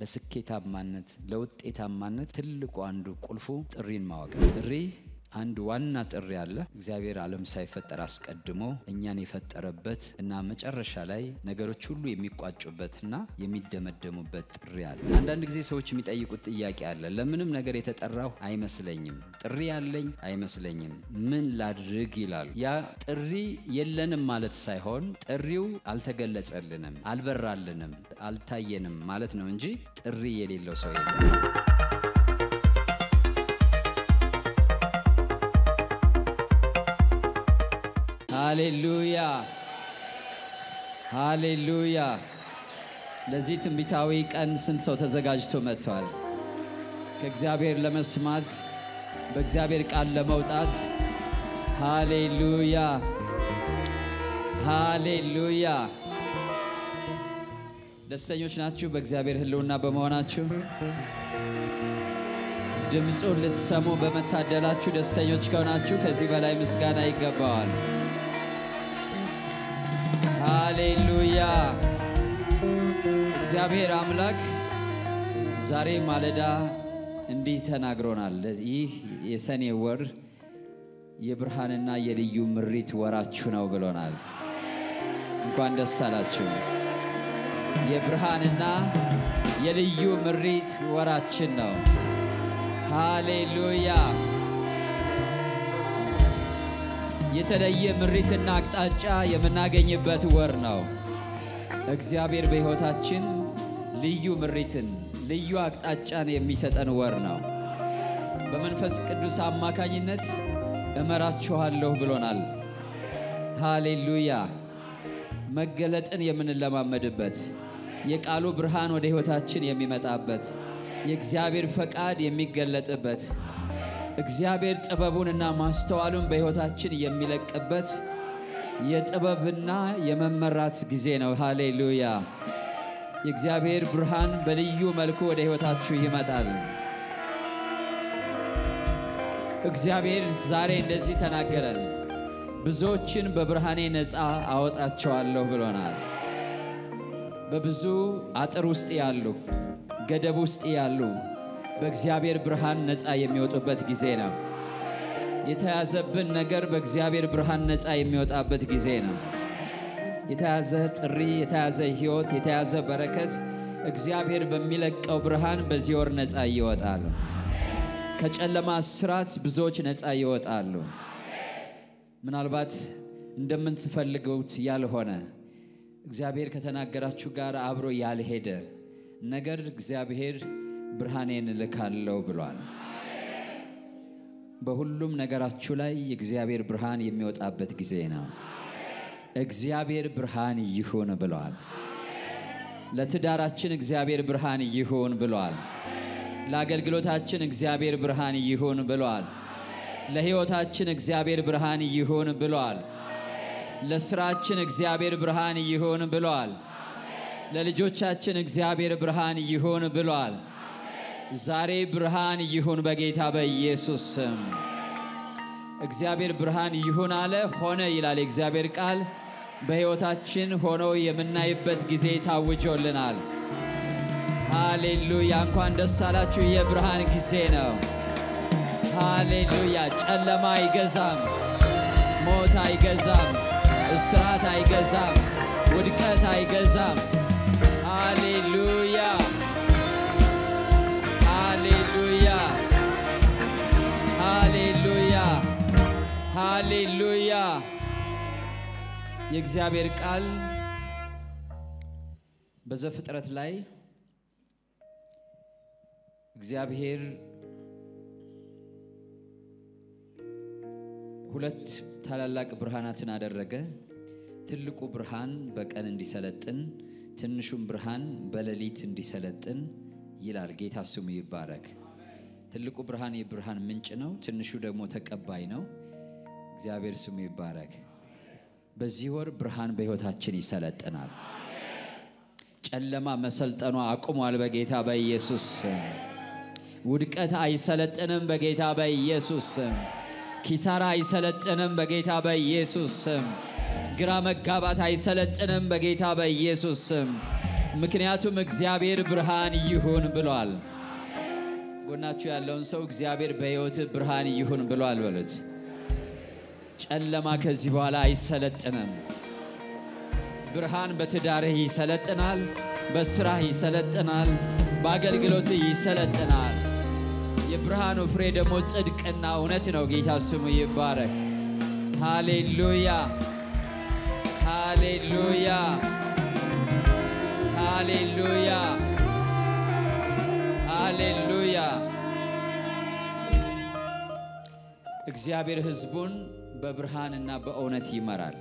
ለስኬታማነት ለውጤታማነት ትልቁ አንዱ ቁልፉ ጥሪን ማወቅ ጥሪ አንድ ዋና ጥሪ አለ። እግዚአብሔር ዓለም ሳይፈጠር አስቀድሞ እኛን የፈጠረበት እና መጨረሻ ላይ ነገሮች ሁሉ የሚቋጩበትና የሚደመደሙበት ጥሪ አለ። አንዳንድ ጊዜ ሰዎች የሚጠይቁት ጥያቄ አለ። ለምንም ነገር የተጠራሁ አይመስለኝም፣ ጥሪ ያለኝ አይመስለኝም፣ ምን ላድርግ ይላሉ። ያ ጥሪ የለንም ማለት ሳይሆን ጥሪው አልተገለጸልንም፣ አልበራልንም፣ አልታየንም ማለት ነው እንጂ ጥሪ የሌለው ሰው የለም። ሃሌሉያ ሃሌሉያ። ለዚህ ትንቢታዊ ቀን ስንት ሰው ተዘጋጅቶ መጥቷል? ከእግዚአብሔር ለመስማት በእግዚአብሔር ቃል ለመውጣት። ሃሌሉያ ሃሌሉያ። ደስተኞች ናችሁ በእግዚአብሔር ህልውና በመሆናችሁ ድምፁን ልትሰሙ በመታደላችሁ ደስተኞች ከሆናችሁ ከዚህ በላይ ምስጋና ይገባዋል። ሃሌሉያ። እግዚአብሔር አምላክ ዛሬ ማለዳ እንዲህ ተናግሮናል። ይህ የሰኔ ወር የብርሃንና የልዩ ምሪት ወራችሁ ነው ብሎናል። እንኳን ደስ አላችሁ። የብርሃንና የልዩ ምሪት ወራችን ነው። ሃሌሉያ የተለየ ምሪትና አቅጣጫ የምናገኝበት ወር ነው። እግዚአብሔር በሕይወታችን ልዩ ምሪትን፣ ልዩ አቅጣጫን የሚሰጠን ወር ነው። በመንፈስ ቅዱስ አማካኝነት እመራችኋለሁ ብሎናል። ሃሌሉያ! መገለጥን የምንለማመድበት የቃሉ ብርሃን ወደ ሕይወታችን የሚመጣበት የእግዚአብሔር ፈቃድ የሚገለጥበት እግዚአብሔር ጥበቡንና ማስተዋሉን በሕይወታችን የሚለቅበት የጥበብና የመመራት ጊዜ ነው። ሃሌሉያ! የእግዚአብሔር ብርሃን በልዩ መልኩ ወደ ሕይወታችሁ ይመጣል። እግዚአብሔር ዛሬ እንደዚህ ተናገረን፣ ብዙዎችን በብርሃኔ ነፃ አወጣቸዋለሁ ብሎናል። በብዙ አጥር ውስጥ ያሉ ገደብ ውስጥ ያሉ በእግዚአብሔር ብርሃን ነፃ የሚወጡበት ጊዜ ነው። የተያዘብን ነገር በእግዚአብሔር ብርሃን ነፃ የሚወጣበት ጊዜ ነው። የተያዘ ጥሪ፣ የተያዘ ህይወት፣ የተያዘ በረከት እግዚአብሔር በሚለቀው ብርሃን በዚህ ወር ነፃ ይወጣሉ። ከጨለማ ስራት ብዙዎች ነፃ ይወጣሉ። ምናልባት እንደምትፈልጉት ያልሆነ እግዚአብሔር ከተናገራችሁ ጋር አብሮ ያልሄደ ነገር እግዚአብሔር ብርሃኔን እልካለሁ ብሏል። በሁሉም ነገራችሁ ላይ የእግዚአብሔር ብርሃን የሚወጣበት ጊዜ ነው። እግዚአብሔር ብርሃን ይሁን ብሏል። ለትዳራችን እግዚአብሔር ብርሃን ይሁን ብሏል። ለአገልግሎታችን እግዚአብሔር ብርሃን ይሁን ብሏል። ለሕይወታችን እግዚአብሔር ብርሃን ይሁን ብሏል። ለስራችን እግዚአብሔር ብርሃን ይሁን ብሏል። ለልጆቻችን እግዚአብሔር ብርሃን ይሁን ብሏል። ዛሬ ብርሃን ይሁን በጌታ በኢየሱስ ስም። እግዚአብሔር ብርሃን ይሁን አለ፣ ሆነ ይላል የእግዚአብሔር ቃል። በሕይወታችን ሆኖ የምናይበት ጊዜ ታውጆልናል። ሃሌሉያ! እንኳን ደስ አላችሁ። የብርሃን ጊዜ ነው። ሃሌሉያ! ጨለማ አይገዛም፣ ሞት አይገዛም፣ እስራት አይገዛም፣ ውድቀት አይገዛም። ሃሌሉያ። የእግዚአብሔር ቃል በዘፍጥረት ላይ እግዚአብሔር ሁለት ታላላቅ ብርሃናትን አደረገ። ትልቁ ብርሃን በቀን እንዲሰለጥን፣ ትንሹም ብርሃን በሌሊት እንዲሰለጥን ይላል። ጌታ ስሙ ይባረክ። ትልቁ ብርሃን የብርሃን ምንጭ ነው። ትንሹ ደግሞ ተቀባይ ነው። እግዚአብሔር ስሙ ይባረክ። በዚህ ወር ብርሃን በሕይወታችን ይሰለጥናል። ጨለማ መሰልጠኗ አቁሟል በጌታ በኢየሱስ ውድቀት አይሰለጥንም በጌታ በኢየሱስ ስም። ኪሳራ አይሰለጥንም በጌታ በኢየሱስ ስም። ግራ መጋባት አይሰለጥንም በጌታ በኢየሱስ ስም። ምክንያቱም እግዚአብሔር ብርሃን ይሁን ብሏል። ጎናችሁ ያለውን ሰው እግዚአብሔር በሕይወት ብርሃን ይሁን ብሏል በሉት። ጨለማ ከዚህ በኋላ አይሰለጥንም። ብርሃን በትዳርህ ይሰለጥናል፣ በስራህ ይሰለጥናል፣ በአገልግሎትህ ይሰለጥናል። የብርሃኑ ፍሬ ደግሞ ጽድቅና እውነት ነው። ጌታ ስሙ ይባረክ። ሃሌሉያ ሃሌሉያ ሃሌሉያ ሃሌሉያ። እግዚአብሔር ህዝቡን በብርሃንና በእውነት ይመራል።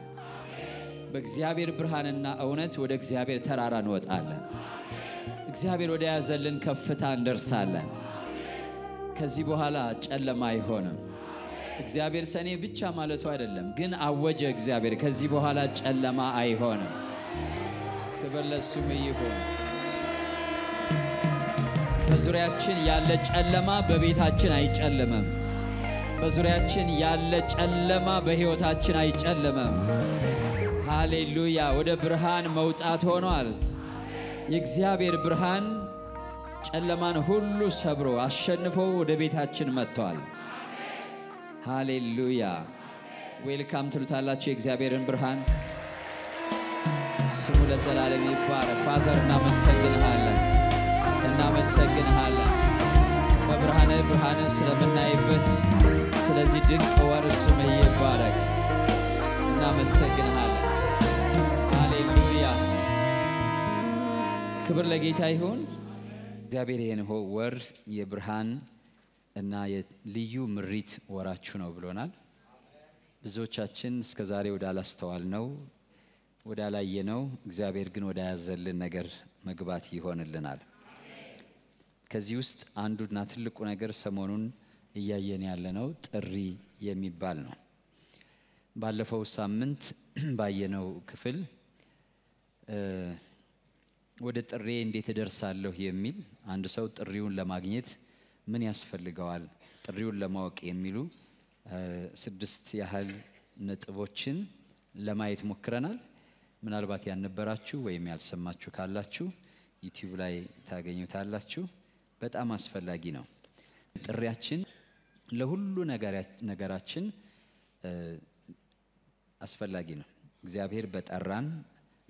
በእግዚአብሔር ብርሃንና እውነት ወደ እግዚአብሔር ተራራ እንወጣለን። እግዚአብሔር ወደ ያዘልን ከፍታ እንደርሳለን። ከዚህ በኋላ ጨለማ አይሆንም። እግዚአብሔር ሰኔ ብቻ ማለቱ አይደለም፣ ግን አወጀ እግዚአብሔር ከዚህ በኋላ ጨለማ አይሆንም። ክብር ለሱም ይሁን። በዙሪያችን ያለ ጨለማ በቤታችን አይጨልምም። በዙሪያችን ያለ ጨለማ በሕይወታችን አይጨለመም። ሃሌሉያ! ወደ ብርሃን መውጣት ሆኗል። የእግዚአብሔር ብርሃን ጨለማን ሁሉ ሰብሮ አሸንፎ ወደ ቤታችን መጥቷል። ሃሌሉያ! ዌልካም ትሉታላችሁ የእግዚአብሔርን ብርሃን። ስሙ ለዘላለም ይባረክ። ፋዘር እናመሰግንሃለን፣ እናመሰግንሃለን በብርሃነ ብርሃንን ስለምናይበት ስለዚህ ድንቅ ወር ስም ይባረክ። እናመሰግንሃለን። ሃሌሉያ። ክብር ለጌታ ይሁን። እግዚአብሔር ይህን ሆ ወር የብርሃን እና የልዩ ምሪት ወራችሁ ነው ብሎናል። ብዙዎቻችን እስከ ዛሬ ወዳላስተዋል አላስተዋል ነው ወዳላየ ነው እግዚአብሔር ግን ወዳያዘልን ነገር መግባት ይሆንልናል። ከዚህ ውስጥ አንዱና ትልቁ ነገር ሰሞኑን እያየን ያለነው ጥሪ የሚባል ነው። ባለፈው ሳምንት ባየነው ክፍል ወደ ጥሬ እንዴት እደርሳለሁ የሚል አንድ ሰው ጥሪውን ለማግኘት ምን ያስፈልገዋል፣ ጥሪውን ለማወቅ የሚሉ ስድስት ያህል ነጥቦችን ለማየት ሞክረናል። ምናልባት ያልነበራችሁ ወይም ያልሰማችሁ ካላችሁ ዩቲዩብ ላይ ታገኙታላችሁ። በጣም አስፈላጊ ነው ጥሪያችን ለሁሉ ነገራችን አስፈላጊ ነው። እግዚአብሔር በጠራን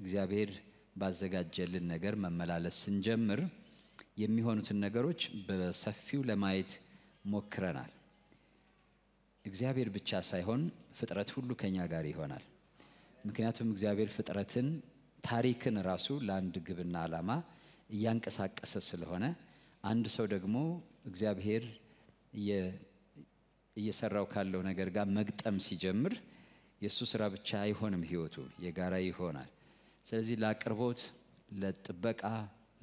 እግዚአብሔር ባዘጋጀልን ነገር መመላለስ ስንጀምር የሚሆኑትን ነገሮች በሰፊው ለማየት ሞክረናል። እግዚአብሔር ብቻ ሳይሆን ፍጥረት ሁሉ ከኛ ጋር ይሆናል። ምክንያቱም እግዚአብሔር ፍጥረትን፣ ታሪክን ራሱ ለአንድ ግብና ዓላማ እያንቀሳቀሰ ስለሆነ አንድ ሰው ደግሞ እግዚአብሔር እየሰራው ካለው ነገር ጋር መግጠም ሲጀምር የእሱ ስራ ብቻ አይሆንም፣ ህይወቱ የጋራ ይሆናል። ስለዚህ ለአቅርቦት፣ ለጥበቃ፣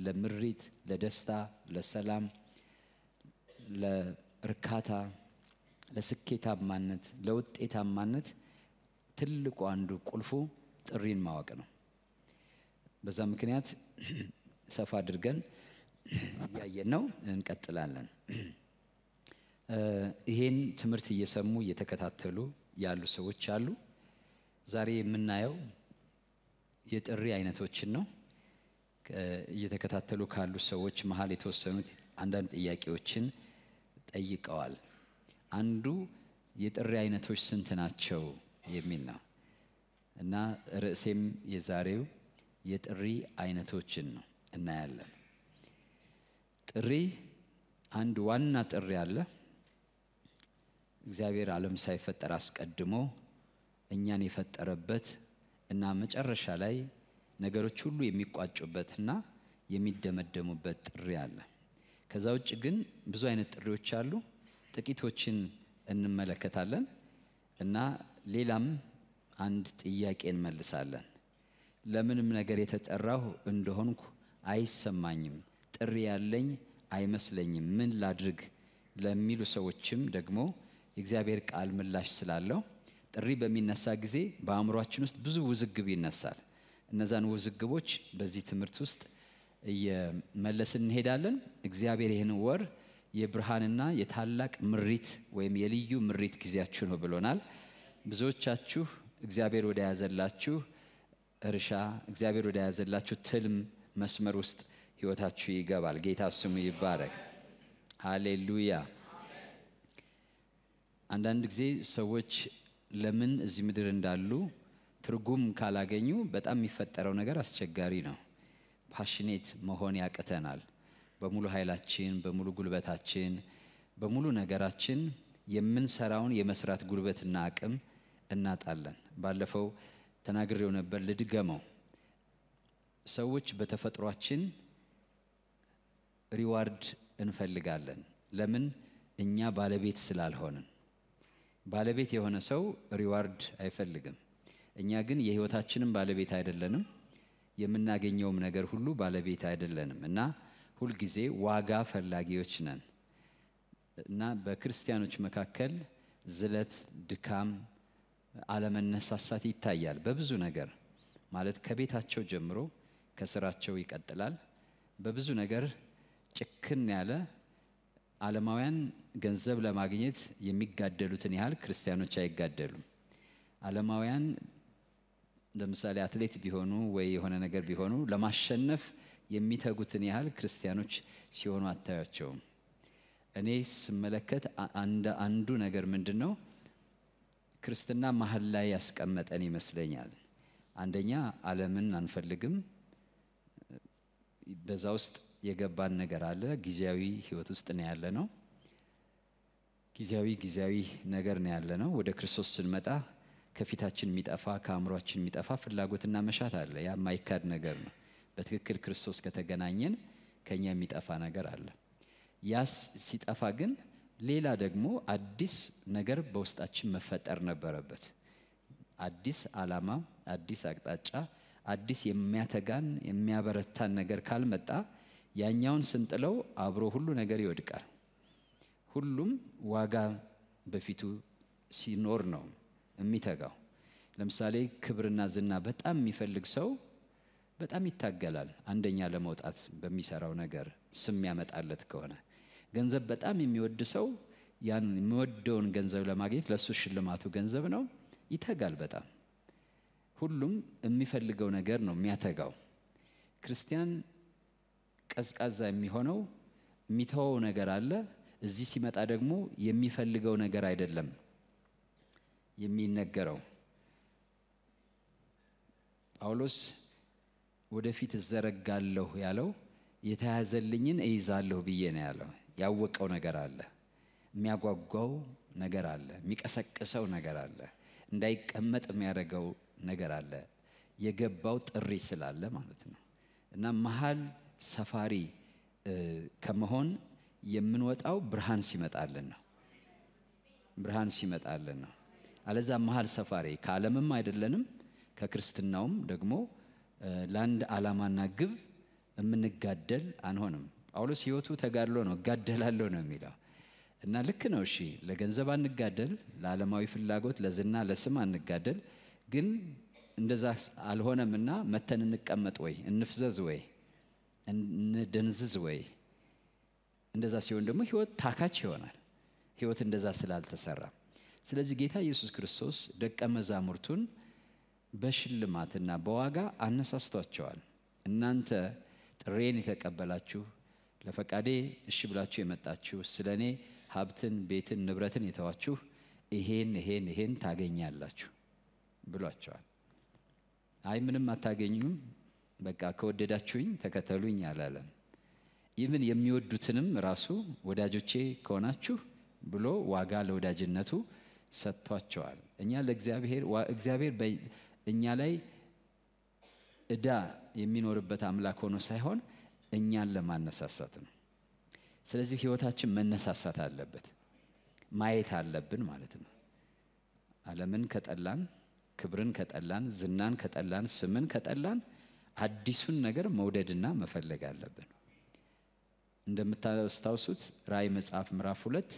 ለምሪት፣ ለደስታ፣ ለሰላም፣ ለእርካታ፣ ለስኬታማነት፣ ለውጤታማነት ትልቁ አንዱ ቁልፉ ጥሪን ማወቅ ነው። በዛ ምክንያት ሰፋ አድርገን እያየን ነው። እንቀጥላለን። ይሄን ትምህርት እየሰሙ እየተከታተሉ ያሉ ሰዎች አሉ። ዛሬ የምናየው የጥሪ አይነቶችን ነው። እየተከታተሉ ካሉ ሰዎች መሀል የተወሰኑት አንዳንድ ጥያቄዎችን ጠይቀዋል። አንዱ የጥሪ አይነቶች ስንት ናቸው የሚል ነው እና ርዕሴም የዛሬው የጥሪ አይነቶችን ነው እናያለን። ጥሪ አንድ ዋና ጥሪ አለ። እግዚአብሔር ዓለም ሳይፈጠር አስቀድሞ እኛን የፈጠረበት እና መጨረሻ ላይ ነገሮች ሁሉ የሚቋጩበትና የሚደመደሙበት ጥሪ አለ። ከዛ ውጭ ግን ብዙ አይነት ጥሪዎች አሉ። ጥቂቶችን እንመለከታለን እና ሌላም አንድ ጥያቄ እንመልሳለን። ለምንም ነገር የተጠራሁ እንደሆንኩ አይሰማኝም፣ ጥሪ ያለኝ አይመስለኝም፣ ምን ላድርግ ለሚሉ ሰዎችም ደግሞ የእግዚአብሔር ቃል ምላሽ ስላለው ጥሪ በሚነሳ ጊዜ በአእምሯችን ውስጥ ብዙ ውዝግብ ይነሳል። እነዛን ውዝግቦች በዚህ ትምህርት ውስጥ እየመለስ እንሄዳለን። እግዚአብሔር ይህን ወር የብርሃንና የታላቅ ምሪት ወይም የልዩ ምሪት ጊዜያችሁ ነው ብሎናል። ብዙዎቻችሁ እግዚአብሔር ወደ ያዘላችሁ እርሻ፣ እግዚአብሔር ወደ ያዘላችሁ ትልም መስመር ውስጥ ህይወታችሁ ይገባል። ጌታ ስሙ ይባረክ። ሃሌሉያ። አንዳንድ ጊዜ ሰዎች ለምን እዚህ ምድር እንዳሉ ትርጉም ካላገኙ በጣም የሚፈጠረው ነገር አስቸጋሪ ነው። ፓሽኔት መሆን ያቅተናል። በሙሉ ኃይላችን፣ በሙሉ ጉልበታችን፣ በሙሉ ነገራችን የምንሰራውን የመስራት ጉልበትና አቅም እናጣለን። ባለፈው ተናግሬው ነበር፣ ልድገመው። ሰዎች በተፈጥሯችን ሪዋርድ እንፈልጋለን። ለምን? እኛ ባለቤት ስላልሆንን ባለቤት የሆነ ሰው ሪዋርድ አይፈልግም። እኛ ግን የህይወታችንም ባለቤት አይደለንም፣ የምናገኘውም ነገር ሁሉ ባለቤት አይደለንም እና ሁልጊዜ ዋጋ ፈላጊዎች ነን እና በክርስቲያኖች መካከል ዝለት፣ ድካም፣ አለመነሳሳት ይታያል በብዙ ነገር ማለት ከቤታቸው ጀምሮ ከስራቸው ይቀጥላል። በብዙ ነገር ጭክን ያለ ዓለማውያን ገንዘብ ለማግኘት የሚጋደሉትን ያህል ክርስቲያኖች አይጋደሉም። ዓለማውያን ለምሳሌ አትሌት ቢሆኑ ወይ የሆነ ነገር ቢሆኑ ለማሸነፍ የሚተጉትን ያህል ክርስቲያኖች ሲሆኑ አታያቸውም። እኔ ስመለከት አንዱ ነገር ምንድን ነው ክርስትና መሀል ላይ ያስቀመጠን ይመስለኛል። አንደኛ ዓለምን አንፈልግም። በዛ ውስጥ የገባን ነገር አለ። ጊዜያዊ ህይወት ውስጥ ነው ያለ ነው። ጊዜያዊ ጊዜያዊ ነገር ነው ያለ ነው። ወደ ክርስቶስ ስንመጣ ከፊታችን የሚጠፋ ከአእምሯችን የሚጠፋ ፍላጎትና መሻት አለ። ያ ማይካድ ነገር ነው። በትክክል ክርስቶስ ከተገናኘን ከኛ የሚጠፋ ነገር አለ። ያ ሲጠፋ ግን ሌላ ደግሞ አዲስ ነገር በውስጣችን መፈጠር ነበረበት። አዲስ ዓላማ፣ አዲስ አቅጣጫ፣ አዲስ የሚያተጋን የሚያበረታን ነገር ካልመጣ ያኛውን ስንጥለው አብሮ ሁሉ ነገር ይወድቃል። ሁሉም ዋጋ በፊቱ ሲኖር ነው የሚተጋው። ለምሳሌ ክብርና ዝና በጣም የሚፈልግ ሰው በጣም ይታገላል። አንደኛ ለመውጣት በሚሰራው ነገር ስም ያመጣለት ከሆነ ገንዘብ በጣም የሚወድ ሰው ያን የሚወደውን ገንዘብ ለማግኘት ለእሱ ሽልማቱ ገንዘብ ነው፣ ይተጋል በጣም ሁሉም የሚፈልገው ነገር ነው የሚያተጋው። ክርስቲያን ቀዝቃዛ የሚሆነው የሚተወው ነገር አለ እዚህ ሲመጣ ደግሞ የሚፈልገው ነገር አይደለም የሚነገረው። ጳውሎስ ወደፊት እዘረጋለሁ ያለው የተያዘልኝን እይዛለሁ ብዬ ነው ያለው። ያወቀው ነገር አለ፣ የሚያጓጓው ነገር አለ፣ የሚቀሰቅሰው ነገር አለ፣ እንዳይቀመጥ የሚያደርገው ነገር አለ። የገባው ጥሪ ስላለ ማለት ነው። እና መሀል ሰፋሪ ከመሆን የምንወጣው ብርሃን ሲመጣልን ነው። ብርሃን ሲመጣልን ነው። አለዛ መሀል ሰፋሪ ከዓለምም አይደለንም ከክርስትናውም ደግሞ ለአንድ አላማና ግብ የምንጋደል አንሆንም። ጳውሎስ ህይወቱ ተጋድሎ ነው። እጋደላለሁ ነው የሚለው እና ልክ ነው። እሺ ለገንዘብ አንጋደል፣ ለዓለማዊ ፍላጎት፣ ለዝና፣ ለስም አንጋደል። ግን እንደዛ አልሆነምና መተን እንቀመጥ ወይ እንፍዘዝ ወይ እንደንዝዝ ወይ እንደዛ ሲሆን ደግሞ ህይወት ታካች ይሆናል ህይወት እንደዛ ስላልተሰራ ስለዚህ ጌታ ኢየሱስ ክርስቶስ ደቀ መዛሙርቱን በሽልማትና በዋጋ አነሳስቷቸዋል እናንተ ጥሬን የተቀበላችሁ ለፈቃዴ እሺ ብላችሁ የመጣችሁ ስለ እኔ ሀብትን ቤትን ንብረትን የተዋችሁ ይሄን ይሄን ይሄን ታገኛላችሁ ብሏቸዋል አይ ምንም አታገኙም በቃ ከወደዳችሁኝ ተከተሉኝ አላለም ኢቭን የሚወዱትንም ራሱ ወዳጆቼ ከሆናችሁ ብሎ ዋጋ ለወዳጅነቱ ሰጥቷቸዋል። እኛ ለእግዚአብሔር እግዚአብሔር እኛ ላይ እዳ የሚኖርበት አምላክ ሆኖ ሳይሆን እኛን ለማነሳሳት ነው። ስለዚህ ህይወታችን መነሳሳት አለበት፣ ማየት አለብን ማለት ነው። አለምን ከጠላን፣ ክብርን ከጠላን፣ ዝናን ከጠላን፣ ስምን ከጠላን አዲሱን ነገር መውደድና መፈለግ አለብን። እንደምታስታውሱት ራይ መጽሐፍ ምዕራፍ ሁለት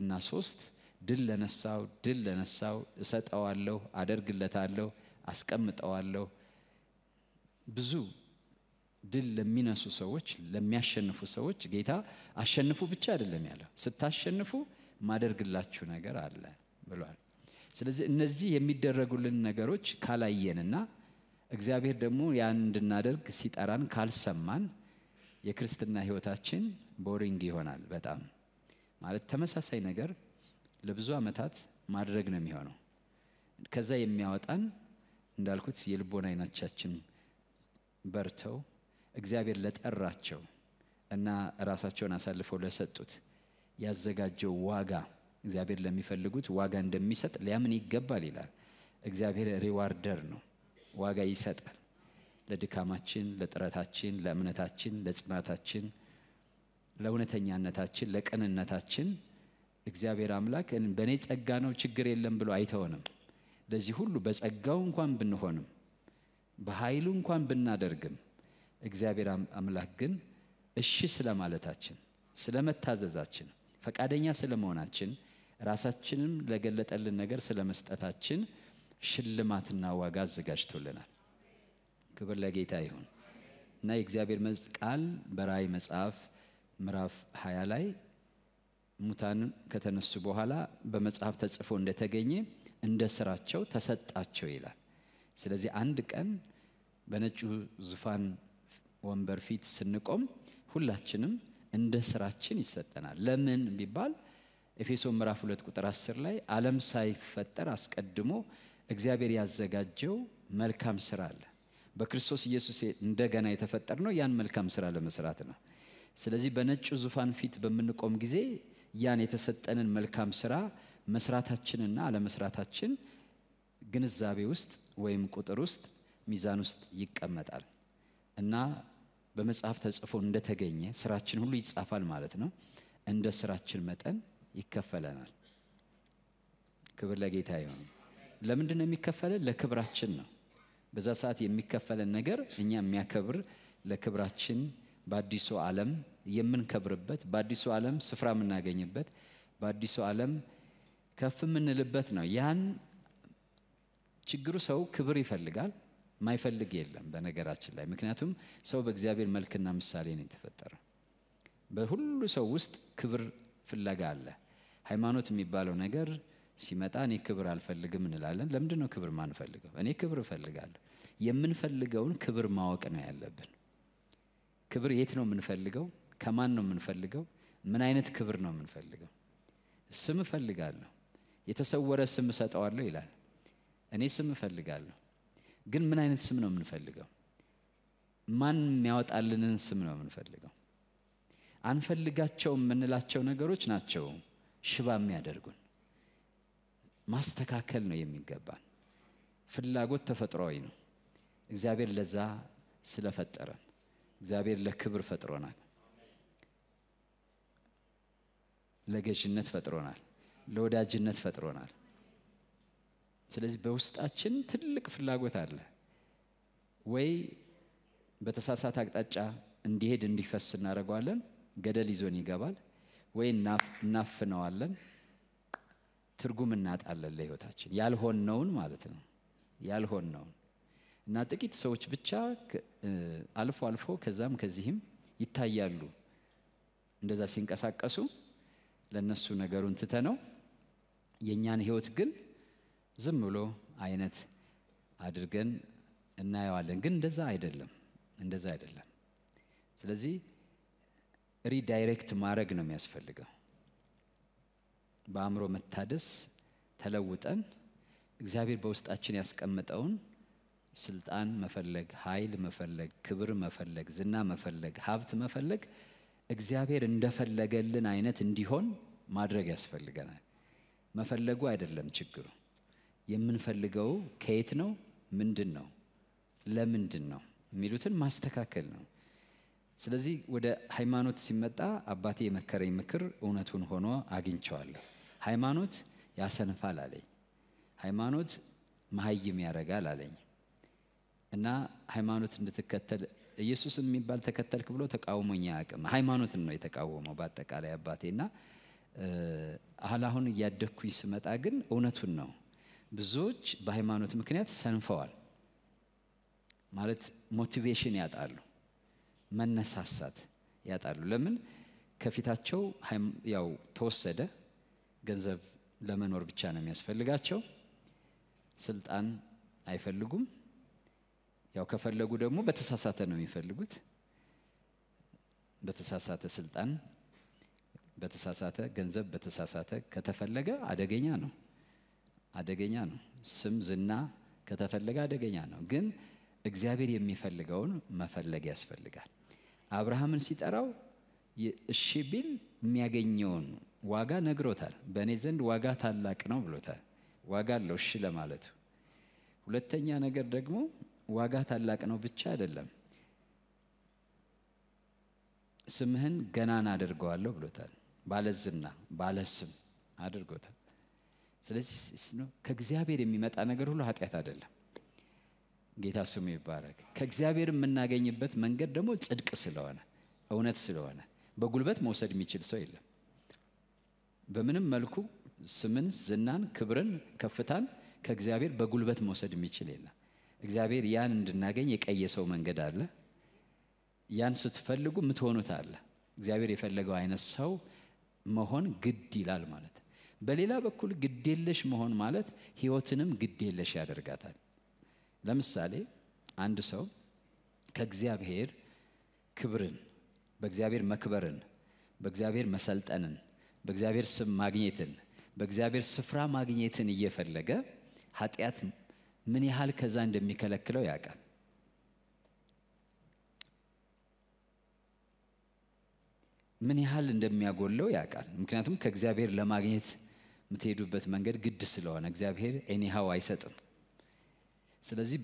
እና ሶስት ድል ለነሳው ድል ለነሳው እሰጠዋለሁ፣ አደርግለታለሁ፣ አስቀምጠዋለሁ። ብዙ ድል ለሚነሱ ሰዎች፣ ለሚያሸንፉ ሰዎች ጌታ አሸንፉ ብቻ አይደለም ያለው፣ ስታሸንፉ ማደርግላችሁ ነገር አለ ብሏል። ስለዚህ እነዚህ የሚደረጉልን ነገሮች ካላየንና እግዚአብሔር ደግሞ ያን እንድናደርግ ሲጠራን ካልሰማን የክርስትና ህይወታችን ቦሪንግ ይሆናል። በጣም ማለት ተመሳሳይ ነገር ለብዙ አመታት ማድረግ ነው የሚሆነው። ከዛ የሚያወጣን እንዳልኩት የልቦና አይኖቻችን በርተው እግዚአብሔር ለጠራቸው እና ራሳቸውን አሳልፈው ለሰጡት ያዘጋጀው ዋጋ እግዚአብሔር ለሚፈልጉት ዋጋ እንደሚሰጥ ሊያምን ይገባል ይላል። እግዚአብሔር ሪዋርደር ነው፣ ዋጋ ይሰጣል። ለድካማችን፣ ለጥረታችን፣ ለእምነታችን፣ ለጽናታችን፣ ለእውነተኛነታችን፣ ለቅንነታችን እግዚአብሔር አምላክ በእኔ ጸጋ ነው ችግር የለም ብሎ አይተውንም። ለዚህ ሁሉ በጸጋው እንኳን ብንሆንም በኃይሉ እንኳን ብናደርግም እግዚአብሔር አምላክ ግን እሺ ስለማለታችን፣ ስለመታዘዛችን፣ ፈቃደኛ ስለመሆናችን፣ ራሳችንም ለገለጠልን ነገር ስለመስጠታችን ሽልማትና ዋጋ አዘጋጅቶልናል። ክብር ለጌታ ይሁን እና የእግዚአብሔር ቃል በራእይ መጽሐፍ ምዕራፍ 20 ላይ ሙታን ከተነሱ በኋላ በመጽሐፍ ተጽፎ እንደተገኘ እንደ ስራቸው ተሰጣቸው ይላል። ስለዚህ አንድ ቀን በነጩ ዙፋን ወንበር ፊት ስንቆም ሁላችንም እንደ ስራችን ይሰጠናል። ለምን ቢባል ኤፌሶ ምዕራፍ 2 ቁጥር 10 ላይ ዓለም ሳይፈጠር አስቀድሞ እግዚአብሔር ያዘጋጀው መልካም ስራ አለ። በክርስቶስ ኢየሱስ እንደገና የተፈጠር ነው ያን መልካም ስራ ለመስራት ነው። ስለዚህ በነጩ ዙፋን ፊት በምንቆም ጊዜ ያን የተሰጠንን መልካም ስራ መስራታችንና አለመስራታችን ግንዛቤ ውስጥ ወይም ቁጥር ውስጥ ሚዛን ውስጥ ይቀመጣል እና በመጽሐፍ ተጽፎ እንደተገኘ ስራችን ሁሉ ይጻፋል ማለት ነው። እንደ ስራችን መጠን ይከፈለናል። ክብር ለጌታ ይሁን። ለምንድን ነው የሚከፈለን? ለክብራችን ነው። በዛ ሰዓት የሚከፈለን ነገር እኛ የሚያከብር ለክብራችን በአዲሱ ዓለም የምንከብርበት በአዲሱ ዓለም ስፍራ የምናገኝበት በአዲሱ ዓለም ከፍ የምንልበት ነው። ያን ችግሩ ሰው ክብር ይፈልጋል፣ ማይፈልግ የለም በነገራችን ላይ ምክንያቱም ሰው በእግዚአብሔር መልክና ምሳሌ ነው የተፈጠረ። በሁሉ ሰው ውስጥ ክብር ፍለጋ አለ። ሃይማኖት የሚባለው ነገር ሲመጣ እኔ ክብር አልፈልግም እንላለን። ለምንድን ነው ክብር ማንፈልገው? እኔ ክብር እፈልጋለሁ። የምንፈልገውን ክብር ማወቅ ነው ያለብን። ክብር የት ነው የምንፈልገው? ከማን ነው የምንፈልገው? ምን አይነት ክብር ነው የምንፈልገው? ስም እፈልጋለሁ። የተሰወረ ስም እሰጠዋለሁ ይላል። እኔ ስም እፈልጋለሁ። ግን ምን አይነት ስም ነው የምንፈልገው? ማን የሚያወጣልንን ስም ነው የምንፈልገው? አንፈልጋቸው የምንላቸው ነገሮች ናቸው ሽባ የሚያደርጉን። ማስተካከል ነው የሚገባን። ፍላጎት ተፈጥሯዊ ነው። እግዚአብሔር ለዛ ስለፈጠረን እግዚአብሔር ለክብር ፈጥሮናል። ለገዥነት ፈጥሮናል። ለወዳጅነት ፈጥሮናል። ስለዚህ በውስጣችን ትልቅ ፍላጎት አለ ወይ በተሳሳተ አቅጣጫ እንዲሄድ እንዲፈስ እናደርገዋለን። ገደል ይዞን ይገባል ወይ እናፍነዋለን። ትርጉም እናጣለን ለህይወታችን ነውን ማለት ነው ያልሆንነውን እና ጥቂት ሰዎች ብቻ አልፎ አልፎ ከዛም ከዚህም ይታያሉ እንደዛ ሲንቀሳቀሱ ለእነሱ ነገሩን ትተ ነው የእኛን ህይወት ግን ዝም ብሎ አይነት አድርገን እናየዋለን ግን እንደዛ አይደለም እንደዛ አይደለም ስለዚህ ሪዳይሬክት ማድረግ ነው የሚያስፈልገው በአእምሮ መታደስ ተለውጠን እግዚአብሔር በውስጣችን ያስቀምጠውን ስልጣን መፈለግ፣ ኃይል መፈለግ፣ ክብር መፈለግ፣ ዝና መፈለግ፣ ሀብት መፈለግ እግዚአብሔር እንደፈለገልን አይነት እንዲሆን ማድረግ ያስፈልገናል። መፈለጉ አይደለም ችግሩ። የምንፈልገው ከየት ነው፣ ምንድን ነው፣ ለምንድን ነው የሚሉትን ማስተካከል ነው። ስለዚህ ወደ ሃይማኖት ሲመጣ አባቴ የመከረኝ ምክር እውነቱን ሆኖ አግኝቸዋለሁ። ሃይማኖት ያሰንፋል አለኝ። ሃይማኖት መሀይም ያደርጋል አለኝ እና ሃይማኖት እንድትከተል ኢየሱስ የሚባል ተከተልክ ብሎ ተቃውሞኝ አያውቅም። ሃይማኖትን ነው የተቃወመው በአጠቃላይ አባቴ እና አሁን እያደግኩኝ ስመጣ ግን እውነቱን ነው። ብዙዎች በሃይማኖት ምክንያት ሰንፈዋል ማለት ሞቲቬሽን ያጣሉ፣ መነሳሳት ያጣሉ። ለምን ከፊታቸው ያው ተወሰደ ገንዘብ ለመኖር ብቻ ነው የሚያስፈልጋቸው። ስልጣን አይፈልጉም። ያው ከፈለጉ ደግሞ በተሳሳተ ነው የሚፈልጉት። በተሳሳተ ስልጣን፣ በተሳሳተ ገንዘብ፣ በተሳሳተ ከተፈለገ አደገኛ ነው። አደገኛ ነው። ስም፣ ዝና ከተፈለገ አደገኛ ነው። ግን እግዚአብሔር የሚፈልገውን መፈለግ ያስፈልጋል። አብርሃምን ሲጠራው እሺ ቢል የሚያገኘውን ዋጋ ነግሮታል። በእኔ ዘንድ ዋጋ ታላቅ ነው ብሎታል። ዋጋ አለው እሺ ለማለቱ። ሁለተኛ ነገር ደግሞ ዋጋ ታላቅ ነው ብቻ አይደለም፣ ስምህን ገናን አድርገዋለሁ ብሎታል። ባለዝና ባለስም አድርጎታል። ስለዚህ ከእግዚአብሔር የሚመጣ ነገር ሁሉ ኃጢአት አይደለም። ጌታ ስሙ ይባረክ። ከእግዚአብሔር የምናገኝበት መንገድ ደግሞ ጽድቅ ስለሆነ እውነት ስለሆነ በጉልበት መውሰድ የሚችል ሰው የለም። በምንም መልኩ ስምን፣ ዝናን፣ ክብርን፣ ከፍታን ከእግዚአብሔር በጉልበት መውሰድ የሚችል የለም። እግዚአብሔር ያን እንድናገኝ የቀየሰው መንገድ አለ። ያን ስትፈልጉ ምትሆኑት አለ። እግዚአብሔር የፈለገው አይነት ሰው መሆን ግድ ይላል ማለት። በሌላ በኩል ግዴለሽ መሆን ማለት ህይወትንም ግዴለሽ ያደርጋታል። ለምሳሌ አንድ ሰው ከእግዚአብሔር ክብርን፣ በእግዚአብሔር መክበርን፣ በእግዚአብሔር መሰልጠንን በእግዚአብሔር ስም ማግኘትን በእግዚአብሔር ስፍራ ማግኘትን እየፈለገ ኃጢአት ምን ያህል ከዛ እንደሚከለክለው ያውቃል። ምን ያህል እንደሚያጎለው ያውቃል። ምክንያቱም ከእግዚአብሔር ለማግኘት የምትሄዱበት መንገድ ግድ ስለሆነ እግዚአብሔር ኤኒሃው አይሰጥም። ስለዚህ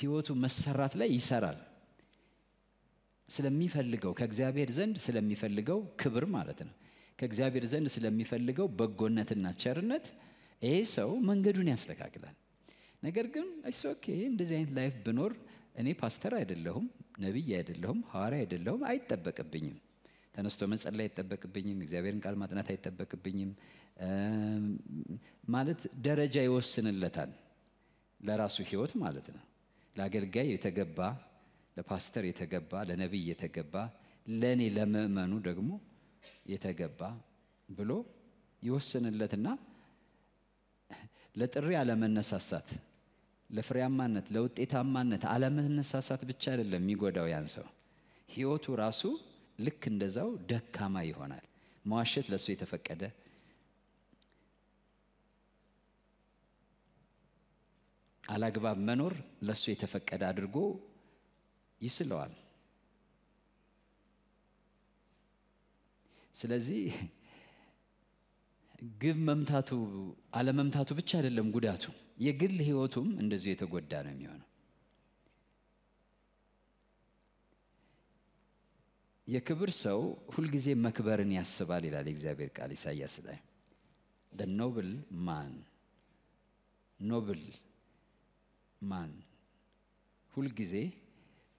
ህይወቱ መሰራት ላይ ይሰራል። ስለሚፈልገው ከእግዚአብሔር ዘንድ ስለሚፈልገው ክብር ማለት ነው። ከእግዚአብሔር ዘንድ ስለሚፈልገው በጎነትና ቸርነት ይሄ ሰው መንገዱን ያስተካክላል። ነገር ግን እሱ ኦኬ እንደዚህ አይነት ላይፍ ብኖር እኔ ፓስተር አይደለሁም፣ ነቢይ አይደለሁም፣ ሐዋርያ አይደለሁም፣ አይጠበቅብኝም። ተነስቶ መጸለይ አይጠበቅብኝም። እግዚአብሔርን ቃል ማጥናት አይጠበቅብኝም። ማለት ደረጃ ይወስንለታል፣ ለራሱ ህይወት ማለት ነው። ለአገልጋይ የተገባ ለፓስተር የተገባ ለነቢይ የተገባ ለእኔ ለምእመኑ ደግሞ የተገባ ብሎ ይወስንለትና ለጥሪ አለመነሳሳት ለፍሬያማነት ለውጤታማነት አለመነሳሳት ብቻ አይደለም የሚጎዳው ያን ሰው ህይወቱ ራሱ ልክ እንደዛው ደካማ ይሆናል መዋሸት ለእሱ የተፈቀደ አላግባብ መኖር ለእሱ የተፈቀደ አድርጎ ይስለዋል። ስለዚህ ግብ መምታቱ አለመምታቱ ብቻ አይደለም ጉዳቱ፣ የግል ህይወቱም እንደዚሁ የተጎዳ ነው የሚሆነው። የክብር ሰው ሁልጊዜ መክበርን ያስባል ይላል የእግዚአብሔር ቃል ኢሳያስ ላይ ኖብል ማን ኖብል ማን ሁልጊዜ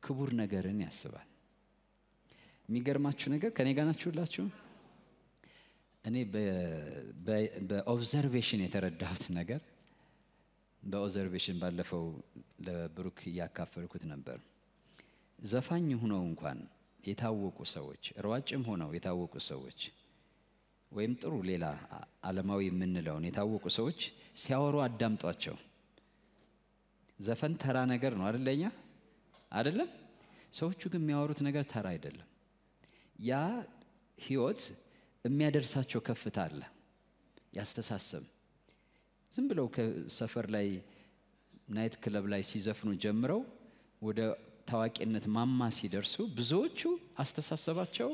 ክቡር ነገርን ያስባል የሚገርማችሁ ነገር ከኔ ጋር ናችሁላችሁም እኔ በኦብዘርቬሽን የተረዳሁት ነገር በኦብዘርቬሽን ባለፈው ለብሩክ እያካፈልኩት ነበር ዘፋኝ ሁነው እንኳን የታወቁ ሰዎች ሯጭም ሆነው የታወቁ ሰዎች ወይም ጥሩ ሌላ አለማዊ የምንለውን የታወቁ ሰዎች ሲያወሩ አዳምጧቸው ዘፈን ተራ ነገር ነው አደለኛ አይደለም። ሰዎቹ ግን የሚያወሩት ነገር ተራ አይደለም። ያ ህይወት የሚያደርሳቸው ከፍታ አለ። ያስተሳሰብ ዝም ብለው ከሰፈር ላይ ናይት ክለብ ላይ ሲዘፍኑ ጀምረው ወደ ታዋቂነት ማማ ሲደርሱ ብዙዎቹ አስተሳሰባቸው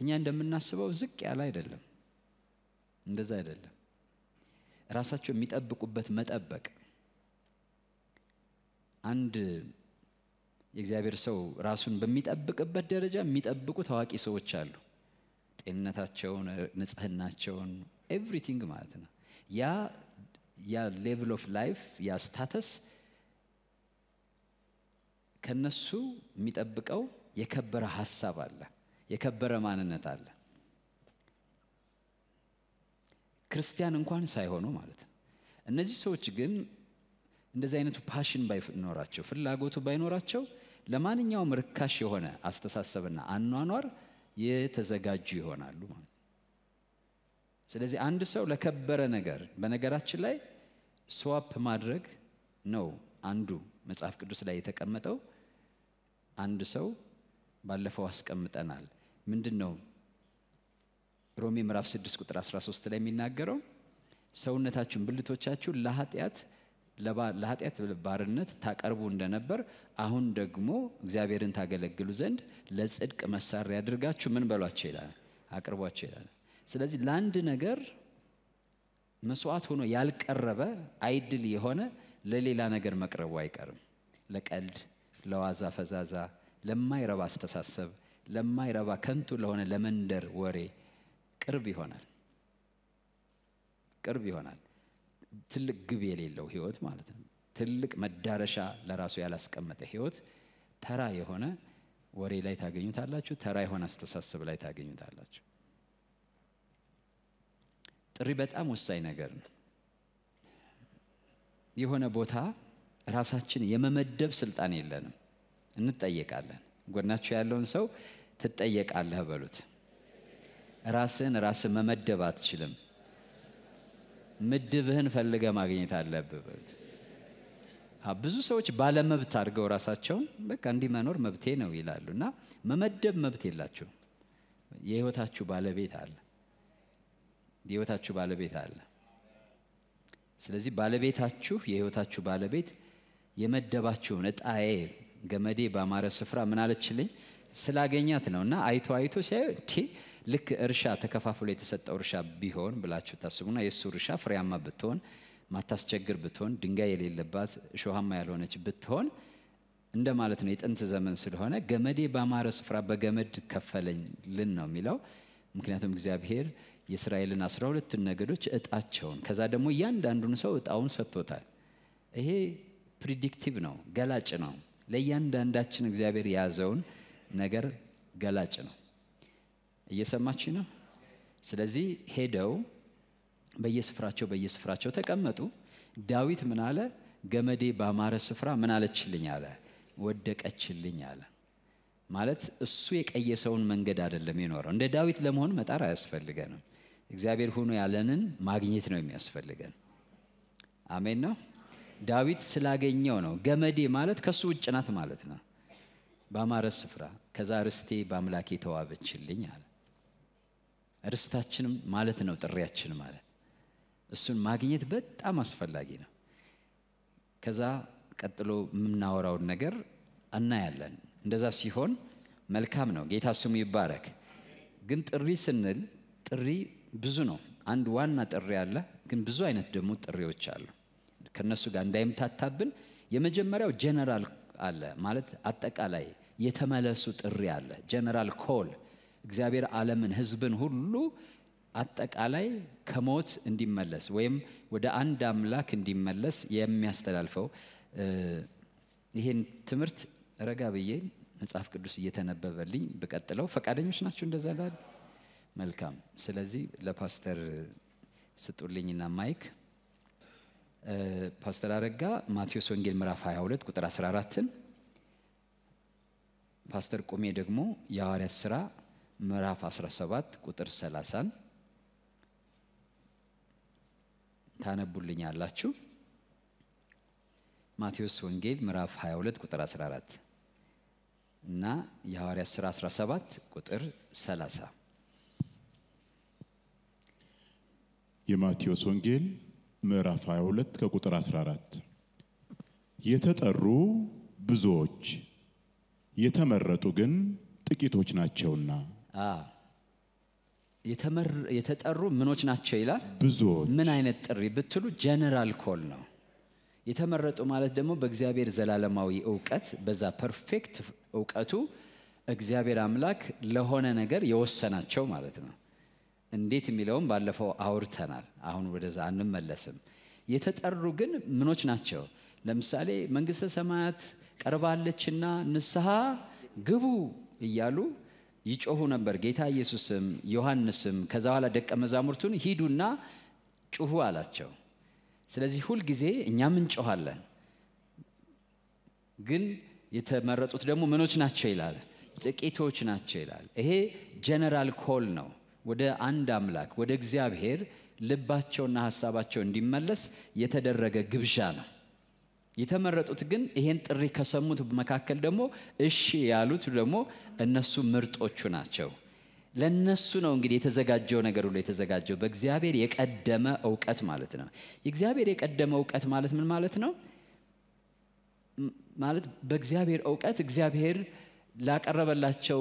እኛ እንደምናስበው ዝቅ ያለ አይደለም። እንደዛ አይደለም። ራሳቸው የሚጠብቁበት መጠበቅ አንድ የእግዚአብሔር ሰው ራሱን በሚጠብቅበት ደረጃ የሚጠብቁ ታዋቂ ሰዎች አሉ። ጤንነታቸውን፣ ንጽህናቸውን፣ ኤቭሪቲንግ ማለት ነው። ያ ያ ሌቭል ኦፍ ላይፍ ያ ስታተስ ከነሱ የሚጠብቀው የከበረ ሀሳብ አለ፣ የከበረ ማንነት አለ። ክርስቲያን እንኳን ሳይሆኑ ማለት ነው። እነዚህ ሰዎች ግን እንደዚህ አይነቱ ፓሽን ባይኖራቸው ፍላጎቱ ባይኖራቸው ለማንኛውም ርካሽ የሆነ አስተሳሰብና አኗኗር የተዘጋጁ ይሆናሉ ማለት ነው። ስለዚህ አንድ ሰው ለከበረ ነገር በነገራችን ላይ ስዋፕ ማድረግ ነው አንዱ መጽሐፍ ቅዱስ ላይ የተቀመጠው። አንድ ሰው ባለፈው አስቀምጠናል ምንድን ነው ሮሜ ምዕራፍ 6 ቁጥር 13 ላይ የሚናገረው ሰውነታችሁን ብልቶቻችሁን ለኃጢአት ለኃጢአት ባርነት ታቀርቡ እንደነበር አሁን ደግሞ እግዚአብሔርን ታገለግሉ ዘንድ ለጽድቅ መሳሪያ አድርጋችሁ ምን በሏቸው ይላል፣ አቅርቧቸው ይላል። ስለዚህ ለአንድ ነገር መስዋዕት ሆኖ ያልቀረበ አይድል የሆነ ለሌላ ነገር መቅረቡ አይቀርም። ለቀልድ፣ ለዋዛ ፈዛዛ፣ ለማይረባ አስተሳሰብ፣ ለማይረባ ከንቱ ለሆነ ለመንደር ወሬ ቅርብ ይሆናል ቅርብ ይሆናል። ትልቅ ግብ የሌለው ህይወት ማለት ነው። ትልቅ መዳረሻ ለራሱ ያላስቀመጠ ህይወት ተራ የሆነ ወሬ ላይ ታገኙታላችሁ። ተራ የሆነ አስተሳሰብ ላይ ታገኙታላችሁ። ጥሪ በጣም ወሳኝ ነገር ነው። የሆነ ቦታ ራሳችን የመመደብ ስልጣን የለንም። እንጠየቃለን። ጎናችሁ ያለውን ሰው ትጠየቃለህ በሉት። ራስን ራስን መመደብ አትችልም። ምድብህን ፈልገ ማግኘት አለብበት ብዙ ሰዎች ባለመብት አድርገው ራሳቸውን በቃ እንዲህ መኖር መብቴ ነው ይላሉ እና መመደብ መብት የላችሁ። የህይወታችሁ ባለቤት አለ። የህይወታችሁ ባለቤት አለ። ስለዚህ ባለቤታችሁ የህይወታችሁ ባለቤት የመደባችሁን እጣዬ ገመዴ ባማረ ስፍራ ምን አለችልኝ? ስላገኛት ነው እና አይቶ አይቶ ሲያዩ ልክ እርሻ ተከፋፍሎ የተሰጠው እርሻ ቢሆን ብላችሁ ታስቡና የእሱ እርሻ ፍሬያማ ብትሆን ማታስቸግር ብትሆን ድንጋይ የሌለባት እሾሃማ ያልሆነች ብትሆን እንደማለት ነው። የጥንት ዘመን ስለሆነ ገመዴ ባማረ ስፍራ በገመድ ልን ነው የሚለው። ምክንያቱም እግዚአብሔር የእስራኤልን አስራ ሁለቱን ነገዶች እጣቸውን ከዛ ደግሞ እያንዳንዱን ሰው እጣውን ሰጥቶታል። ይሄ ፕሪዲክቲቭ ነው፣ ገላጭ ነው። ለእያንዳንዳችን እግዚአብሔር የያዘውን ነገር ገላጭ ነው። እየሰማች ነው። ስለዚህ ሄደው በየስፍራቸው በየስፍራቸው ተቀመጡ። ዳዊት ምን አለ? ገመዴ ባማረ ስፍራ ምን አለችልኝ አለ፣ ወደቀችልኝ አለ። ማለት እሱ የቀየሰውን መንገድ አይደለም የኖረው። እንደ ዳዊት ለመሆን መጣር አያስፈልገንም። እግዚአብሔር ሆኖ ያለንን ማግኘት ነው የሚያስፈልገን። አሜን ነው። ዳዊት ስላገኘው ነው። ገመዴ ማለት ከሱ ውጭ ናት ማለት ነው። በአማረ ስፍራ ከዛ ርስቴ በአምላኬ ተዋበችልኝ አለ። ርስታችንም ማለት ነው ጥሪያችን ማለት እሱን ማግኘት በጣም አስፈላጊ ነው። ከዛ ቀጥሎ የምናወራውን ነገር እናያለን። እንደዛ ሲሆን መልካም ነው። ጌታ ስሙ ይባረክ። ግን ጥሪ ስንል ጥሪ ብዙ ነው። አንድ ዋና ጥሪ አለ፣ ግን ብዙ አይነት ደግሞ ጥሪዎች አሉ። ከነሱ ጋር እንዳይምታታብን የመጀመሪያው ጀነራል አለ ማለት አጠቃላይ የተመለሱ ጥሪ አለ ጀነራል ኮል እግዚአብሔር ዓለምን ህዝብን ሁሉ አጠቃላይ ከሞት እንዲመለስ ወይም ወደ አንድ አምላክ እንዲመለስ የሚያስተላልፈው ይህን ትምህርት ረጋ ብዬ መጽሐፍ ቅዱስ እየተነበበልኝ ብቀጥለው ፈቃደኞች ናቸው እንደዛ ላል መልካም ስለዚህ ለፓስተር ስጡልኝና ማይክ ፓስተር አረጋ ማቴዎስ ወንጌል ምዕራፍ 22 ቁጥር 14ን ፓስተር ቁሜ ደግሞ የሐዋርያት ሥራ ምዕራፍ 17 ቁጥር 30ን ታነቡልኛላችሁ። ማቴዎስ ወንጌል ምዕራፍ 22 ቁጥር 14 እና የሐዋርያት ሥራ 17 ቁጥር 30 የማቴዎስ ወንጌል ምዕራፍ 22 ከቁጥር 14 የተጠሩ ብዙዎች የተመረጡ ግን ጥቂቶች ናቸውና የተጠሩ ምኖች ናቸው ይላል። ብዙዎች ምን አይነት ጥሪ ብትሉ ጀነራል ኮል ነው። የተመረጡ ማለት ደግሞ በእግዚአብሔር ዘላለማዊ እውቀት በዛ ፐርፌክት እውቀቱ እግዚአብሔር አምላክ ለሆነ ነገር የወሰናቸው ማለት ነው። እንዴት የሚለውም ባለፈው አውርተናል። አሁን ወደዛ አንመለስም። የተጠሩ ግን ምኖች ናቸው? ለምሳሌ መንግስተ ሰማያት ቀርባለችና ንስሐ ግቡ እያሉ ይጮሁ ነበር። ጌታ ኢየሱስም ዮሐንስም ከዛ በኋላ ደቀ መዛሙርቱን ሂዱና ጩሁ አላቸው። ስለዚህ ሁልጊዜ እኛም እንጮኋለን፣ ግን የተመረጡት ደግሞ ምኖች ናቸው ይላል፣ ጥቂቶች ናቸው ይላል። ይሄ ጀነራል ኮል ነው። ወደ አንድ አምላክ ወደ እግዚአብሔር ልባቸውና ሀሳባቸው እንዲመለስ የተደረገ ግብዣ ነው። የተመረጡት ግን ይሄን ጥሪ ከሰሙት መካከል ደግሞ እሺ ያሉት ደግሞ እነሱ ምርጦቹ ናቸው። ለነሱ ነው እንግዲህ የተዘጋጀው ነገር ሁሉ የተዘጋጀው በእግዚአብሔር የቀደመ እውቀት ማለት ነው። የእግዚአብሔር የቀደመ እውቀት ማለት ምን ማለት ነው? ማለት በእግዚአብሔር እውቀት እግዚአብሔር ላቀረበላቸው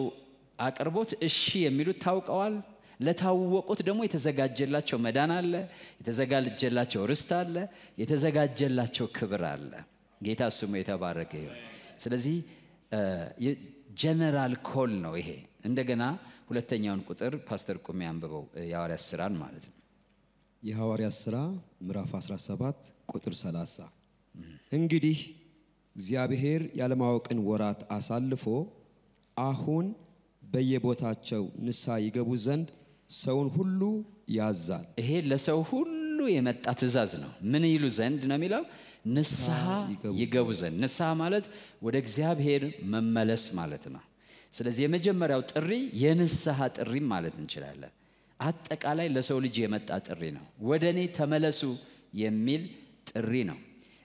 አቅርቦት እሺ የሚሉት ታውቀዋል፣ ለታወቁት ደግሞ የተዘጋጀላቸው መዳን አለ፣ የተዘጋጀላቸው ርስት አለ፣ የተዘጋጀላቸው ክብር አለ። ጌታ ስሙ የተባረከ ይሁን። ስለዚህ ጀነራል ኮል ነው ይሄ። እንደገና ሁለተኛውን ቁጥር ፓስተር ቁሚ አንብበው፣ የሐዋርያት ስራን ማለት ነው። የሐዋርያት ስራ ምዕራፍ 17 ቁጥር 30 እንግዲህ እግዚአብሔር ያለማወቅን ወራት አሳልፎ አሁን በየቦታቸው ንስሐ ይገቡ ዘንድ ሰውን ሁሉ ያዛል። ይሄ ለሰው ሁሉ የመጣ ትእዛዝ ነው። ምን ይሉ ዘንድ ነው የሚለው? ንስሐ ይገቡ ዘንድ። ንስሐ ማለት ወደ እግዚአብሔር መመለስ ማለት ነው። ስለዚህ የመጀመሪያው ጥሪ የንስሐ ጥሪ ማለት እንችላለን። አጠቃላይ ለሰው ልጅ የመጣ ጥሪ ነው። ወደ እኔ ተመለሱ የሚል ጥሪ ነው።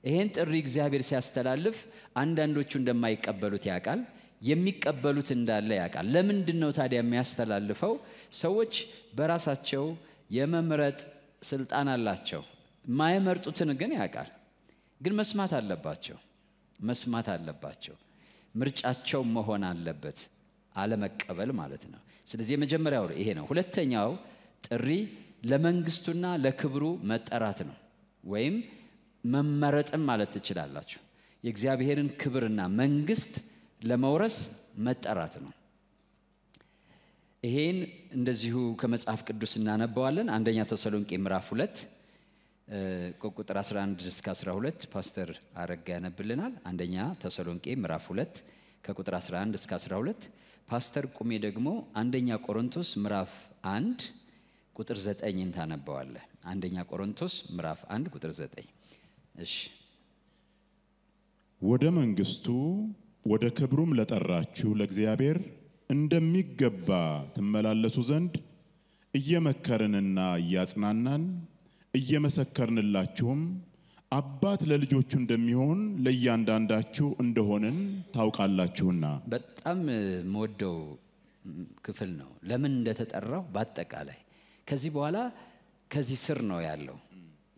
ይህን ጥሪ እግዚአብሔር ሲያስተላልፍ አንዳንዶቹ እንደማይቀበሉት ያውቃል። የሚቀበሉት እንዳለ ያውቃል። ለምንድን ነው ታዲያ የሚያስተላልፈው? ሰዎች በራሳቸው የመምረጥ ስልጣን አላቸው። የማይመርጡትን ግን ያውቃል። ግን መስማት አለባቸው፣ መስማት አለባቸው። ምርጫቸው መሆን አለበት፣ አለመቀበል ማለት ነው። ስለዚህ የመጀመሪያው ይሄ ነው። ሁለተኛው ጥሪ ለመንግስቱና ለክብሩ መጠራት ነው፣ ወይም መመረጥም ማለት ትችላላችሁ። የእግዚአብሔርን ክብርና መንግስት ለመውረስ መጠራት ነው። ይሄን እንደዚሁ ከመጽሐፍ ቅዱስ እናነባዋለን። አንደኛ ተሰሎንቄ ምዕራፍ ሁለት ቁጥር 11 እስከ 12 ፓስተር አረጋ ያነብልናል። አንደኛ ተሰሎንቄ ምዕራፍ 2 ከቁጥር 11 እስከ 12 ፓስተር ቁሜ ደግሞ አንደኛ ቆሮንቶስ ምዕራፍ 1 ቁጥር 9ን ታነባዋለ። አንደኛ ቆሮንቶስ ምዕራፍ 1 ቁጥር 9 እሺ ወደ መንግስቱ ወደ ክብሩም ለጠራችሁ ለእግዚአብሔር እንደሚገባ ትመላለሱ ዘንድ እየመከርንና እያጽናናን እየመሰከርንላችሁም አባት ለልጆቹ እንደሚሆን ለእያንዳንዳችሁ እንደሆንን ታውቃላችሁና። በጣም መወደው ክፍል ነው። ለምን እንደተጠራው በአጠቃላይ ከዚህ በኋላ ከዚህ ስር ነው ያለው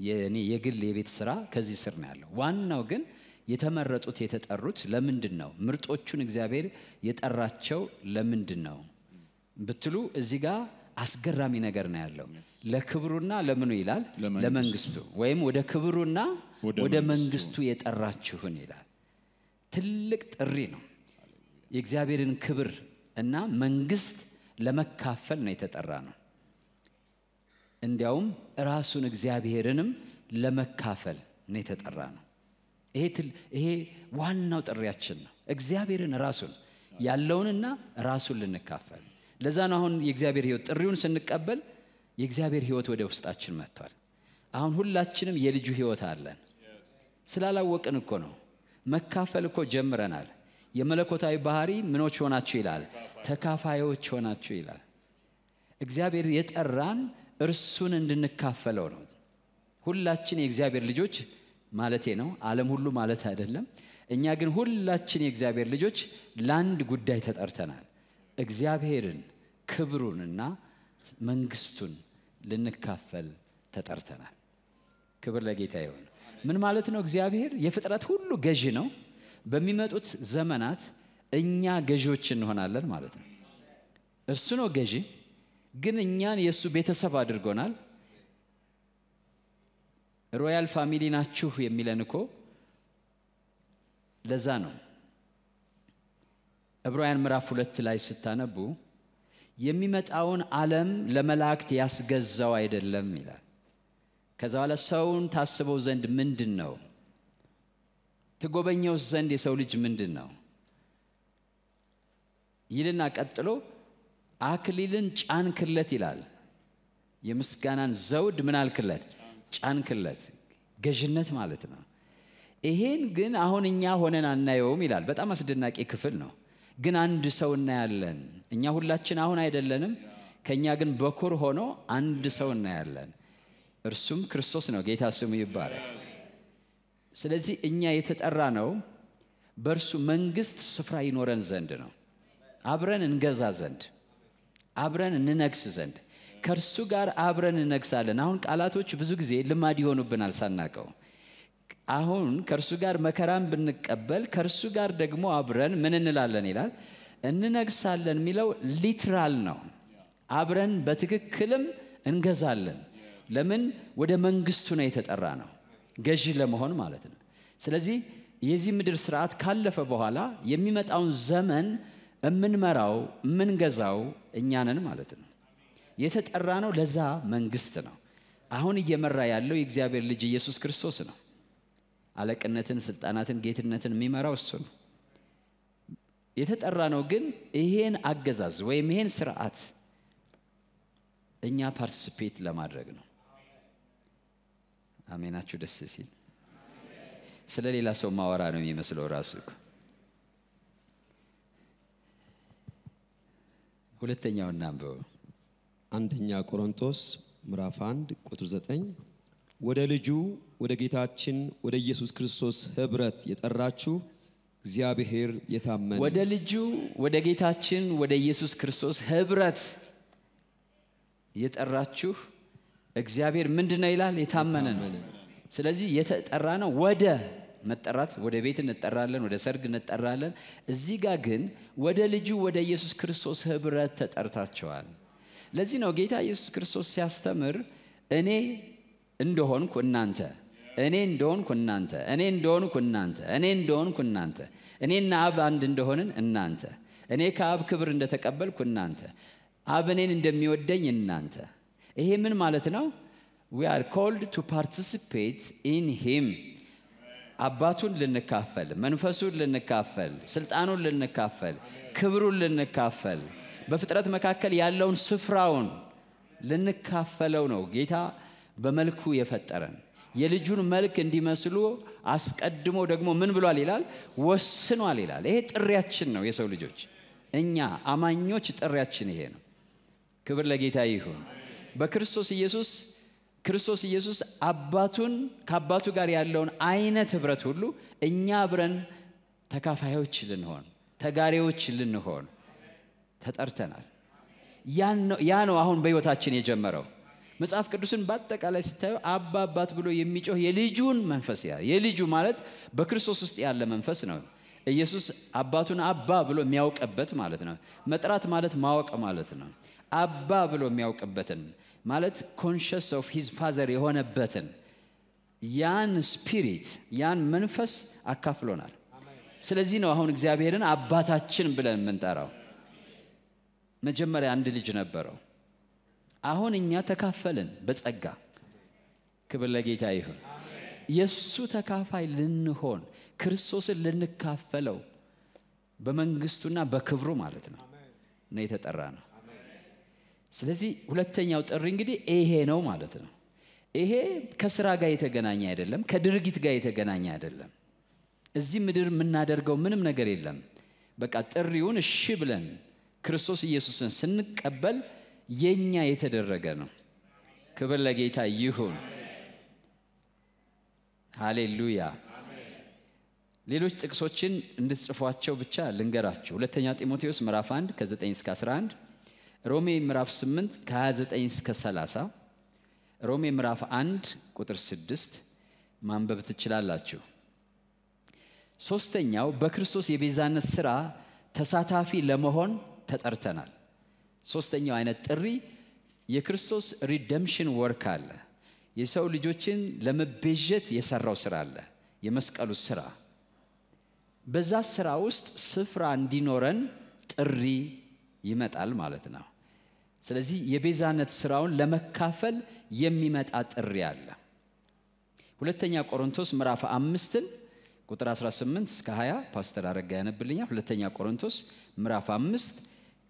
የኔ የግል የቤት ስራ ከዚህ ስር ነው ያለው። ዋናው ግን የተመረጡት የተጠሩት ለምንድን ነው? ምርጦቹን እግዚአብሔር የጠራቸው ለምንድን ነው ብትሉ እዚህ ጋር አስገራሚ ነገር ነው ያለው። ለክብሩና ለምኑ ይላል? ለመንግስቱ ወይም ወደ ክብሩና ወደ መንግስቱ የጠራችሁን ይላል። ትልቅ ጥሪ ነው። የእግዚአብሔርን ክብር እና መንግስት ለመካፈል ነው የተጠራ ነው። እንዲያውም ራሱን እግዚአብሔርንም ለመካፈል ነው የተጠራ ነው። ይሄ ዋናው ጥሪያችን ነው። እግዚአብሔርን ራሱን ያለውንና ራሱን ልንካፈል። ለዛ ነው አሁን የእግዚአብሔር ህይወት ጥሪውን ስንቀበል የእግዚአብሔር ህይወት ወደ ውስጣችን መጥቷል። አሁን ሁላችንም የልጁ ህይወት አለን። ስላላወቅን እኮ ነው። መካፈል እኮ ጀምረናል። የመለኮታዊ ባህሪ ምኖች ሆናችሁ ይላል፣ ተካፋዮች ሆናችሁ ይላል። እግዚአብሔር የጠራን እርሱን እንድንካፈለው ነው። ሁላችን የእግዚአብሔር ልጆች ማለቴ ነው አለም ሁሉ ማለት አይደለም እኛ ግን ሁላችን የእግዚአብሔር ልጆች ለአንድ ጉዳይ ተጠርተናል እግዚአብሔርን ክብሩንና መንግስቱን ልንካፈል ተጠርተናል ክብር ለጌታ ይሆን ምን ማለት ነው እግዚአብሔር የፍጥረት ሁሉ ገዢ ነው በሚመጡት ዘመናት እኛ ገዢዎች እንሆናለን ማለት ነው እርሱ ነው ገዢ ግን እኛን የእሱ ቤተሰብ አድርጎናል ሮያል ፋሚሊ ናችሁ የሚለን እኮ ለዛ ነው ዕብራውያን ምዕራፍ ሁለት ላይ ስታነቡ የሚመጣውን ዓለም ለመላእክት ያስገዛው አይደለም ይላል ከዛ በኋላ ሰውን ታስበው ዘንድ ምንድን ነው ትጎበኘው ዘንድ የሰው ልጅ ምንድን ነው ይልና ቀጥሎ አክሊልን ጫንክለት ይላል የምስጋናን ዘውድ ምን አልክለት ጫንክለት። ገዥነት ማለት ነው። ይሄን ግን አሁን እኛ ሆነን አናየውም ይላል። በጣም አስደናቂ ክፍል ነው። ግን አንድ ሰው እናያለን። እኛ ሁላችን አሁን አይደለንም፣ ከእኛ ግን በኩር ሆኖ አንድ ሰው እናያለን። እርሱም ክርስቶስ ነው። ጌታ ስሙ ይባላል። ስለዚህ እኛ የተጠራ ነው በእርሱ መንግስት ስፍራ ይኖረን ዘንድ ነው። አብረን እንገዛ ዘንድ፣ አብረን እንነግስ ዘንድ ከእርሱ ጋር አብረን እነግሳለን። አሁን ቃላቶች ብዙ ጊዜ ልማድ ይሆኑብናል ሳናቀው። አሁን ከእርሱ ጋር መከራን ብንቀበል ከእርሱ ጋር ደግሞ አብረን ምን እንላለን ይላል እንነግሳለን የሚለው ሊትራል ነው። አብረን በትክክልም እንገዛለን። ለምን ወደ መንግስቱ ነው የተጠራ ነው፣ ገዢ ለመሆን ማለት ነው። ስለዚህ የዚህ ምድር ስርዓት ካለፈ በኋላ የሚመጣውን ዘመን የምንመራው የምንገዛው እኛንን ማለት ነው። የተጠራ ነው ለዛ መንግስት ነው። አሁን እየመራ ያለው የእግዚአብሔር ልጅ ኢየሱስ ክርስቶስ ነው። አለቅነትን፣ ስልጣናትን፣ ጌትነትን የሚመራው እሱ ነው። የተጠራ ነው ግን ይሄን አገዛዝ ወይም ይሄን ስርዓት እኛ ፓርቲስፔት ለማድረግ ነው። አሜናችሁ ደስ ሲል ስለ ሌላ ሰው ማወራ ነው የሚመስለው ራሱ ሁለተኛውን እናንብበው አንደኛ ቆሮንቶስ ምዕራፍ 1 ቁጥር 9 ወደ ልጁ ወደ ጌታችን ወደ ኢየሱስ ክርስቶስ ህብረት የጠራችሁ እግዚአብሔር የታመነ ወደ ልጁ ወደ ጌታችን ወደ ኢየሱስ ክርስቶስ ህብረት የጠራችሁ እግዚአብሔር ምንድን ነው ይላል? የታመነ ነው። ስለዚህ የተጠራ ነው ወደ መጠራት ወደ ቤት እንጠራለን፣ ወደ ሰርግ እንጠራለን። እዚህ ጋር ግን ወደ ልጁ ወደ ኢየሱስ ክርስቶስ ህብረት ተጠርታቸዋል። ለዚህ ነው ጌታ ኢየሱስ ክርስቶስ ሲያስተምር እኔ እንደሆንኩ እናንተ እኔ እንደሆንኩ እናንተ እኔ እንደሆንኩ እናንተ እኔ እንደሆንኩ እናንተ እኔና አብ አንድ እንደሆንን እናንተ እኔ ከአብ ክብር እንደተቀበልኩ እናንተ አብ እኔን እንደሚወደኝ እናንተ ይሄ ምን ማለት ነው ዊ አር ኮልድ ቱ ፓርቲሲፔት ኢን ሂም አባቱን ልንካፈል መንፈሱን ልንካፈል ስልጣኑን ልንካፈል ክብሩን ልንካፈል በፍጥረት መካከል ያለውን ስፍራውን ልንካፈለው ነው። ጌታ በመልኩ የፈጠረን የልጁን መልክ እንዲመስሉ አስቀድሞ ደግሞ ምን ብሏል ይላል? ወስኗል ይላል። ይሄ ጥሪያችን ነው። የሰው ልጆች እኛ አማኞች ጥሪያችን ይሄ ነው። ክብር ለጌታ ይሁን። በክርስቶስ ኢየሱስ ክርስቶስ ኢየሱስ አባቱን ከአባቱ ጋር ያለውን አይነት ህብረት ሁሉ እኛ አብረን ተካፋዮች ልንሆን ተጋሪዎች ልንሆን ተጠርተናል። ያ ነው አሁን በህይወታችን የጀመረው። መጽሐፍ ቅዱስን በአጠቃላይ ስታዩ አባ አባት ብሎ የሚጮህ የልጁን መንፈስ የልጁ ማለት በክርስቶስ ውስጥ ያለ መንፈስ ነው። ኢየሱስ አባቱን አባ ብሎ የሚያውቅበት ማለት ነው። መጥራት ማለት ማወቅ ማለት ነው። አባ ብሎ የሚያውቅበትን ማለት ኮንሽስ ኦፍ ሂዝ ፋዘር የሆነበትን ያን ስፒሪት ያን መንፈስ አካፍሎናል። ስለዚህ ነው አሁን እግዚአብሔርን አባታችን ብለን የምንጠራው። መጀመሪያ አንድ ልጅ ነበረው። አሁን እኛ ተካፈልን በጸጋ። ክብር ለጌታ ይሁን። የእሱ ተካፋይ ልንሆን ክርስቶስን ልንካፈለው በመንግስቱና በክብሩ ማለት ነው ነው የተጠራ ነው። ስለዚህ ሁለተኛው ጥሪ እንግዲህ ይሄ ነው ማለት ነው። ይሄ ከስራ ጋር የተገናኘ አይደለም፣ ከድርጊት ጋር የተገናኘ አይደለም። እዚህ ምድር የምናደርገው ምንም ነገር የለም። በቃ ጥሪውን እሺ ብለን ክርስቶስ ኢየሱስን ስንቀበል የኛ የተደረገ ነው። ክብር ለጌታ ይሁን። ሃሌሉያ። ሌሎች ጥቅሶችን እንድትጽፏቸው ብቻ ልንገራቸው። ሁለተኛ ጢሞቴዎስ ምዕራፍ 1 ከ9 እስከ 11፣ ሮሜ ምዕራፍ 8 ከ29 እስከ 30፣ ሮሜ ምዕራፍ 1 ቁጥር 6 ማንበብ ትችላላችሁ። ሶስተኛው በክርስቶስ የቤዛነት ስራ ተሳታፊ ለመሆን ተጠርተናል። ሶስተኛው አይነት ጥሪ የክርስቶስ ሪደምሽን ወርክ አለ። የሰው ልጆችን ለመቤዠት የሰራው ስራ አለ፣ የመስቀሉ ስራ። በዛ ስራ ውስጥ ስፍራ እንዲኖረን ጥሪ ይመጣል ማለት ነው። ስለዚህ የቤዛነት ስራውን ለመካፈል የሚመጣ ጥሪ አለ። ሁለተኛ ቆሮንቶስ ምዕራፍ አምስትን ቁጥር 18 እስከ 20 ፓስተር አረጋ ያነብልኛል። ሁለተኛ ቆሮንቶስ ምዕራፍ አምስት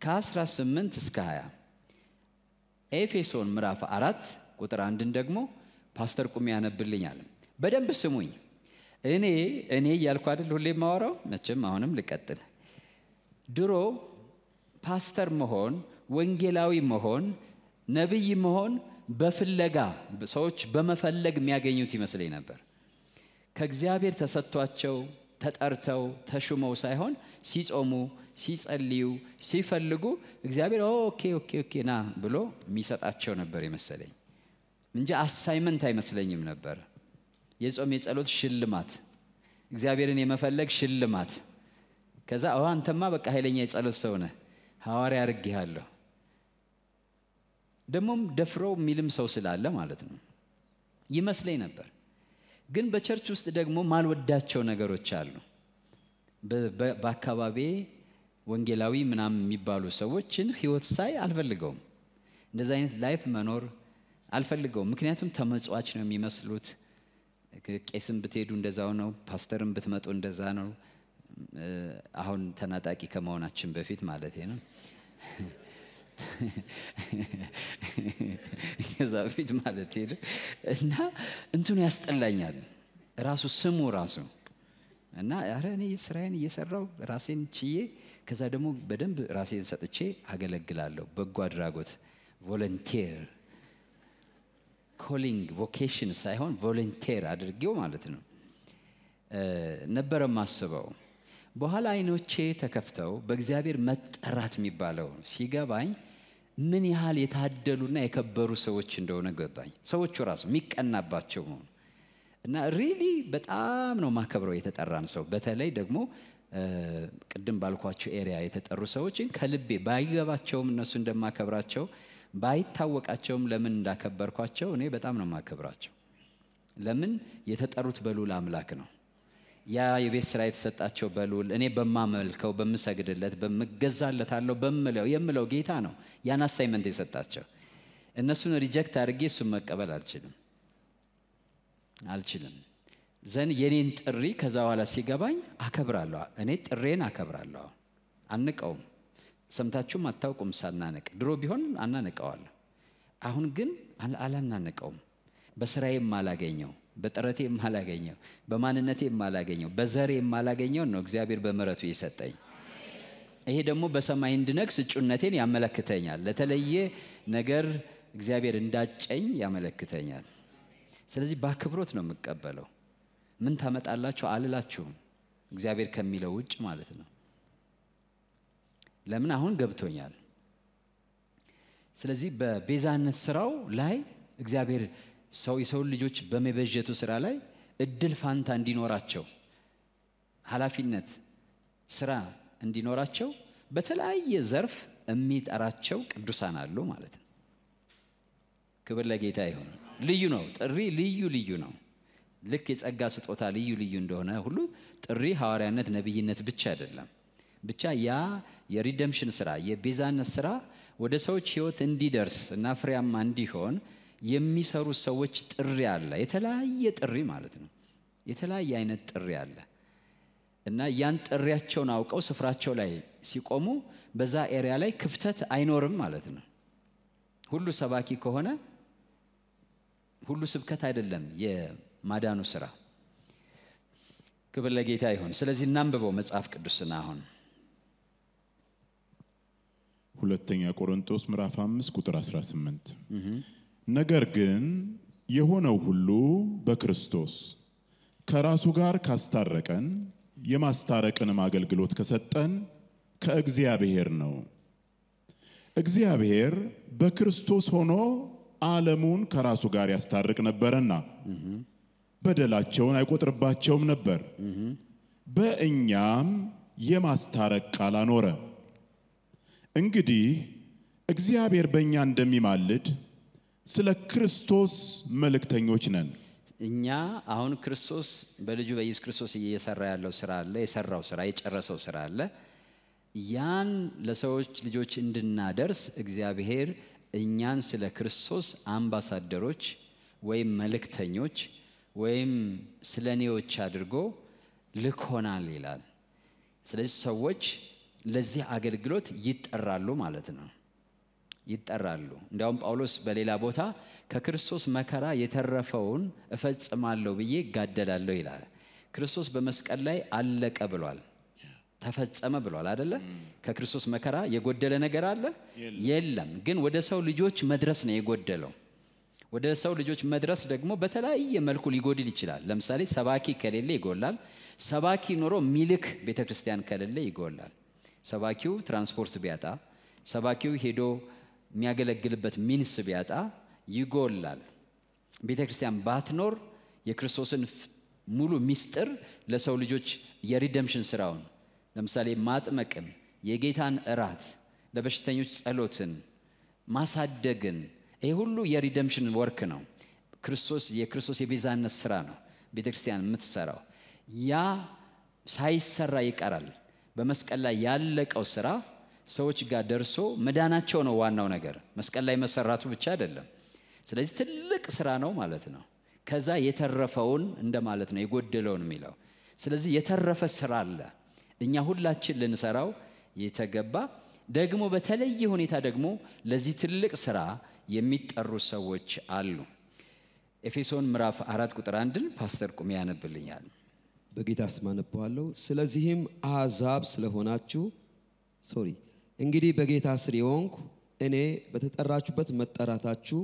ከ18 እስከ 20 ኤፌሶን ምዕራፍ አራት ቁጥር አንድን ደግሞ ፓስተር ቁሚ ያነብልኛል። በደንብ ስሙኝ። እኔ እኔ እያልኩ አይደል ሁሌ የማወራው፣ መቼም አሁንም ልቀጥል። ድሮ ፓስተር መሆን፣ ወንጌላዊ መሆን፣ ነቢይ መሆን በፍለጋ ሰዎች በመፈለግ የሚያገኙት ይመስለኝ ነበር። ከእግዚአብሔር ተሰጥቷቸው ተጠርተው ተሹመው ሳይሆን ሲጾሙ ሲጸልዩ ሲፈልጉ እግዚአብሔር ኦኬ ኦኬ ኦኬ ና ብሎ የሚሰጣቸው ነበር የመሰለኝ እንጂ አሳይመንት አይመስለኝም ነበር። የጾም የጸሎት ሽልማት፣ እግዚአብሔርን የመፈለግ ሽልማት። ከዛ ኦ አንተማ በቃ ኃይለኛ የጸሎት ሰው ነ ሐዋር አድርጌሃለሁ። ደግሞም ደፍሮ የሚልም ሰው ስላለ ማለት ነው ይመስለኝ ነበር። ግን በቸርች ውስጥ ደግሞ ማልወዳቸው ነገሮች አሉ። በአካባቢ ወንጌላዊ ምናምን የሚባሉ ሰዎችን ህይወት ሳይ አልፈልገውም። እንደዚህ አይነት ላይፍ መኖር አልፈልገውም። ምክንያቱም ተመጽዋች ነው የሚመስሉት። ቄስም ብትሄዱ እንደዛው ነው። ፓስተርም ብትመጡ እንደዛ ነው። አሁን ተናጣቂ ከመሆናችን በፊት ማለት ነው። ከዛ በፊት ማለት ነው እና እንትኑ ያስጠላኛል ራሱ ስሙ ራሱ እና ኧረ እኔ ስራዬን እየሰራው ራሴን ችዬ ከዛ ደግሞ በደንብ ራሴን ሰጥቼ አገለግላለሁ። በጎ አድራጎት ቮለንቴር ኮሊንግ ቮኬሽን ሳይሆን ቮለንቴር አድርጌው ማለት ነው ነበረ ማስበው። በኋላ አይኖቼ ተከፍተው በእግዚአብሔር መጠራት የሚባለው ሲገባኝ ምን ያህል የታደሉና የከበሩ ሰዎች እንደሆነ ገባኝ። ሰዎቹ ራሱ የሚቀናባቸው መሆኑ እና ሪሊ በጣም ነው ማከብረው የተጠራን ሰው በተለይ ደግሞ ቅድም ባልኳቸው ኤሪያ የተጠሩ ሰዎችን ከልቤ ባይገባቸውም እነሱ እንደማከብራቸው ባይታወቃቸውም ለምን እንዳከበርኳቸው እኔ በጣም ነው ማከብራቸው። ለምን የተጠሩት በሉል አምላክ ነው። ያ የቤት ስራ የተሰጣቸው በሉል እኔ በማመልከው በምሰግድለት፣ አለው በምለው የምለው ጌታ ነው ያን አሳይመንት የሰጣቸው። እነሱን ሪጀክት አድርጌ እሱን መቀበል አልችልም። አልችልም ዘን የኔን ጥሪ ከዛ በኋላ ሲገባኝ አከብራለሁ። እኔ ጥሬን አከብራለሁ። አንቀውም። ሰምታችሁም አታውቁም ሳናነቅ። ድሮ ቢሆን አናነቀዋል አሁን ግን አላናነቀውም። በስራ የማላገኘው በጥረቴ የማላገኘው በማንነት የማላገኘው በዘር የማላገኘው ነው እግዚአብሔር በምረቱ የሰጠኝ። ይሄ ደግሞ በሰማይ እንድነግስ እጩነቴን ያመለክተኛል። ለተለየ ነገር እግዚአብሔር እንዳጨኝ ያመለክተኛል። ስለዚህ በአክብሮት ነው የምቀበለው። ምን ታመጣላችሁ አልላችሁም፣ እግዚአብሔር ከሚለው ውጭ ማለት ነው። ለምን አሁን ገብቶኛል። ስለዚህ በቤዛነት ስራው ላይ እግዚአብሔር ሰው የሰውን ልጆች በመበጀቱ ስራ ላይ እድል ፋንታ እንዲኖራቸው ኃላፊነት ስራ እንዲኖራቸው በተለያየ ዘርፍ የሚጠራቸው ቅዱሳን አሉ ማለት ነው። ክብር ለጌታ ይሁን። ልዩ ነው። ጥሪ ልዩ ልዩ ነው። ልክ የጸጋ ስጦታ ልዩ ልዩ እንደሆነ ሁሉ ጥሪ ሐዋርያነት፣ ነቢይነት ብቻ አይደለም። ብቻ ያ የሪደምሽን ስራ የቤዛነት ስራ ወደ ሰዎች ህይወት እንዲደርስ እና ፍሬያማ እንዲሆን የሚሰሩ ሰዎች ጥሪ አለ። የተለያየ ጥሪ ማለት ነው። የተለያየ አይነት ጥሪ አለ እና ያን ጥሪያቸውን አውቀው ስፍራቸው ላይ ሲቆሙ በዛ ኤሪያ ላይ ክፍተት አይኖርም ማለት ነው። ሁሉ ሰባኪ ከሆነ ሁሉ ስብከት አይደለም የማዳኑ ስራ። ክብር ለጌታ ይሁን። ስለዚህ እናንብበው መጽሐፍ ቅዱስን አሁን ሁለተኛ ቆሮንቶስ ምዕራፍ 5 ቁጥር 18 ነገር ግን የሆነው ሁሉ በክርስቶስ ከራሱ ጋር ካስታረቀን የማስታረቅንም አገልግሎት ከሰጠን ከእግዚአብሔር ነው። እግዚአብሔር በክርስቶስ ሆኖ ዓለሙን ከራሱ ጋር ያስታርቅ ነበርና በደላቸውን አይቆጥርባቸውም ነበር። በእኛም የማስታረቅ ቃል አኖረ። እንግዲህ እግዚአብሔር በእኛ እንደሚማልድ ስለ ክርስቶስ መልእክተኞች ነን። እኛ አሁን ክርስቶስ በልጁ በኢየሱስ ክርስቶስ እየሰራ ያለው ስራ አለ፣ የሰራው ስራ የጨረሰው ስራ አለ። ያን ለሰዎች ልጆች እንድናደርስ እግዚአብሔር እኛን ስለ ክርስቶስ አምባሳደሮች ወይም መልእክተኞች ወይም ስለ እኔዎች አድርጎ ልኮናል ይላል። ስለዚህ ሰዎች ለዚህ አገልግሎት ይጠራሉ ማለት ነው። ይጠራሉ። እንዲያውም ጳውሎስ በሌላ ቦታ ከክርስቶስ መከራ የተረፈውን እፈጽማለሁ ብዬ ይጋደላለሁ ይላል። ክርስቶስ በመስቀል ላይ አለቀ ብሏል። ተፈጸመ ብሏል አደለ? ከክርስቶስ መከራ የጎደለ ነገር አለ የለም። ግን ወደ ሰው ልጆች መድረስ ነው የጎደለው። ወደ ሰው ልጆች መድረስ ደግሞ በተለያየ መልኩ ሊጎድል ይችላል። ለምሳሌ ሰባኪ ከሌለ ይጎላል። ሰባኪ ኖሮ ሚልክ ቤተ ክርስቲያን ከሌለ ይጎላል። ሰባኪው ትራንስፖርት ቢያጣ፣ ሰባኪው ሄዶ የሚያገለግልበት ሚንስ ቢያጣ ይጎላል። ቤተ ክርስቲያን ባትኖር የክርስቶስን ሙሉ ሚስጥር ለሰው ልጆች የሪደምሽን ስራውን ለምሳሌ ማጥመቅን፣ የጌታን እራት፣ ለበሽተኞች ጸሎትን፣ ማሳደግን ይህ ሁሉ የሪደምሽን ወርክ ነው። ክርስቶስ የክርስቶስ የቤዛነት ስራ ነው ቤተ ክርስቲያን የምትሰራው። ያ ሳይሰራ ይቀራል። በመስቀል ላይ ያለቀው ስራ ሰዎች ጋር ደርሶ መዳናቸው ነው ዋናው ነገር፣ መስቀል ላይ መሰራቱ ብቻ አይደለም። ስለዚህ ትልቅ ስራ ነው ማለት ነው። ከዛ የተረፈውን እንደማለት ነው የጎደለውን የሚለው። ስለዚህ የተረፈ ስራ አለ። እኛ ሁላችን ልንሰራው የተገባ ደግሞ በተለየ ሁኔታ ደግሞ ለዚህ ትልቅ ስራ የሚጠሩ ሰዎች አሉ። ኤፌሶን ምዕራፍ አራት ቁጥር አንድን ፓስተር ቁሜ ያነብልኛል። በጌታ ስም ስለዚህም አዛብ ስለሆናችሁ ሶሪ እንግዲህ በጌታ ስር የወንኩ እኔ በተጠራችሁበት መጠራታችሁ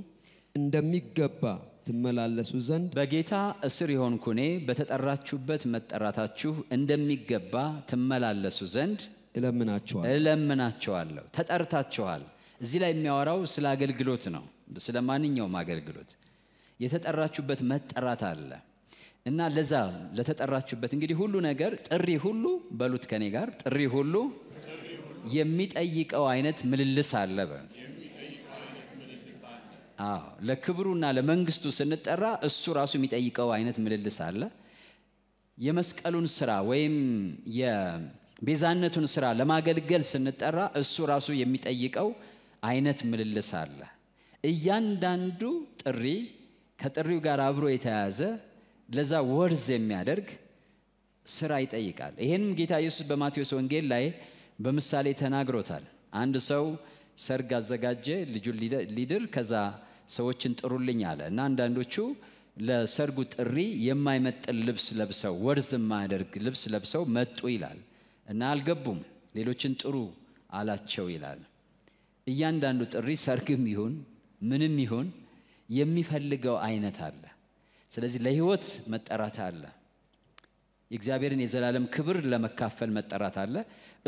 እንደሚገባ ትመላለሱ ዘንድ በጌታ እስር የሆንኩ እኔ በተጠራችሁበት መጠራታችሁ እንደሚገባ ትመላለሱ ዘንድ እለምናችኋለሁ ተጠርታችኋል። እዚህ ላይ የሚያወራው ስለ አገልግሎት ነው፣ ስለ ማንኛውም አገልግሎት የተጠራችሁበት መጠራት አለ እና ለዛ ለተጠራችሁበት እንግዲህ ሁሉ ነገር ጥሪ ሁሉ በሉት ከኔ ጋር ጥሪ ሁሉ የሚጠይቀው አይነት ምልልስ አለ ለክብሩና ለመንግስቱ ስንጠራ እሱ ራሱ የሚጠይቀው አይነት ምልልስ አለ። የመስቀሉን ስራ ወይም የቤዛነቱን ስራ ለማገልገል ስንጠራ እሱ ራሱ የሚጠይቀው አይነት ምልልስ አለ። እያንዳንዱ ጥሪ ከጥሪው ጋር አብሮ የተያያዘ ለዛ ወርዝ የሚያደርግ ስራ ይጠይቃል። ይሄንም ጌታ ኢየሱስ በማቴዎስ ወንጌል ላይ በምሳሌ ተናግሮታል። አንድ ሰው ሰርግ አዘጋጀ፣ ልጁን ሊድር ከዛ ሰዎችን ጥሩልኝ አለ እና አንዳንዶቹ ለሰርጉ ጥሪ የማይመጥን ልብስ ለብሰው ወርዝ የማያደርግ ልብስ ለብሰው መጡ ይላል እና አልገቡም ሌሎችን ጥሩ አላቸው ይላል እያንዳንዱ ጥሪ ሰርግም ይሁን ምንም ይሁን የሚፈልገው አይነት አለ ስለዚህ ለህይወት መጠራት አለ የእግዚአብሔርን የዘላለም ክብር ለመካፈል መጠራት አለ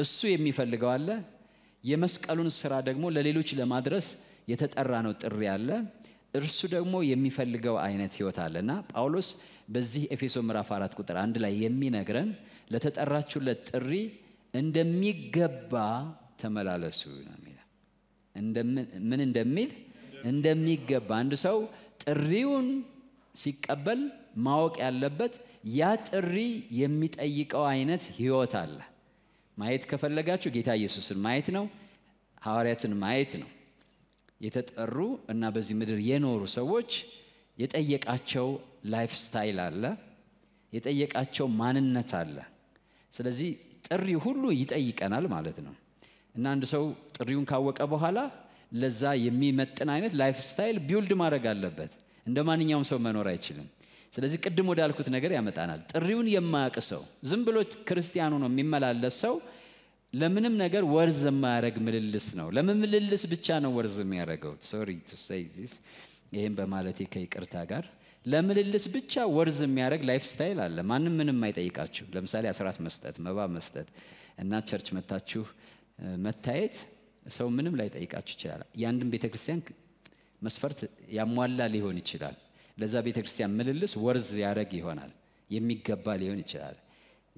እሱ የሚፈልገው አለ የመስቀሉን ስራ ደግሞ ለሌሎች ለማድረስ የተጠራ ነው ጥሪ አለ። እርሱ ደግሞ የሚፈልገው አይነት ህይወት አለ እና ጳውሎስ በዚህ ኤፌሶ ምዕራፍ አራት ቁጥር አንድ ላይ የሚነግረን ለተጠራችሁለት ጥሪ እንደሚገባ ተመላለሱ ምን እንደሚል እንደሚገባ አንድ ሰው ጥሪውን ሲቀበል ማወቅ ያለበት ያ ጥሪ የሚጠይቀው አይነት ህይወት አለ። ማየት ከፈለጋችሁ ጌታ ኢየሱስን ማየት ነው፣ ሐዋርያትን ማየት ነው። የተጠሩ እና በዚህ ምድር የኖሩ ሰዎች የጠየቃቸው ላይፍ ስታይል አለ፣ የጠየቃቸው ማንነት አለ። ስለዚህ ጥሪ ሁሉ ይጠይቀናል ማለት ነው እና አንድ ሰው ጥሪውን ካወቀ በኋላ ለዛ የሚመጥን አይነት ላይፍ ስታይል ቢውልድ ማድረግ አለበት። እንደ ማንኛውም ሰው መኖር አይችልም። ስለዚህ ቅድም ወዳልኩት ነገር ያመጣናል። ጥሪውን የማያውቅ ሰው ዝም ብሎ ክርስቲያኑ ነው የሚመላለስ ሰው ለምንም ነገር ወርዝ የማያደረግ ምልልስ ነው። ለምን ምልልስ ብቻ ነው ወርዝ የሚያደረገው ሶሪ ቱ ዚስ፣ ይህም በማለቴ ከይቅርታ ጋር ለምልልስ ብቻ ወርዝ የሚያደረግ ላይፍ ስታይል አለ። ማንም ምንም አይጠይቃችሁ። ለምሳሌ አስራት መስጠት፣ መባ መስጠት እና ቸርች መታችሁ መታየት ሰው ምንም ላይጠይቃችሁ ይችላል። የአንድም ቤተ ክርስቲያን መስፈርት ያሟላ ሊሆን ይችላል። ለዛ ቤተ ክርስቲያን ምልልስ ወርዝ ያደረግ ይሆናል፣ የሚገባ ሊሆን ይችላል።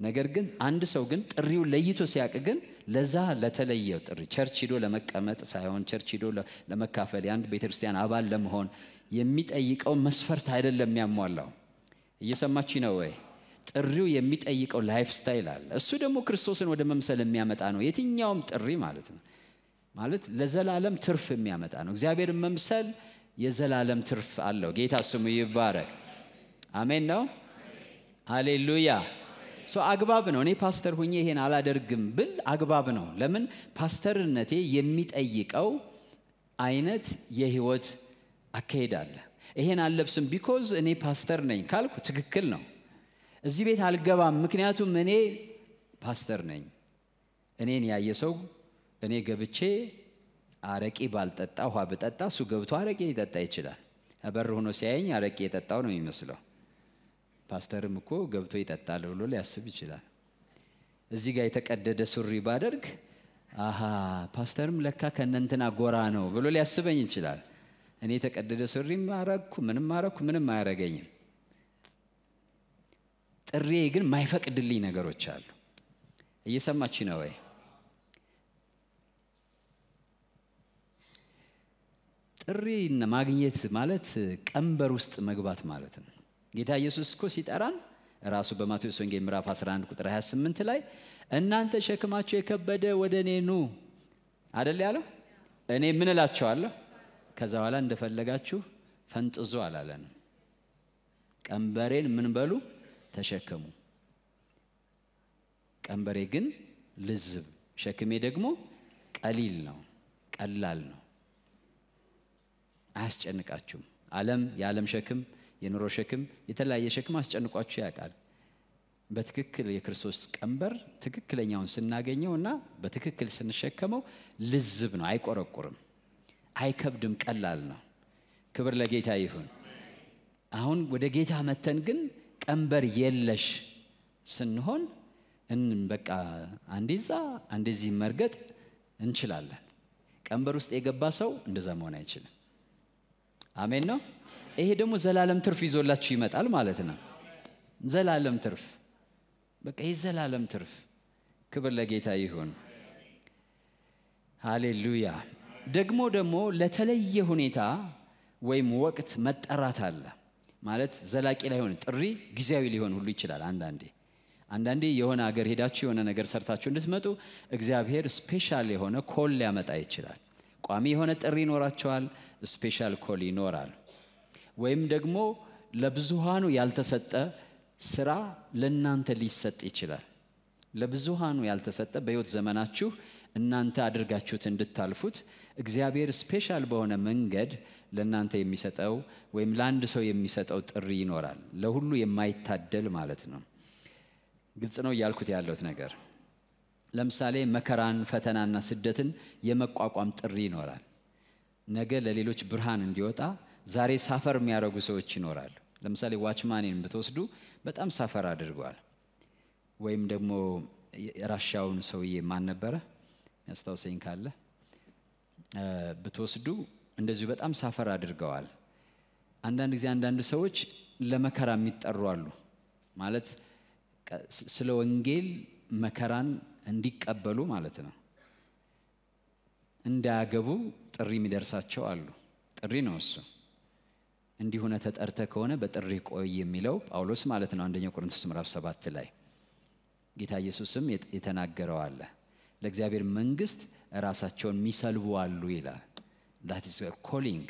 ነገር ግን አንድ ሰው ግን ጥሪው ለይቶ ሲያቅ ግን ለዛ ለተለየው ጥሪ ቸርች ሂዶ ለመቀመጥ ሳይሆን ቸርች ሂዶ ለመካፈል የአንድ ቤተክርስቲያን አባል ለመሆን የሚጠይቀው መስፈርት አይደለም የሚያሟላው። እየሰማች ነው ወይ? ጥሪው የሚጠይቀው ላይፍ ስታይል አለ። እሱ ደግሞ ክርስቶስን ወደ መምሰል የሚያመጣ ነው። የትኛውም ጥሪ ማለት ነው ማለት ለዘላለም ትርፍ የሚያመጣ ነው። እግዚአብሔር መምሰል የዘላለም ትርፍ አለው። ጌታ ስሙ ይባረክ። አሜን ነው። አሌሉያ አግባብ ነው። እኔ ፓስተር ሁኜ ይሄን አላደርግም ብል አግባብ ነው። ለምን ፓስተርነቴ የሚጠይቀው አይነት የህይወት አካሄድ አለ። ይሄን አልለብስም ቢኮዝ እኔ ፓስተር ነኝ ካልኩ ትክክል ነው። እዚህ ቤት አልገባም ምክንያቱም እኔ ፓስተር ነኝ። እኔን ያየ ሰው እኔ ገብቼ አረቄ ባልጠጣ ውሃ ብጠጣ እሱ ገብቶ አረቄ ሊጠጣ ይችላል። በር ሆኖ ሲያየኝ አረቄ የጠጣው ነው የሚመስለው። ፓስተርም እኮ ገብቶ ይጠጣል ብሎ ሊያስብ ይችላል። እዚህ ጋር የተቀደደ ሱሪ ባደርግ አሃ ፓስተርም ለካ ከእነንትና ጎራ ነው ብሎ ሊያስበኝ ይችላል። እኔ የተቀደደ ሱሪ አረግኩ ምንም አረግኩ ምንም አያረገኝም። ጥሬ ግን ማይፈቅድልኝ ነገሮች አሉ። እየሰማች ነው ወይ? ጥሪ ማግኘት ማለት ቀንበር ውስጥ መግባት ማለት ነው። ጌታ ኢየሱስ እኮ ሲጠራን ራሱ በማቴዎስ ወንጌል ምዕራፍ 11 ቁጥር 28 ላይ እናንተ ሸክማችሁ የከበደ ወደ እኔ ኑ አደል ያለው። እኔ ምን እላቸዋለሁ? ከዛ በኋላ እንደፈለጋችሁ ፈንጥዙ አላለን ቀንበሬን ምን በሉ ተሸከሙ። ቀንበሬ ግን ልዝብ፣ ሸክሜ ደግሞ ቀሊል ነው፣ ቀላል ነው። አያስጨንቃችሁም። ዓለም የዓለም ሸክም የኑሮ ሸክም፣ የተለያየ ሸክም አስጨንቋችሁ ያውቃል። በትክክል የክርስቶስ ቀንበር ትክክለኛውን ስናገኘው እና በትክክል ስንሸከመው ልዝብ ነው፣ አይቆረቁርም፣ አይከብድም፣ ቀላል ነው። ክብር ለጌታ ይሁን። አሁን ወደ ጌታ መተን ግን ቀንበር የለሽ ስንሆን በቃ አንዴዛ አንዴዚህ መርገጥ እንችላለን። ቀንበር ውስጥ የገባ ሰው እንደዛ መሆን አይችልም። አሜን ነው። ይሄ ደግሞ ዘላለም ትርፍ ይዞላችሁ ይመጣል ማለት ነው። ዘላለም ትርፍ በቃ የዘላለም ትርፍ። ክብር ለጌታ ይሁን። ሃሌሉያ። ደግሞ ደግሞ ለተለየ ሁኔታ ወይም ወቅት መጠራት አለ ማለት ዘላቂ ላይሆን ጥሪ ጊዜያዊ ሊሆን ሁሉ ይችላል። አንዳንዴ አንዳንዴ የሆነ አገር ሄዳችሁ የሆነ ነገር ሰርታችሁ እንድትመጡ እግዚአብሔር ስፔሻል የሆነ ኮል ሊያመጣ ይችላል። ቋሚ የሆነ ጥሪ ይኖራቸዋል። ስፔሻል ኮል ይኖራል ወይም ደግሞ ለብዙሃኑ ያልተሰጠ ስራ ለእናንተ ሊሰጥ ይችላል ለብዙሃኑ ያልተሰጠ በህይወት ዘመናችሁ እናንተ አድርጋችሁት እንድታልፉት እግዚአብሔር ስፔሻል በሆነ መንገድ ለእናንተ የሚሰጠው ወይም ለአንድ ሰው የሚሰጠው ጥሪ ይኖራል ለሁሉ የማይታደል ማለት ነው ግልጽ ነው እያልኩት ያለሁት ነገር ለምሳሌ መከራን ፈተናና ስደትን የመቋቋም ጥሪ ይኖራል ነገ ለሌሎች ብርሃን እንዲወጣ ዛሬ ሳፈር የሚያደርጉ ሰዎች ይኖራሉ። ለምሳሌ ዋችማኔን ብትወስዱ በጣም ሳፈር አድርጓል። ወይም ደግሞ ራሻውን ሰውዬ ማን ነበረ ያስታውሰኝ ካለ ብትወስዱ እንደዚሁ በጣም ሳፈር አድርገዋል። አንዳንድ ጊዜ አንዳንድ ሰዎች ለመከራ የሚጠሩ አሉ። ማለት ስለ ወንጌል መከራን እንዲቀበሉ ማለት ነው። እንዳያገቡ ጥሪ የሚደርሳቸው አሉ። ጥሪ ነው እሱ። እንዲሁነ ተጠርተ ከሆነ በጥሪ ቆይ የሚለው ጳውሎስ ማለት ነው። አንደኛው ቆሮንቶስ ምዕራፍ ሰባት ላይ ጌታ ኢየሱስም የተናገረው አለ። ለእግዚአብሔር መንግስት ራሳቸውን የሚሰልቡ አሉ ይላል። ዳት ኢዝ ኮሊንግ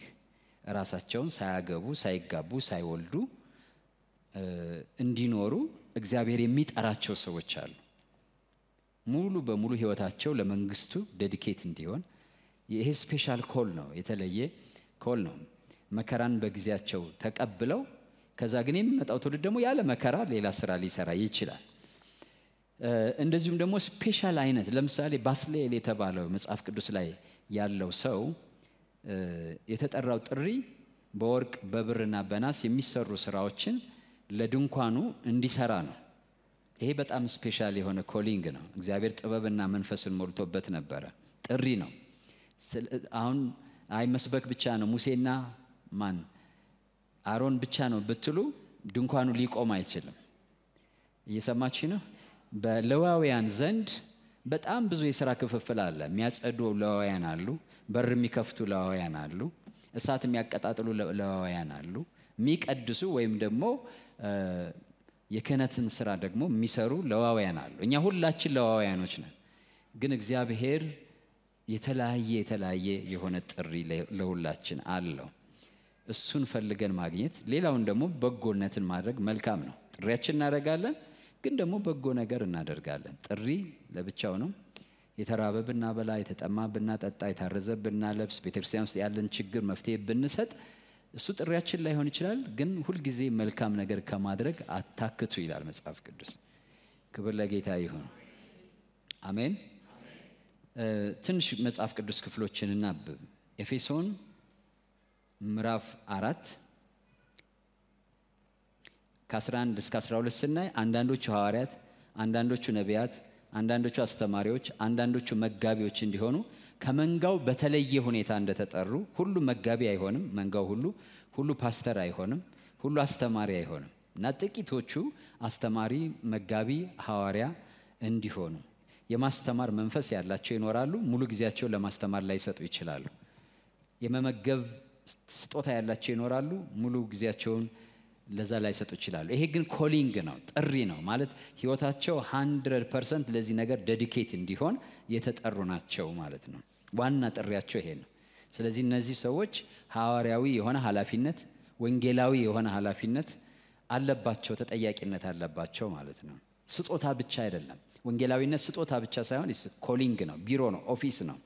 ራሳቸውን ሳያገቡ ሳይጋቡ ሳይወልዱ እንዲኖሩ እግዚአብሔር የሚጠራቸው ሰዎች አሉ። ሙሉ በሙሉ ህይወታቸው ለመንግስቱ ዴዲኬት እንዲሆን ይሄ ስፔሻል ኮል ነው፣ የተለየ ኮል ነው። መከራን በጊዜያቸው ተቀብለው ከዛ ግን የሚመጣው ትውልድ ደግሞ ያለ መከራ ሌላ ስራ ሊሰራ ይችላል። እንደዚሁም ደግሞ ስፔሻል አይነት ለምሳሌ ባስሌል የተባለው መጽሐፍ ቅዱስ ላይ ያለው ሰው የተጠራው ጥሪ በወርቅ በብርና በናስ የሚሰሩ ስራዎችን ለድንኳኑ እንዲሰራ ነው። ይሄ በጣም ስፔሻል የሆነ ኮሊንግ ነው። እግዚአብሔር ጥበብና መንፈስን ሞልቶበት ነበረ። ጥሪ ነው። አሁን አይ መስበክ ብቻ ነው ሙሴና ማን አሮን ብቻ ነው ብትሉ ድንኳኑ ሊቆም አይችልም እየሰማች ነው በለዋውያን ዘንድ በጣም ብዙ የስራ ክፍፍል አለ የሚያጸዱ ለዋውያን አሉ በር የሚከፍቱ ለዋውያን አሉ እሳት የሚያቀጣጥሉ ለዋውያን አሉ የሚቀድሱ ወይም ደግሞ የክህነትን ስራ ደግሞ የሚሰሩ ለዋውያን አሉ እኛ ሁላችን ለዋውያኖች ነን ግን እግዚአብሔር የተለያየ የተለያየ የሆነ ጥሪ ለሁላችን አለው። እሱን ፈልገን ማግኘት፣ ሌላውን ደግሞ በጎነትን ማድረግ መልካም ነው። ጥሪያችን እናደርጋለን፣ ግን ደግሞ በጎ ነገር እናደርጋለን። ጥሪ ለብቻው ነው። የተራበ ብናበላ፣ የተጠማ ብናጠጣ፣ የታረዘ ብናለብስ፣ ቤተክርስቲያን ውስጥ ያለን ችግር መፍትሄ ብንሰጥ እሱ ጥሪያችን ላይሆን ይችላል። ግን ሁልጊዜ መልካም ነገር ከማድረግ አታክቱ ይላል መጽሐፍ ቅዱስ። ክብር ለጌታ ይሁን። አሜን። ትንሽ መጽሐፍ ቅዱስ ክፍሎችን እናብብ። ኤፌሶን ምዕራፍ አራት ከ11 እስከ 12 ስናይ አንዳንዶቹ ሐዋርያት፣ አንዳንዶቹ ነቢያት፣ አንዳንዶቹ አስተማሪዎች፣ አንዳንዶቹ መጋቢዎች እንዲሆኑ ከመንጋው በተለየ ሁኔታ እንደተጠሩ ሁሉ መጋቢ አይሆንም። መንጋው ሁሉ ሁሉ ፓስተር አይሆንም። ሁሉ አስተማሪ አይሆንም እና ጥቂቶቹ አስተማሪ፣ መጋቢ፣ ሐዋርያ እንዲሆኑ የማስተማር መንፈስ ያላቸው ይኖራሉ። ሙሉ ጊዜያቸውን ለማስተማር ላይ ሰጡ ይችላሉ። የመመገብ ስጦታ ያላቸው ይኖራሉ። ሙሉ ጊዜያቸውን ለዛ ላይሰጡ ይችላሉ። ይሄ ግን ኮሊንግ ነው፣ ጥሪ ነው ማለት ህይወታቸው 100 ለዚህ ነገር ዴዲኬት እንዲሆን የተጠሩ ናቸው ማለት ነው። ዋና ጥሪያቸው ይሄ ነው። ስለዚህ እነዚህ ሰዎች ሐዋርያዊ የሆነ ኃላፊነት፣ ወንጌላዊ የሆነ ኃላፊነት አለባቸው፣ ተጠያቂነት አለባቸው ማለት ነው። ስጦታ ብቻ አይደለም። ወንጌላዊነት ስጦታ ብቻ ሳይሆን ኮሊንግ ነው፣ ቢሮ ነው፣ ኦፊስ ነው።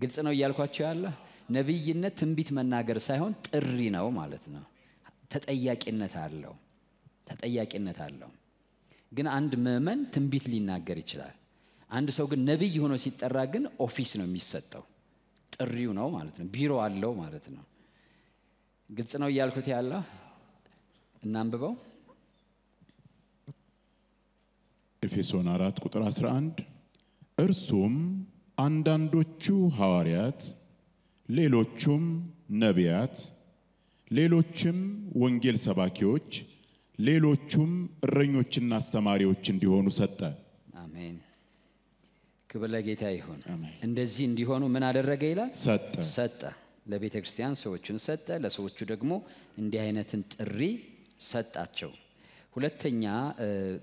ግልጽ ነው እያልኳቸው ያለ ነቢይነት ትንቢት መናገር ሳይሆን ጥሪ ነው ማለት ነው። ተጠያቂነት አለው፣ ተጠያቂነት አለው። ግን አንድ መመን ትንቢት ሊናገር ይችላል። አንድ ሰው ግን ነቢይ ሆኖ ሲጠራ ግን ኦፊስ ነው የሚሰጠው፣ ጥሪው ነው ማለት ነው፣ ቢሮ አለው ማለት ነው። ግልጽ ነው እያልኩት ያለው እናንብበው። ኤፌሶን 4 ቁጥር 11 እርሱም አንዳንዶቹ ሐዋርያት፣ ሌሎቹም ነቢያት፣ ሌሎችም ወንጌል ሰባኪዎች፣ ሌሎቹም እረኞችና አስተማሪዎች እንዲሆኑ ሰጠ። አሜን። ክብር ለጌታ ይሁን። እንደዚህ እንዲሆኑ ምን አደረገ ይላል? ሰጠ ሰጠ። ለቤተ ክርስቲያን ሰዎቹን ሰጠ፣ ለሰዎቹ ደግሞ እንዲህ አይነትን ጥሪ ሰጣቸው። ሁለተኛ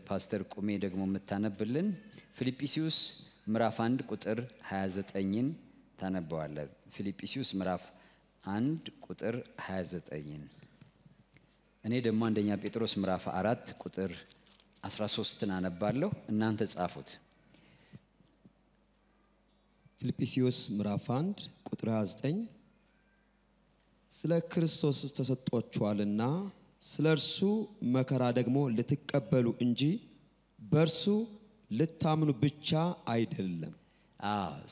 ፓስተር ቁሜ ደግሞ የምታነብልን ፊልጵስዩስ ምዕራፍ 1 ቁጥር 29ን ታነበዋለ። ፊልጵስዩስ ምዕራፍ 1 ቁጥር 29ን እኔ ደግሞ አንደኛ ጴጥሮስ ምዕራፍ 4 ቁጥር 13ን አነባለሁ። እናንተ ጻፉት። ፊልጵስዩስ ምዕራፍ 1 ቁጥር 29 ስለ ክርስቶስ ተሰጥቷችኋልና ስለ እርሱ መከራ ደግሞ ልትቀበሉ እንጂ በእርሱ ልታምኑ ብቻ አይደለም።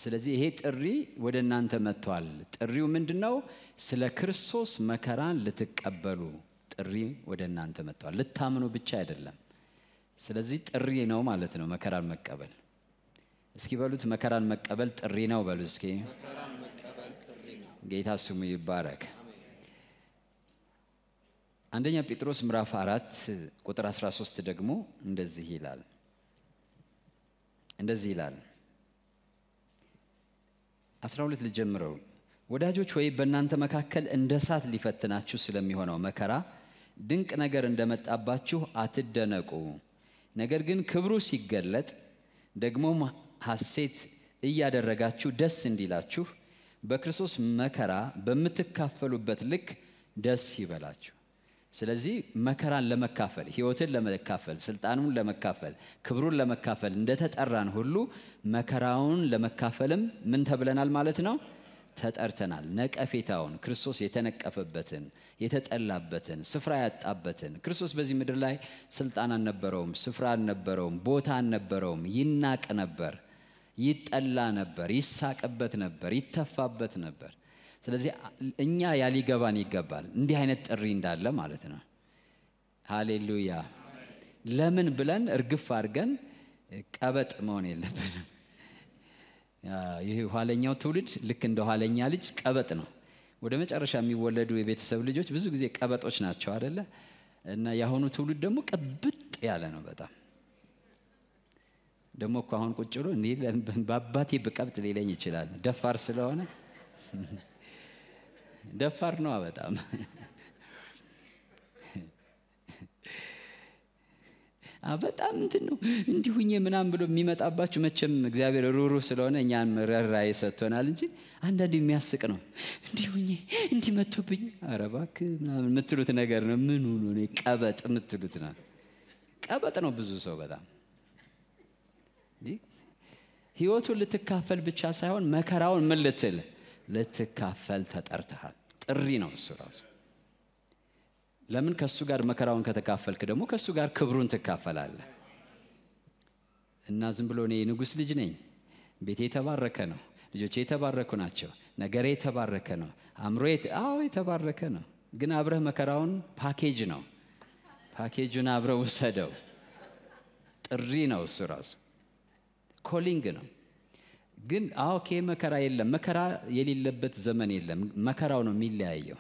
ስለዚህ ይሄ ጥሪ ወደ እናንተ መጥቷል። ጥሪው ምንድን ነው? ስለ ክርስቶስ መከራን ልትቀበሉ ጥሪ ወደ እናንተ መጥቷል። ልታምኑ ብቻ አይደለም። ስለዚህ ጥሪ ነው ማለት ነው መከራን መቀበል። እስኪ በሉት መከራን መቀበል ጥሪ ነው በሉ እስኪ። ጌታ ስሙ ይባረክ። አንደኛ ጴጥሮስ ምዕራፍ 4 ቁጥር 13 ደግሞ እንደዚህ ይላል እንደዚህ ይላል 12 ልጀምረው ወዳጆች ወይ በእናንተ መካከል እንደ እሳት ሊፈትናችሁ ስለሚሆነው መከራ ድንቅ ነገር እንደመጣባችሁ አትደነቁ ነገር ግን ክብሩ ሲገለጥ ደግሞም ሐሴት እያደረጋችሁ ደስ እንዲላችሁ በክርስቶስ መከራ በምትካፈሉበት ልክ ደስ ይበላችሁ ስለዚህ መከራን ለመካፈል ህይወትን ለመካፈል ስልጣኑን ለመካፈል ክብሩን ለመካፈል እንደተጠራን ሁሉ መከራውን ለመካፈልም ምን ተብለናል ማለት ነው ተጠርተናል። ነቀፌታውን ክርስቶስ የተነቀፈበትን የተጠላበትን ስፍራ ያጣበትን ክርስቶስ በዚህ ምድር ላይ ስልጣን አልነበረውም፣ ስፍራ አልነበረውም፣ ቦታ አልነበረውም። ይናቅ ነበር፣ ይጠላ ነበር፣ ይሳቅበት ነበር፣ ይተፋበት ነበር። ስለዚህ እኛ ያሊገባን ይገባል እንዲህ አይነት ጥሪ እንዳለ ማለት ነው። ሃሌሉያ። ለምን ብለን እርግፍ አድርገን ቀበጥ መሆን የለብንም። ይህ ኋለኛው ትውልድ ልክ እንደ ኋለኛ ልጅ ቀበጥ ነው። ወደ መጨረሻ የሚወለዱ የቤተሰብ ልጆች ብዙ ጊዜ ቀበጦች ናቸው አደለ? እና የአሁኑ ትውልድ ደግሞ ቅብጥ ያለ ነው በጣም ደግሞ እኮ አሁን ቁጭሎ እኔ በአባቴ ብቀብጥ ሊለኝ ይችላል ደፋር ስለሆነ ደፋር ነዋ በጣም በጣም እንትን ነው እንዲሁኝ ምናምን ብሎ የሚመጣባችሁ መቼም እግዚአብሔር ሩሩ ስለሆነ እኛን ረራዬ ሰጥቶናል እንጂ አንዳንድ የሚያስቅ ነው እንዲሁኝ እንዲመቶብኝ አረባክ ምናምን የምትሉት ነገር ነው ምን ሆኖ ቀበጥ የምትሉት ነው ቀበጥ ነው ብዙ ሰው በጣም ህይወቱን ልትካፈል ብቻ ሳይሆን መከራውን ምን ልትል ልትካፈል ተጠርተሃል ጥሪ ነው እሱ ራሱ ለምን ከእሱ ጋር መከራውን ከተካፈልክ ደግሞ ከእሱ ጋር ክብሩን ትካፈላለህ እና ዝም ብሎ እኔ ንጉሥ ልጅ ነኝ ቤቴ የተባረከ ነው ልጆቼ የተባረኩ ናቸው ነገሬ የተባረከ ነው አእምሮ አዎ የተባረከ ነው ግን አብረህ መከራውን ፓኬጅ ነው ፓኬጁን አብረው ውሰደው ጥሪ ነው እሱ ራሱ ኮሊንግ ነው ግን ኦኬ መከራ የለም፣ መከራ የሌለበት ዘመን የለም። መከራው ነው የሚለያየው።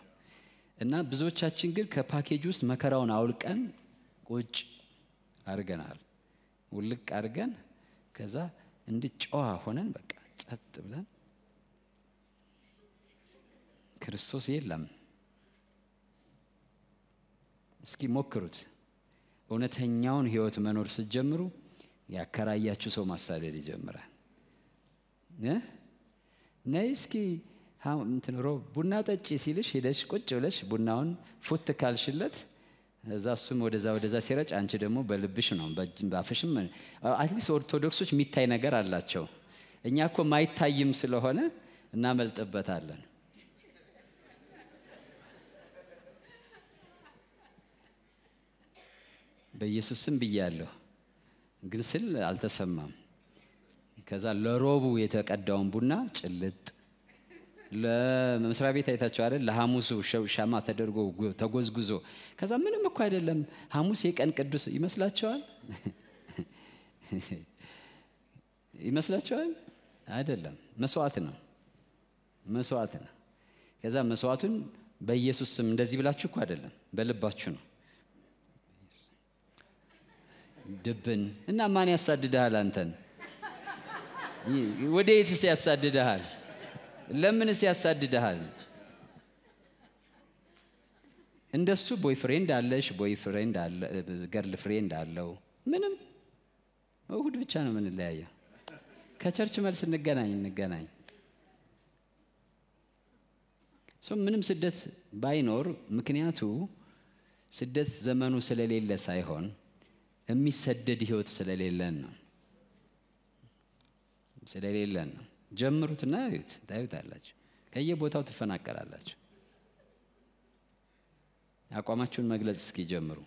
እና ብዙዎቻችን ግን ከፓኬጅ ውስጥ መከራውን አውልቀን ቁጭ አድርገናል። ውልቅ አድርገን ከዛ እንድጨዋ ሆነን በቃ ጸጥ ብለን ክርስቶስ የለም። እስኪ ሞክሩት። እውነተኛውን ህይወት መኖር ስትጀምሩ ያከራያችሁ ሰው ማሳደድ ይጀምራል። ነይ እስኪ ቡና ጠጪ ሲልሽ ሄደሽ ቁጭ ብለሽ ቡናውን ፉት ካልሽለት እዛ እሱም ወደዛ ወደዛ ሲረጭ አንቺ ደግሞ በልብሽ ነው በአፍሽም አትሊስት ኦርቶዶክሶች የሚታይ ነገር አላቸው እኛ እኮ ማይታይም ስለሆነ እናመልጥበታለን በኢየሱስም ብያለሁ ግን ስል አልተሰማም ከዛ ለሮቡ የተቀዳውን ቡና ጭልጥ ለመስሪያ ቤት አይታቸው አይደል? ለሐሙሱ ሻማ ተደርጎ ተጎዝጉዞ ከዛ ምንም እኮ አይደለም ሐሙስ የቀን ቅዱስ ይመስላቸዋል ይመስላቸዋል አይደለም። መስዋዕት ነው መስዋዕት ነው። ከዛ መስዋዕቱን በኢየሱስ ስም እንደዚህ ብላችሁ እኮ አይደለም፣ በልባችሁ ነው። ድብን እና ማን ያሳድድሃል አንተን? ወደ የትስ ያሳድድሃል? ለምንስ ያሳድድሃል? እንደሱ ቦይፍሬንድ አለሽ፣ ቦይፍሬንድ አለ፣ ገርል ፍሬንድ አለው። ምንም እሁድ ብቻ ነው የምንለያየው። ከቸርች መልስ እንገናኝ እንገናኝ። ምንም ስደት ባይኖር ምክንያቱ ስደት ዘመኑ ስለሌለ ሳይሆን የሚሰደድ ህይወት ስለሌለን ነው። ስለሌለን ነው። ጀምሩትና ዩት ታዩታላችሁ። ከየቦታው ትፈናቀላላችሁ። አቋማችሁን መግለጽ እስኪጀምሩ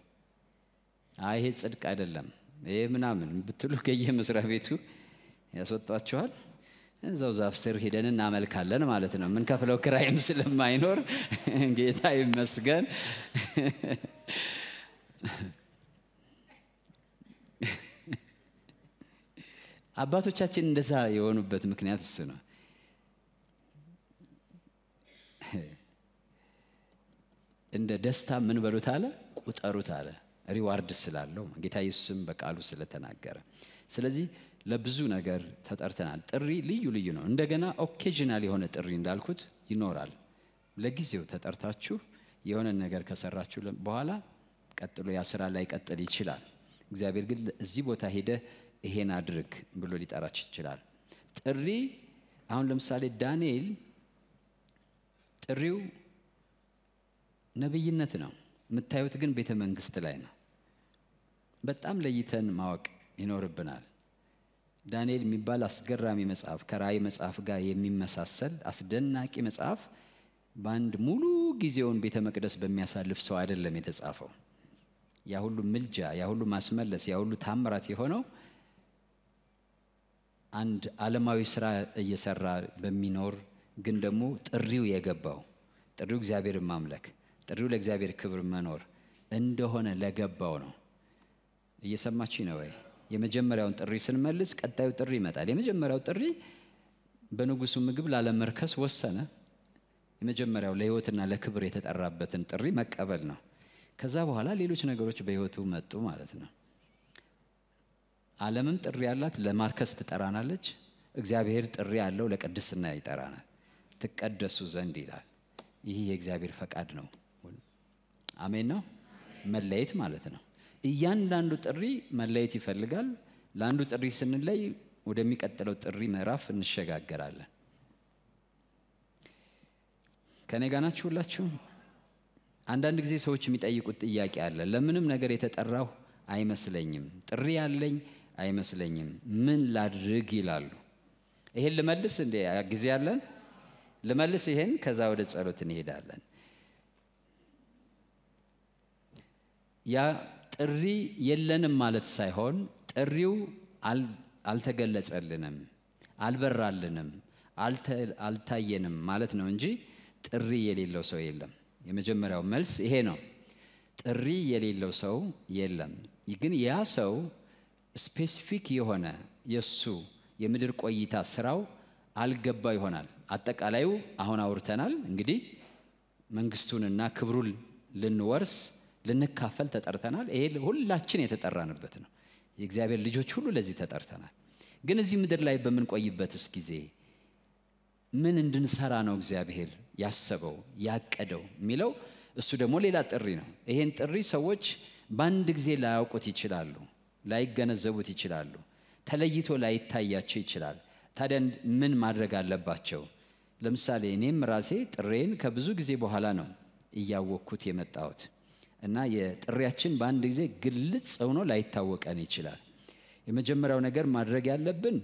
አይ ይሄ ጽድቅ አይደለም ይሄ ምናምን ብትሉ ከየመስሪያ ቤቱ ያስወጣችኋል። እዛው ዛፍ ስር ሄደን እናመልካለን ማለት ነው። ከፍለው ክራይም ስለማይኖር ጌታ ይመስገን። አባቶቻችን እንደዛ የሆኑበት ምክንያት እሱ ነው። እንደ ደስታ ምን በሉት አለ ቁጠሩት አለ ሪዋርድ ስላለው ጌታ ኢየሱስም በቃሉ ስለተናገረ። ስለዚህ ለብዙ ነገር ተጠርተናል። ጥሪ ልዩ ልዩ ነው። እንደገና ኦኬዥናል የሆነ ጥሪ እንዳልኩት ይኖራል። ለጊዜው ተጠርታችሁ የሆነን ነገር ከሰራችሁ በኋላ ቀጥሎ ያ ስራ ላይቀጥል ይችላል። እግዚአብሔር ግን እዚህ ቦታ ሄደ ይሄን አድርግ ብሎ ሊጠራች ይችላል። ጥሪ አሁን ለምሳሌ ዳንኤል ጥሪው ነብይነት ነው። የምታዩት ግን ቤተ መንግስት ላይ ነው። በጣም ለይተን ማወቅ ይኖርብናል። ዳንኤል የሚባል አስገራሚ መጽሐፍ ከራእይ መጽሐፍ ጋር የሚመሳሰል አስደናቂ መጽሐፍ በአንድ ሙሉ ጊዜውን ቤተ መቅደስ በሚያሳልፍ ሰው አይደለም የተጻፈው። ያ ሁሉ ምልጃ፣ ያ ሁሉ ማስመለስ፣ ያ ሁሉ ታምራት የሆነው አንድ ዓለማዊ ስራ እየሰራ በሚኖር ግን ደግሞ ጥሪው የገባው ጥሪው እግዚአብሔር ማምለክ ጥሪው ለእግዚአብሔር ክብር መኖር እንደሆነ ለገባው ነው። እየሰማች ነው ወይ? የመጀመሪያውን ጥሪ ስንመልስ ቀጣዩ ጥሪ ይመጣል። የመጀመሪያው ጥሪ በንጉሱ ምግብ ላለመርከስ ወሰነ። የመጀመሪያው ለህይወትና ለክብር የተጠራበትን ጥሪ መቀበል ነው። ከዛ በኋላ ሌሎች ነገሮች በህይወቱ መጡ ማለት ነው። ዓለምም ጥሪ ያላት ለማርከስ ትጠራናለች። እግዚአብሔር ጥሪ ያለው ለቅድስና ይጠራናል። ትቀደሱ ዘንድ ይላል። ይህ የእግዚአብሔር ፈቃድ ነው። አሜን ነው። መለየት ማለት ነው። እያንዳንዱ ጥሪ መለየት ይፈልጋል። ለአንዱ ጥሪ ስንለይ ወደሚቀጥለው ጥሪ ምዕራፍ እንሸጋገራለን። ከኔ ጋር ናችሁ ሁላችሁ? አንዳንድ ጊዜ ሰዎች የሚጠይቁት ጥያቄ አለ። ለምንም ነገር የተጠራሁ አይመስለኝም ጥሪ ያለኝ አይመስለኝም። ምን ላድርግ ይላሉ። ይሄን ልመልስ እንደ ጊዜ አለን? ልመልስ ይሄን፣ ከዛ ወደ ጸሎት እንሄዳለን። ያ ጥሪ የለንም ማለት ሳይሆን ጥሪው አልተገለጸልንም፣ አልበራልንም፣ አልታየንም ማለት ነው እንጂ ጥሪ የሌለው ሰው የለም። የመጀመሪያው መልስ ይሄ ነው። ጥሪ የሌለው ሰው የለም። ግን ያ ሰው ስፔሲፊክ የሆነ የእሱ የምድር ቆይታ ስራው አልገባ ይሆናል። አጠቃላዩ አሁን አውርተናል። እንግዲህ መንግስቱንና ክብሩን ልንወርስ ልንካፈል ተጠርተናል። ይሄ ሁላችን የተጠራንበት ነው። የእግዚአብሔር ልጆች ሁሉ ለዚህ ተጠርተናል። ግን እዚህ ምድር ላይ በምንቆይበትስ ጊዜ ምን እንድንሰራ ነው እግዚአብሔር ያሰበው ያቀደው የሚለው እሱ ደግሞ ሌላ ጥሪ ነው። ይሄን ጥሪ ሰዎች በአንድ ጊዜ ላያውቁት ይችላሉ። ላይገነዘቡት ይችላሉ። ተለይቶ ላይታያቸው ይችላል። ታዲያ ምን ማድረግ አለባቸው? ለምሳሌ እኔም ራሴ ጥሬን ከብዙ ጊዜ በኋላ ነው እያወቅኩት የመጣሁት እና የጥሪያችን በአንድ ጊዜ ግልጽ ሆኖ ላይታወቀን ይችላል። የመጀመሪያው ነገር ማድረግ ያለብን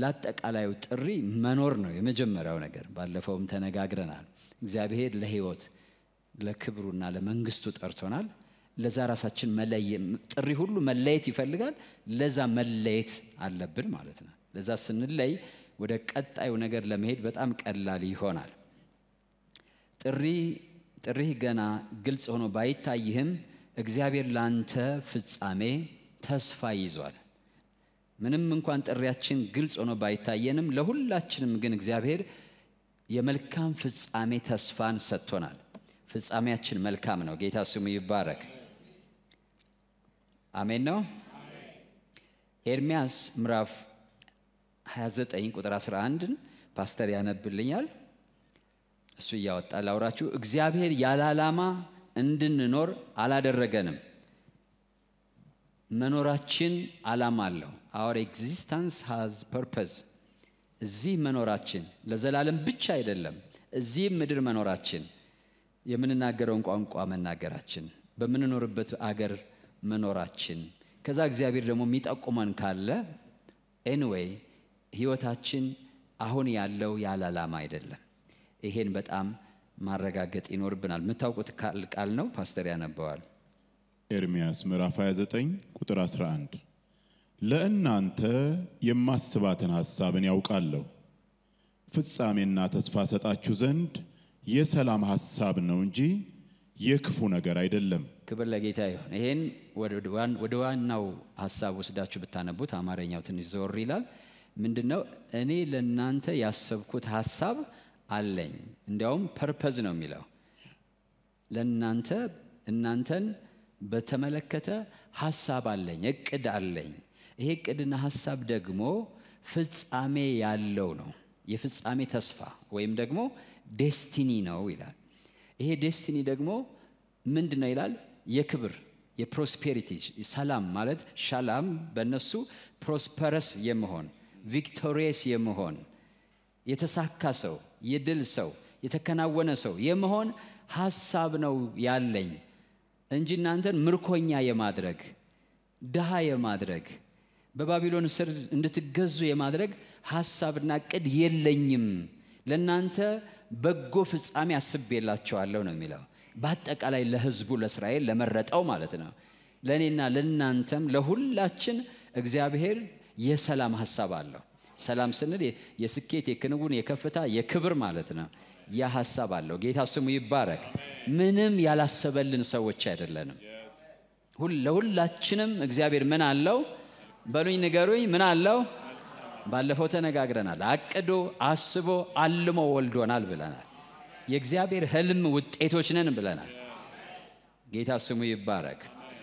ለአጠቃላዩ ጥሪ መኖር ነው። የመጀመሪያው ነገር ባለፈውም ተነጋግረናል። እግዚአብሔር ለሕይወት ለክብሩና ለመንግስቱ ጠርቶናል። ለዛ ራሳችን መለየ ጥሪ ሁሉ መለየት ይፈልጋል። ለዛ መለየት አለብን ማለት ነው። ለዛ ስንለይ ወደ ቀጣዩ ነገር ለመሄድ በጣም ቀላል ይሆናል። ጥሪ ጥሪህ ገና ግልጽ ሆኖ ባይታይህም እግዚአብሔር ላንተ ፍጻሜ ተስፋ ይዟል። ምንም እንኳን ጥሪያችን ግልጽ ሆኖ ባይታየንም ለሁላችንም ግን እግዚአብሔር የመልካም ፍጻሜ ተስፋን ሰጥቶናል። ፍጻሜያችን መልካም ነው። ጌታ ስሙ ይባረክ። አሜን ነው። ኤርሚያስ ምዕራፍ 29 ቁጥር 11ን ፓስተር ያነብልኛል። እሱ እያወጣ ላውራችሁ። እግዚአብሔር ያለ ዓላማ እንድንኖር አላደረገንም። መኖራችን ዓላማ አለው። አወር ኤግዚስተንስ ሃዝ ፐርፐዝ። እዚህ መኖራችን ለዘላለም ብቻ አይደለም። እዚህም ምድር መኖራችን የምንናገረውን ቋንቋ መናገራችን በምንኖርበት አገር መኖራችን ከዛ እግዚአብሔር ደግሞ የሚጠቁመን ካለ ኤንዌይ ህይወታችን አሁን ያለው ያለ ዓላማ አይደለም። ይሄን በጣም ማረጋገጥ ይኖርብናል። የምታውቁት ቃል ነው፣ ፓስተር ያነበዋል። ኤርሚያስ ምዕራፍ 29 ቁጥር 11 ለእናንተ የማስባትን ሐሳብን ያውቃለሁ ፍጻሜና ተስፋ ሰጣችሁ ዘንድ የሰላም ሐሳብ ነው እንጂ የክፉ ነገር አይደለም ክብር ለጌታ ይሁን። ይሄን ወደ ዋናው ሀሳብ ወስዳችሁ ብታነቡት አማርኛው ትንሽ ዘወር ይላል። ምንድን ነው? እኔ ለእናንተ ያሰብኩት ሀሳብ አለኝ። እንዲያውም ፐርፐዝ ነው የሚለው ለእናንተ እናንተን በተመለከተ ሀሳብ አለኝ፣ እቅድ አለኝ። ይሄ እቅድና ሀሳብ ደግሞ ፍጻሜ ያለው ነው። የፍጻሜ ተስፋ ወይም ደግሞ ዴስቲኒ ነው ይላል። ይሄ ዴስቲኒ ደግሞ ምንድን ነው ይላል? የክብር የፕሮስፔሪቲ ሰላም ማለት ሻላም በእነሱ ፕሮስፐረስ የመሆን ቪክቶሪየስ የመሆን የተሳካ ሰው የድል ሰው የተከናወነ ሰው የመሆን ሀሳብ ነው ያለኝ እንጂ እናንተን ምርኮኛ የማድረግ ድሃ የማድረግ በባቢሎን ስር እንድትገዙ የማድረግ ሀሳብና ቅድ የለኝም ለእናንተ በጎ ፍጻሜ አስቤላቸዋለሁ ነው የሚለው በአጠቃላይ ለህዝቡ ለእስራኤል ለመረጠው ማለት ነው ለእኔና ለእናንተም ለሁላችን እግዚአብሔር የሰላም ሀሳብ አለው ሰላም ስንል የስኬት የክንውን የከፍታ የክብር ማለት ነው ያ ሀሳብ አለው ጌታ ስሙ ይባረክ ምንም ያላሰበልን ሰዎች አይደለንም ለሁላችንም እግዚአብሔር ምን አለው በሉኝ ንገሩኝ ምን አለው ባለፈው ተነጋግረናል አቅዶ አስቦ አልሞ ወልዶናል ብለናል የእግዚአብሔር ህልም ውጤቶች ነን ብለናል። ጌታ ስሙ ይባረክ።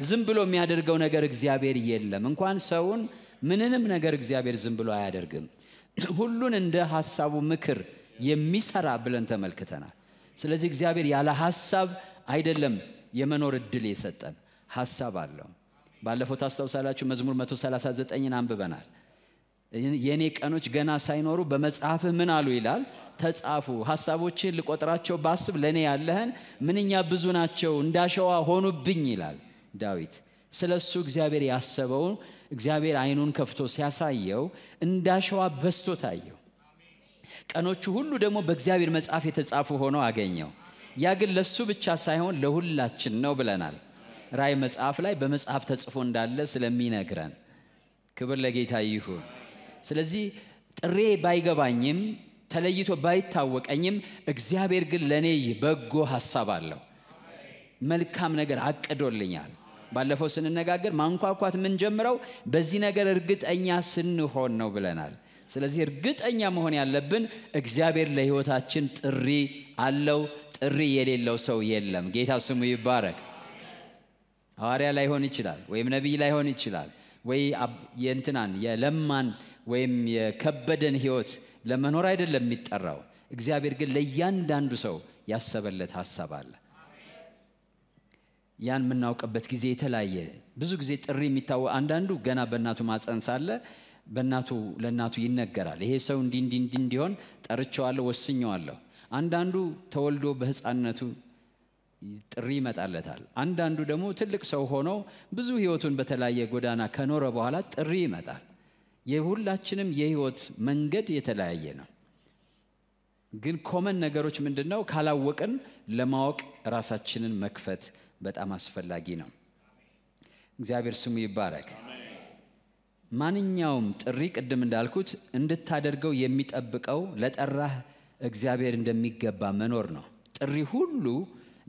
ዝም ብሎ የሚያደርገው ነገር እግዚአብሔር የለም። እንኳን ሰውን ምንንም ነገር እግዚአብሔር ዝም ብሎ አያደርግም። ሁሉን እንደ ሀሳቡ ምክር የሚሰራ ብለን ተመልክተናል። ስለዚህ እግዚአብሔር ያለ ሀሳብ አይደለም የመኖር እድል የሰጠን፣ ሀሳብ አለው። ባለፈው ታስታውሳላችሁ መዝሙር 139ን አንብበናል። የእኔ ቀኖች ገና ሳይኖሩ በመጽሐፍ ምን አሉ ይላል ተጻፉ። ሀሳቦችን ልቆጥራቸው ባስብ ለእኔ ያለህን ምንኛ ብዙ ናቸው፣ እንዳሸዋ ሆኑብኝ ይላል ዳዊት። ስለ እሱ እግዚአብሔር ያሰበውን እግዚአብሔር አይኑን ከፍቶ ሲያሳየው እንዳሸዋ በስቶ ታየው። ቀኖቹ ሁሉ ደግሞ በእግዚአብሔር መጽሐፍ የተጻፉ ሆነው አገኘው። ያ ግን ለእሱ ብቻ ሳይሆን ለሁላችን ነው ብለናል። ራይ መጽሐፍ ላይ በመጽሐፍ ተጽፎ እንዳለ ስለሚነግረን ክብር ለጌታ ይሁን። ስለዚህ ጥሬ ባይገባኝም ተለይቶ ባይታወቀኝም እግዚአብሔር ግን ለእኔ በጎ ሀሳብ አለው። መልካም ነገር አቅዶልኛል። ባለፈው ስንነጋገር ማንኳኳት የምንጀምረው በዚህ ነገር እርግጠኛ ስንሆን ነው ብለናል። ስለዚህ እርግጠኛ መሆን ያለብን እግዚአብሔር ለህይወታችን ጥሪ አለው። ጥሪ የሌለው ሰው የለም። ጌታ ስሙ ይባረክ። ሐዋርያ ላይሆን ይችላል፣ ወይም ነቢይ ላይሆን ይችላል፣ ወይ የእንትናን የለማን ወይም የከበደን ህይወት ለመኖር አይደለም የሚጠራው። እግዚአብሔር ግን ለእያንዳንዱ ሰው ያሰበለት ሀሳብ አለ። ያን የምናውቅበት ጊዜ የተለያየ ብዙ ጊዜ ጥሪ የሚታወቅ አንዳንዱ ገና በእናቱ ማፀን ሳለ በእናቱ ለእናቱ ይነገራል። ይሄ ሰው እንዲ እንዲ እንዲ እንዲሆን ጠርቸዋለሁ፣ ወስኘዋለሁ። አንዳንዱ ተወልዶ በህፃነቱ ጥሪ ይመጣለታል። አንዳንዱ ደግሞ ትልቅ ሰው ሆኖ ብዙ ህይወቱን በተለያየ ጎዳና ከኖረ በኋላ ጥሪ ይመጣል። የሁላችንም የህይወት መንገድ የተለያየ ነው። ግን ኮመን ነገሮች ምንድን ነው? ካላወቅን ለማወቅ ራሳችንን መክፈት በጣም አስፈላጊ ነው። እግዚአብሔር ስሙ ይባረክ። ማንኛውም ጥሪ ቅድም እንዳልኩት እንድታደርገው የሚጠብቀው ለጠራህ እግዚአብሔር እንደሚገባ መኖር ነው። ጥሪ ሁሉ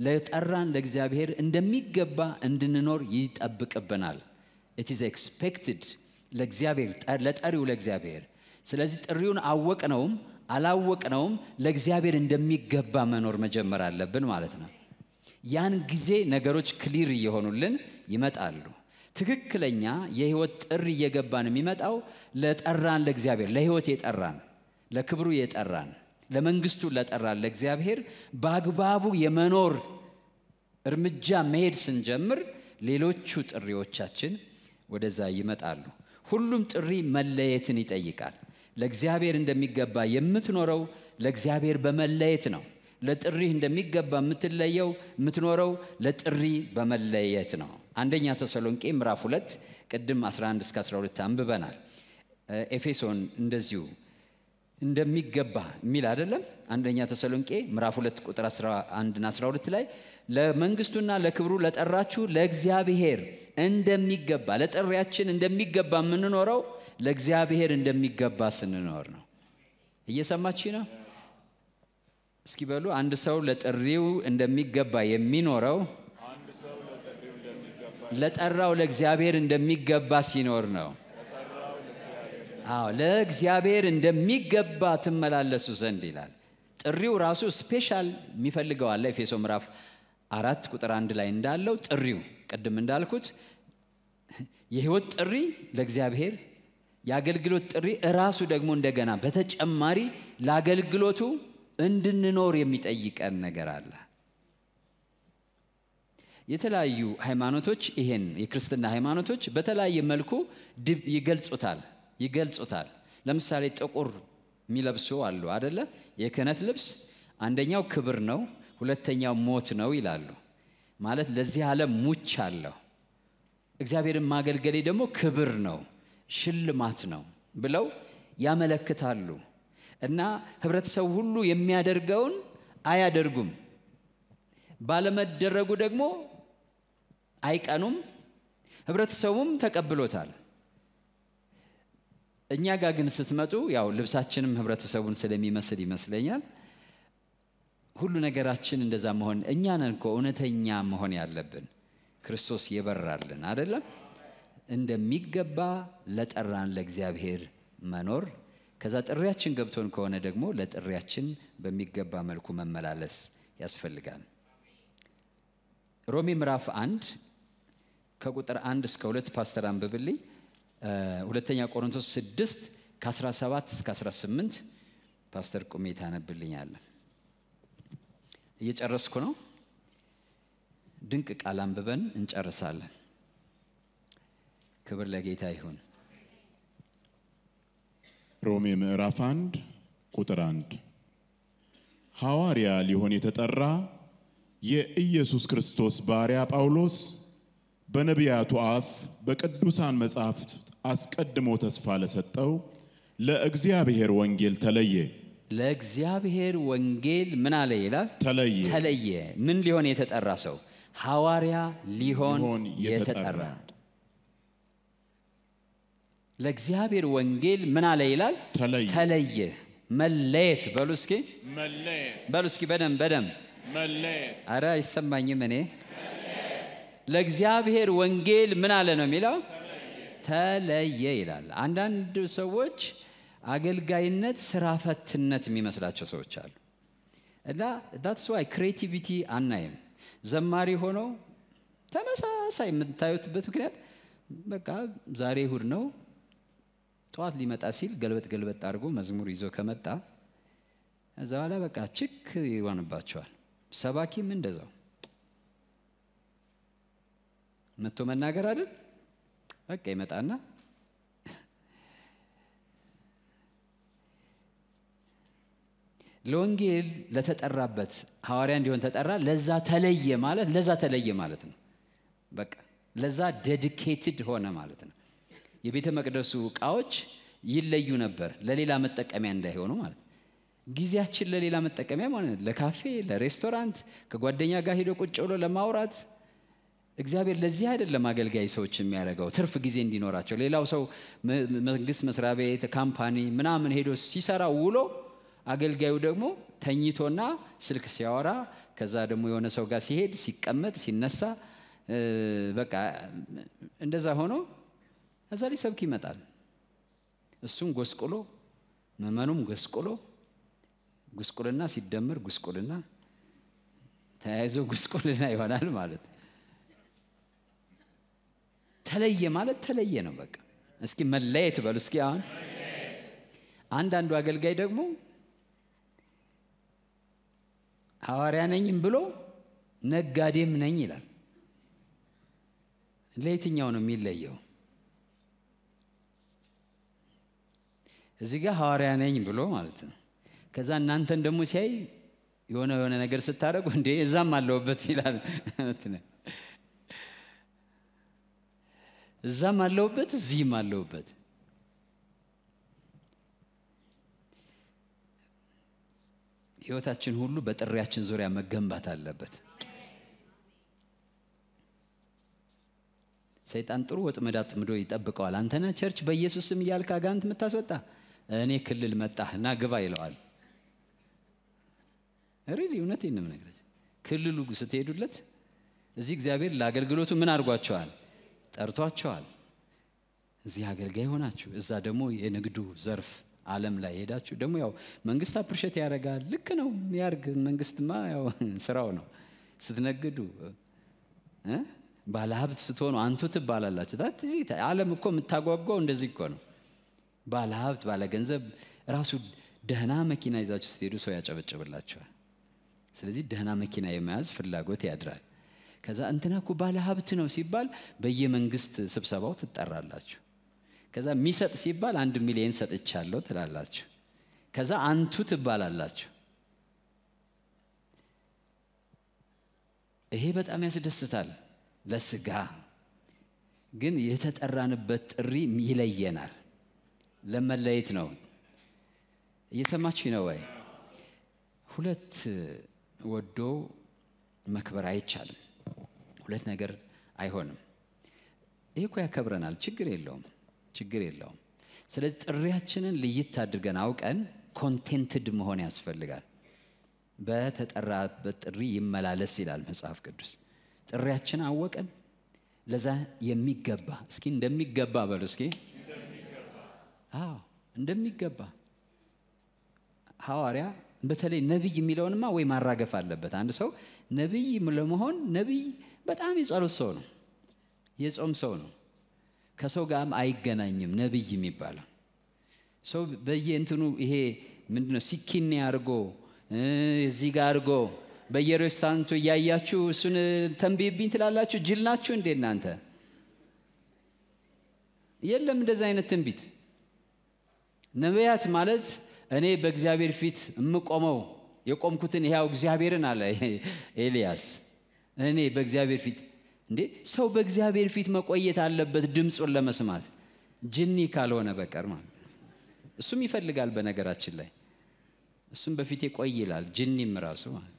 ለጠራን ለእግዚአብሔር እንደሚገባ እንድንኖር ይጠብቅብናል። ኢት ኤክስፔክትድ ለእግዚአብሔር ለጠሪው ለእግዚአብሔር ስለዚህ ጥሪውን አወቅነውም አላወቅነውም ለእግዚአብሔር እንደሚገባ መኖር መጀመር አለብን ማለት ነው ያን ጊዜ ነገሮች ክሊር እየሆኑልን ይመጣሉ ትክክለኛ የህይወት ጥሪ እየገባን የሚመጣው ለጠራን ለእግዚአብሔር ለህይወት የጠራን ለክብሩ የጠራን ለመንግስቱ ለጠራን ለእግዚአብሔር በአግባቡ የመኖር እርምጃ መሄድ ስንጀምር ሌሎቹ ጥሪዎቻችን ወደዛ ይመጣሉ ሁሉም ጥሪ መለየትን ይጠይቃል። ለእግዚአብሔር እንደሚገባ የምትኖረው ለእግዚአብሔር በመለየት ነው። ለጥሪህ እንደሚገባ የምትለየው የምትኖረው ለጥሪ በመለየት ነው። አንደኛ ተሰሎንቄ ምዕራፍ 2 ቅድም 11 እስከ 12 አንብበናል። ኤፌሶን እንደዚሁ እንደሚገባ የሚል አይደለም። አንደኛ ተሰሎንቄ ምዕራፍ 2 ቁጥር 11 እና 12 ላይ ለመንግስቱና ለክብሩ ለጠራችሁ ለእግዚአብሔር እንደሚገባ ለጥሪያችን እንደሚገባ የምንኖረው ለእግዚአብሔር እንደሚገባ ስንኖር ነው። እየሰማችሁ ነው? እስኪ በሉ አንድ ሰው ለጥሪው እንደሚገባ የሚኖረው ለጠራው ለእግዚአብሔር እንደሚገባ ሲኖር ነው። አዎ ለእግዚአብሔር እንደሚገባ ትመላለሱ ዘንድ ይላል ጥሪው ራሱ ስፔሻል የሚፈልገው አለ ኤፌሶ ምዕራፍ አራት ቁጥር አንድ ላይ እንዳለው ጥሪው ቅድም እንዳልኩት የህይወት ጥሪ ለእግዚአብሔር የአገልግሎት ጥሪ እራሱ ደግሞ እንደገና በተጨማሪ ለአገልግሎቱ እንድንኖር የሚጠይቀን ነገር አለ የተለያዩ ሃይማኖቶች ይሄን የክርስትና ሃይማኖቶች በተለያየ መልኩ ይገልጹታል ይገልጹታል። ለምሳሌ ጥቁር የሚለብሱ አሉ አደለ? የክህነት ልብስ አንደኛው ክብር ነው፣ ሁለተኛው ሞት ነው ይላሉ። ማለት ለዚህ ዓለም ሙች አለው እግዚአብሔርን ማገልገሌ ደግሞ ክብር ነው፣ ሽልማት ነው ብለው ያመለክታሉ። እና ህብረተሰቡ ሁሉ የሚያደርገውን አያደርጉም። ባለመደረጉ ደግሞ አይቀኑም። ህብረተሰቡም ተቀብሎታል። እኛ ጋር ግን ስትመጡ ያው ልብሳችንም ህብረተሰቡን ስለሚመስል ይመስለኛል ሁሉ ነገራችን እንደዛ መሆን እኛ ነን እኮ እውነተኛ መሆን ያለብን ክርስቶስ የበራልን አደለም እንደሚገባ ለጠራን ለእግዚአብሔር መኖር ከዛ ጥሪያችን ገብቶን ከሆነ ደግሞ ለጥሪያችን በሚገባ መልኩ መመላለስ ያስፈልጋል ሮሜ ምዕራፍ አንድ ከቁጥር አንድ እስከ ሁለት ፓስተር አንብብልኝ ሁለተኛ ቆሮንቶስ 6 ከ17 እስከ 18 ፓስተር ቁሜ ታነብልኛለ እየጨረስኩ ነው ድንቅ ቃል አንብበን እንጨርሳለን ክብር ለጌታ ይሁን ሮሜ ምዕራፍ 1 ቁጥር 1 ሐዋርያ ሊሆን የተጠራ የኢየሱስ ክርስቶስ ባሪያ ጳውሎስ በነቢያቱ አፍ በቅዱሳን መጻሕፍት አስቀድሞ ተስፋ ለሰጠው ለእግዚአብሔር ወንጌል ተለየ። ለእግዚአብሔር ወንጌል ምን አለ ይላል? ተለየ። ተለየ። ምን ሊሆን የተጠራ ሰው? ሐዋርያ ሊሆን የተጠራ ለእግዚአብሔር ወንጌል ምን አለ ይላል? ተለየ። መለየት በሉ እስኪ በሉ እስኪ በደም በደም አረ አይሰማኝም እኔ ለእግዚአብሔር ወንጌል ምን አለ ነው የሚለው ተለየ ይላል። አንዳንድ ሰዎች አገልጋይነት ስራ ፈትነት የሚመስላቸው ሰዎች አሉ እና ዳትስ ዋይ ክሬቲቪቲ አናይም። ዘማሪ ሆኖ ተመሳሳይ የምታዩትበት ምክንያት በቃ ዛሬ ሁድ ነው፣ ጠዋት ሊመጣ ሲል ገልበጥ ገልበጥ አድርጎ መዝሙር ይዞ ከመጣ እዛ በኋላ በቃ ችክ ይሆንባቸዋል። ሰባኪም እንደዛው መቶ መናገር አይደል በቃ ይመጣና ለወንጌል ለተጠራበት ሐዋርያ እንዲሆን ተጠራ። ለዛ ተለየ ማለት ለዛ ተለየ ማለት ነው። በቃ ለዛ ዴዲኬትድ ሆነ ማለት ነው። የቤተ መቅደሱ እቃዎች ይለዩ ነበር ለሌላ መጠቀሚያ እንዳይሆኑ ማለት ነው። ጊዜያችን ለሌላ መጠቀሚያ ማለት ለካፌ፣ ለሬስቶራንት፣ ከጓደኛ ጋር ሄዶ ቁጭ ብሎ ለማውራት እግዚአብሔር ለዚህ አይደለም አገልጋይ ሰዎች የሚያደርገው ትርፍ ጊዜ እንዲኖራቸው። ሌላው ሰው መንግስት መስሪያ ቤት፣ ካምፓኒ ምናምን ሄዶ ሲሰራ ውሎ አገልጋዩ ደግሞ ተኝቶና ስልክ ሲያወራ ከዛ ደግሞ የሆነ ሰው ጋር ሲሄድ ሲቀመጥ ሲነሳ በቃ እንደዛ ሆኖ እዛ ሰብክ ይመጣል። እሱም ጎስቁሎ መመኑም ጎስቁሎ ጉስቁልና ሲደምር ጉስቁልና ተያይዞ ጉስቁልና ይሆናል ማለት ነው። ተለየ ማለት ተለየ ነው። በቃ እስኪ መለየት በሉ። እስኪ አሁን አንዳንዱ አገልጋይ ደግሞ ሐዋርያ ነኝም ብሎ ነጋዴም ነኝ ይላል። ለየትኛው ነው የሚለየው? እዚህ ጋር ሐዋርያ ነኝ ብሎ ማለት ነው። ከዛ እናንተን ደግሞ ሲያይ የሆነ የሆነ ነገር ስታደርጉ እንዴ እዛም አለውበት ይላል። እዛም አለውበት እዚህም አለውበት ህይወታችን ሁሉ በጥሪያችን ዙሪያ መገንባት አለበት ሰይጣን ጥሩ ወጥመድ አጥምዶ ይጠብቀዋል አንተና ቸርች በኢየሱስም እያልክ አጋንንት የምታስወጣ እኔ ክልል መጣህ እና ግባ ይለዋል ሪሊ እውነት ነው ክልሉ ስትሄዱለት እዚህ እግዚአብሔር ለአገልግሎቱ ምን አድርጓቸዋል ጠርቷቸዋል። እዚህ አገልጋይ ሆናችሁ እዛ ደግሞ የንግዱ ዘርፍ አለም ላይ ሄዳችሁ ደግሞ ያው መንግስት አፕሪሼት ያደርጋል። ልክ ነው ያርግ። መንግስትማ ያው ስራው ነው። ስትነግዱ ባለሀብት ስትሆኑ አንቱ ትባላላችሁ። አለም እኮ የምታጓጓው እንደዚህ እኮ ነው። ባለሀብት ባለገንዘብ ራሱ ደህና መኪና ይዛችሁ ስትሄዱ ሰው ያጨበጭብላችኋል። ስለዚህ ደህና መኪና የመያዝ ፍላጎት ያድራል። ከዛ እንትና እኮ ባለ ሀብት ነው ሲባል በየመንግስት ስብሰባው ትጠራላችሁ። ከዛ የሚሰጥ ሲባል አንድ ሚሊየን ሰጥቻለሁ ትላላችሁ። ከዛ አንቱ ትባላላችሁ። ይሄ በጣም ያስደስታል ለስጋ ግን የተጠራንበት ጥሪ ይለየናል። ለመለየት ነው። እየሰማችሁ ነው ወይ? ሁለት ወዶ መክበር አይቻልም። ሁለት ነገር አይሆንም። ይሄ እኮ ያከብረናል። ችግር የለውም፣ ችግር የለውም። ስለዚህ ጥሪያችንን ልይት አድርገን አውቀን ኮንቴንትድ መሆን ያስፈልጋል። በተጠራበት ጥሪ ይመላለስ ይላል መጽሐፍ ቅዱስ። ጥሪያችን አወቀን ለዛ የሚገባ እስኪ እንደሚገባ በሉ እስኪ። አዎ እንደሚገባ ሐዋርያ በተለይ ነቢይ የሚለውንማ ወይ ማራገፍ አለበት። አንድ ሰው ነቢይ ለመሆን ነቢይ በጣም የጸሎት ሰው ነው፣ የጾም ሰው ነው። ከሰው ጋርም አይገናኝም። ነብይ የሚባለው ሰው በየእንትኑ ይሄ ምንድነው ሲኪኔ አድርጎ እዚህ ጋር አድርጎ በየሬስቶራንቱ እያያችሁ እሱን ተንብይብኝ ትላላችሁ። ጅል ናችሁ እንዴ እናንተ? የለም እንደዚህ አይነት ትንቢት። ነቢያት ማለት እኔ በእግዚአብሔር ፊት የምቆመው የቆምኩትን ያው እግዚአብሔርን አለ ኤልያስ እኔ በእግዚአብሔር ፊት እንዴ ሰው በእግዚአብሔር ፊት መቆየት አለበት ድምፁን ለመስማት ጅኒ ካልሆነ በቀር ማለት እሱም ይፈልጋል በነገራችን ላይ እሱም በፊት ቆይ ይላል ጅኒም ራሱ ማለት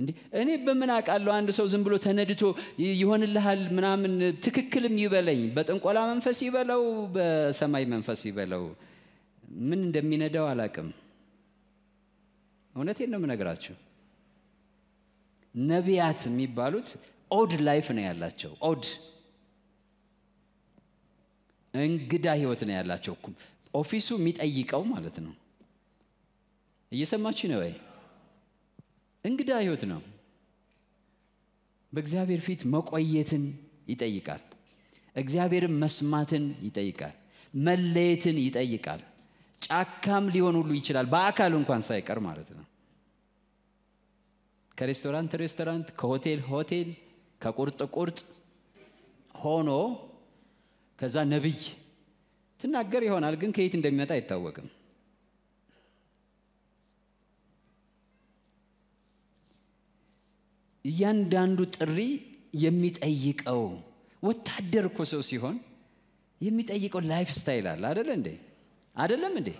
እንዴ እኔ በምን አውቃለሁ አንድ ሰው ዝም ብሎ ተነድቶ ይሆንልሃል ምናምን ትክክልም ይበለኝ በጥንቆላ መንፈስ ይበለው በሰማይ መንፈስ ይበለው ምን እንደሚነዳው አላቅም እውነቴን ነው የምነግራችሁ። ነቢያት የሚባሉት ኦድ ላይፍ ነው ያላቸው። ኦድ እንግዳ ህይወት ነው ያላቸው። ኦፊሱ የሚጠይቀው ማለት ነው። እየሰማችሁ ነው ወይ? እንግዳ ህይወት ነው። በእግዚአብሔር ፊት መቆየትን ይጠይቃል። እግዚአብሔርን መስማትን ይጠይቃል። መለየትን ይጠይቃል። ጫካም ሊሆን ሁሉ ይችላል፣ በአካል እንኳን ሳይቀር ማለት ነው። ከሬስቶራንት ሬስቶራንት፣ ከሆቴል ሆቴል፣ ከቁርጥ ቁርጥ ሆኖ ከዛ ነብይ ትናገር ይሆናል፣ ግን ከየት እንደሚመጣ አይታወቅም። እያንዳንዱ ጥሪ የሚጠይቀው ወታደር እኮ ሰው ሲሆን የሚጠይቀው ላይፍ ስታይል አለ አደለ እንዴ? አይደለም እንዴ?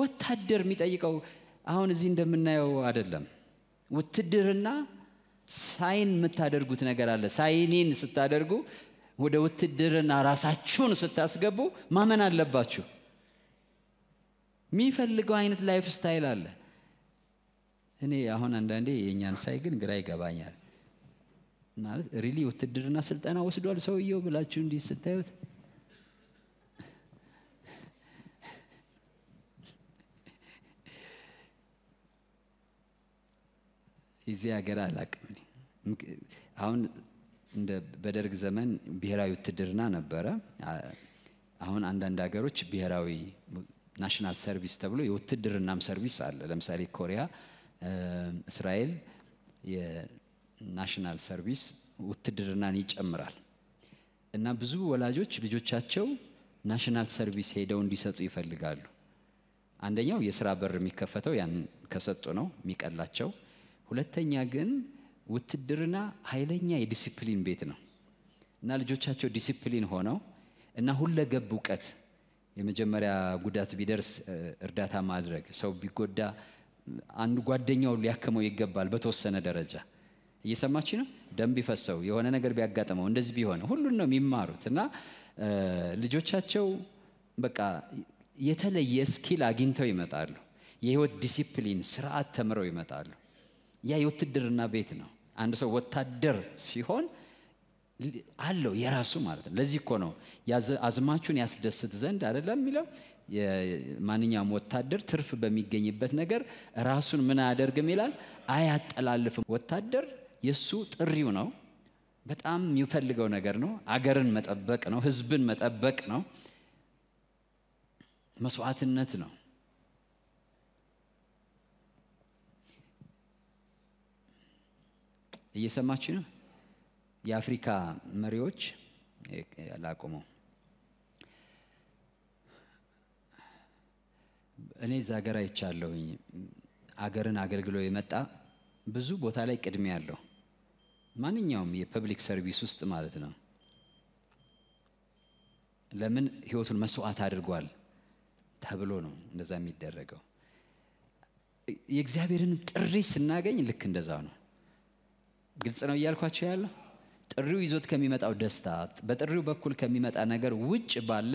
ወታደር የሚጠይቀው አሁን እዚህ እንደምናየው አይደለም። ውትድርና ሳይን የምታደርጉት ነገር አለ። ሳይኒን ስታደርጉ ወደ ውትድርና ራሳችሁን ስታስገቡ ማመን አለባችሁ። የሚፈልገው አይነት ላይፍ ስታይል አለ። እኔ አሁን አንዳንዴ የእኛን ሳይ ግን ግራ ይገባኛል። ማለት ሪሊ ውትድርና ስልጠና ወስዷል ሰውየው ብላችሁ እንዲህ ስታዩት እዚህ ሀገር አላቅም። አሁን እንደ በደርግ ዘመን ብሔራዊ ውትድርና ነበረ። አሁን አንዳንድ ሀገሮች ብሔራዊ ናሽናል ሰርቪስ ተብሎ የውትድርናም ሰርቪስ አለ። ለምሳሌ ኮሪያ፣ እስራኤል የናሽናል ሰርቪስ ውትድርናን ይጨምራል እና ብዙ ወላጆች ልጆቻቸው ናሽናል ሰርቪስ ሄደው እንዲሰጡ ይፈልጋሉ። አንደኛው የስራ በር የሚከፈተው ያን ከሰጡ ነው የሚቀላቸው። ሁለተኛ ግን ውትድርና ኃይለኛ የዲሲፕሊን ቤት ነው እና ልጆቻቸው ዲሲፕሊን ሆነው እና ሁለገብ እውቀት የመጀመሪያ ጉዳት ቢደርስ እርዳታ ማድረግ፣ ሰው ቢጎዳ አንዱ ጓደኛው ሊያክመው ይገባል። በተወሰነ ደረጃ እየሰማች ነው። ደም ቢፈሰው የሆነ ነገር ቢያጋጥመው እንደዚህ ቢሆነ ሁሉን ነው የሚማሩት እና ልጆቻቸው በቃ የተለየ ስኪል አግኝተው ይመጣሉ። የህይወት ዲሲፕሊን ስርዓት ተምረው ይመጣሉ። ያ የውትድርና ቤት ነው። አንድ ሰው ወታደር ሲሆን አለው የራሱ ማለት ነው። ለዚህ እኮ ነው አዝማቹን ያስደስት ዘንድ አይደለም የሚለው ማንኛውም ወታደር ትርፍ በሚገኝበት ነገር ራሱን ምን አያደርግም ይላል፣ አያጠላልፍም። ወታደር የእሱ ጥሪው ነው። በጣም የሚፈልገው ነገር ነው። አገርን መጠበቅ ነው። ህዝብን መጠበቅ ነው። መስዋዕትነት ነው። እየሰማች ነው። የአፍሪካ መሪዎች ላቁመው። እኔ እዛ ሀገር አይቻለሁኝ። አገርን አገልግሎ የመጣ ብዙ ቦታ ላይ ቅድሚያ ያለው ማንኛውም የፐብሊክ ሰርቪስ ውስጥ ማለት ነው። ለምን ህይወቱን መስዋዕት አድርጓል ተብሎ ነው እንደዛ የሚደረገው። የእግዚአብሔርን ጥሪ ስናገኝ ልክ እንደዛ ነው። ግልጽ ነው እያልኳቸው ያለው ጥሪው ይዞት ከሚመጣው ደስታ በጥሪው በኩል ከሚመጣ ነገር ውጭ ባለ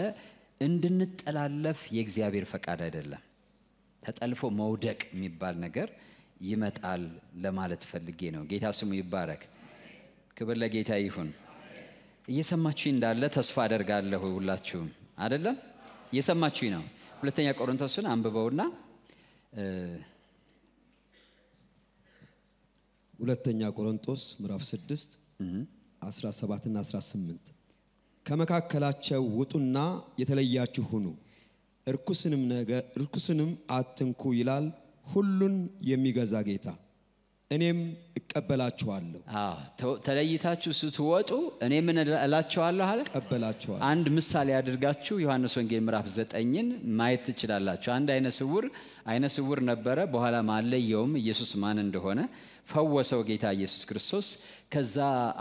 እንድንጠላለፍ የእግዚአብሔር ፈቃድ አይደለም። ተጠልፎ መውደቅ የሚባል ነገር ይመጣል ለማለት ፈልጌ ነው። ጌታ ስሙ ይባረክ። ክብር ለጌታ ይሁን። እየሰማችሁ እንዳለ ተስፋ አደርጋለሁ ሁላችሁም አይደለም እየሰማችሁ ነው። ሁለተኛ ቆሮንቶስን አንብበውና ሁለተኛ ቆሮንቶስ ምዕራፍ 6 17 እና 18 ከመካከላቸው ውጡና የተለያችሁ ሁኑ፣ እርኩስንም ነገ እርኩስንም አትንኩ ይላል ሁሉን የሚገዛ ጌታ። እኔም እቀበላችኋለሁ። ተለይታችሁ ስትወጡ እኔ ምን እላችኋለሁ አለ እቀበላችኋለሁ። አንድ ምሳሌ አድርጋችሁ ዮሐንስ ወንጌል ምዕራፍ ዘጠኝን ማየት ትችላላችሁ። አንድ አይነ ስውር አይነ ስውር ነበረ፣ በኋላ ማለየውም ኢየሱስ ማን እንደሆነ ፈወሰው ጌታ ኢየሱስ ክርስቶስ። ከዛ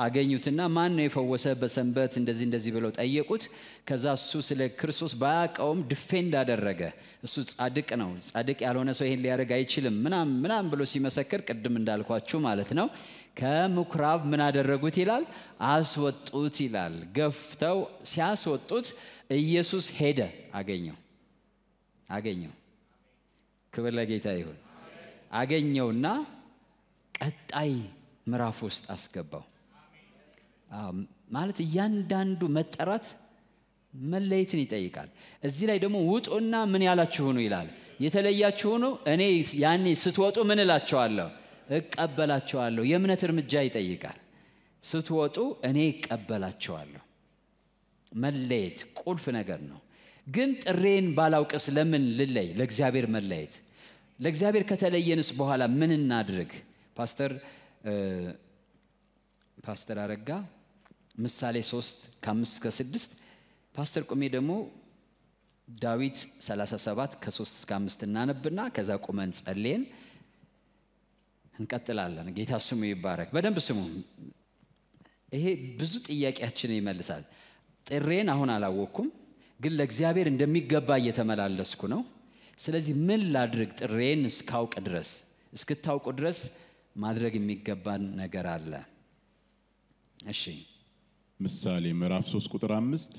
አገኙትና ማን ነው የፈወሰ በሰንበት እንደዚህ እንደዚህ ብለው ጠየቁት። ከዛ እሱ ስለ ክርስቶስ ባያቀውም ድፌንድ አደረገ። እሱ ጻድቅ ነው፣ ጻድቅ ያልሆነ ሰው ይሄን ሊያደርግ አይችልም ምናም ምናም ብሎ ሲመሰክር፣ ቅድም እንዳልኳችሁ ማለት ነው። ከምኩራብ ምን አደረጉት ይላል? አስወጡት ይላል። ገፍተው ሲያስወጡት ኢየሱስ ሄደ፣ አገኘው አገኘው። ክብር ለጌታ ይሁን። አገኘውና ቀጣይ ምዕራፍ ውስጥ አስገባው። ማለት እያንዳንዱ መጠራት መለየትን ይጠይቃል። እዚህ ላይ ደግሞ ውጡና ምን ያላችሁኑ ይላል። የተለያችሁኑ እኔ ያኔ ስትወጡ ምን እላቸዋለሁ? እቀበላቸዋለሁ። የእምነት እርምጃ ይጠይቃል። ስትወጡ እኔ እቀበላቸዋለሁ። መለየት ቁልፍ ነገር ነው። ግን ጥሬን ባላውቅስ ለምን ልለይ? ለእግዚአብሔር መለየት። ለእግዚአብሔር ከተለየንስ በኋላ ምን እናድርግ? ፓስተር ፓስተር አረጋ ምሳሌ 3 ከ5 እስከ 6 ፓስተር ቁሜ ደግሞ ዳዊት 37 ከ3 እስከ 5 እናነብና ከዛ ቁመን ጸልየን እንቀጥላለን። ጌታ ስሙ ይባረክ። በደንብ ስሙ። ይሄ ብዙ ጥያቄያችን ይመልሳል። ጥሬን አሁን አላወቅኩም፣ ግን ለእግዚአብሔር እንደሚገባ እየተመላለስኩ ነው። ስለዚህ ምን ላድርግ ጥሬን እስካውቅ ድረስ እስክታውቁ ድረስ ማድረግ የሚገባን ነገር አለ። እሺ ምሳሌ ምዕራፍ 3 ቁጥር 5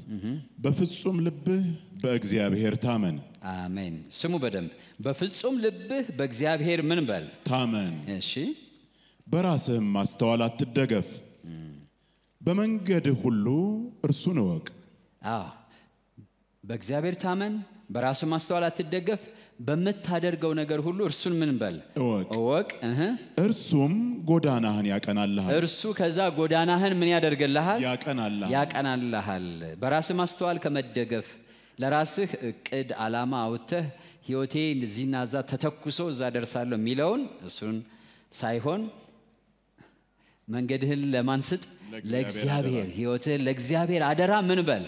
በፍጹም ልብህ በእግዚአብሔር ታመን። አሜን። ስሙ በደንብ በፍጹም ልብህ በእግዚአብሔር ምን በል ታመን። እሺ በራስህም ማስተዋል አትደገፍ፣ በመንገድህ ሁሉ እርሱን እወቅ። አዎ በእግዚአብሔር ታመን፣ በራስ ማስተዋል አትደገፍ፣ በምታደርገው ነገር ሁሉ እርሱን ምን በል እወቅ። እርሱም ጎዳናህን ያቀናልሃል። እርሱ ከዛ ጎዳናህን ምን ያደርግልሃል? ያቀናልሃል። በራስ ማስተዋል ከመደገፍ ለራስህ እቅድ አላማ አውተህ ህይወቴ እዚህና እዛ ተተኩሶ እዛ ደርሳለሁ የሚለውን እሱን ሳይሆን መንገድህን ለማንስጥ ለእግዚአብሔር። ህይወትህን ለእግዚአብሔር አደራ ምን በል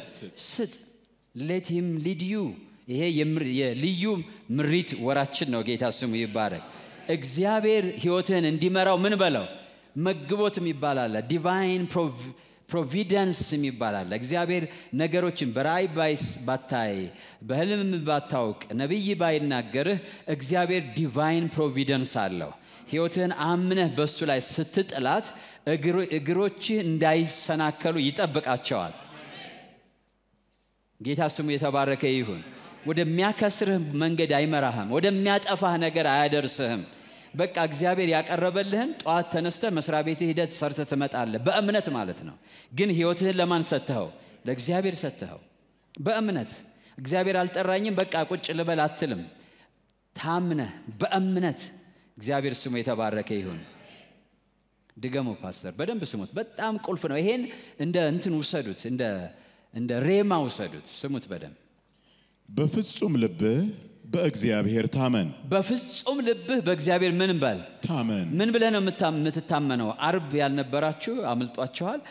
ስጥ። ሌት ሂም ሊድ ዩ ይሄ የልዩ ምሪት ወራችን ነው። ጌታ ስሙ ይባረክ። እግዚአብሔር ህይወትህን እንዲመራው ምን በለው መግቦት የሚባላለ ዲቫይን ፕሮቪደንስ የሚባላለ እግዚአብሔር ነገሮችን በራይ ባይስ ባታይ በህልም ባታውቅ ነቢይ ባይናገርህ እግዚአብሔር ዲቫይን ፕሮቪደንስ አለው። ህይወትህን አምነህ በእሱ ላይ ስትጥላት እግሮችህ እንዳይሰናከሉ ይጠብቃቸዋል። ጌታ ስሙ የተባረከ ይሁን። ወደሚያከስርህ መንገድ አይመራህም፣ ወደሚያጠፋህ ነገር አያደርስህም። በቃ እግዚአብሔር ያቀረበልህን ጠዋት ተነስተ መስሪያ ቤትህ ሂደት ሰርተ ትመጣለህ። በእምነት ማለት ነው። ግን ህይወትህን ለማን ሰጥተኸው? ለእግዚአብሔር ሰጥተኸው። በእምነት እግዚአብሔር አልጠራኝም በቃ ቁጭ ልበል አትልም። ታምነህ በእምነት እግዚአብሔር ስሙ የተባረከ ይሁን። ድገሞ ፓስተር፣ በደንብ ስሙት። በጣም ቁልፍ ነው። ይሄን እንደ እንትን ውሰዱት፣ እንደ ሬማ ውሰዱት። ስሙት በደንብ በፍጹም ልብህ በእግዚአብሔር ታመን። በፍጹም ልብህ በእግዚአብሔር ምን በል ታመን። ምን ብለህ ነው የምትታመነው? አርብ ያልነበራችሁ አምልጧቸዋል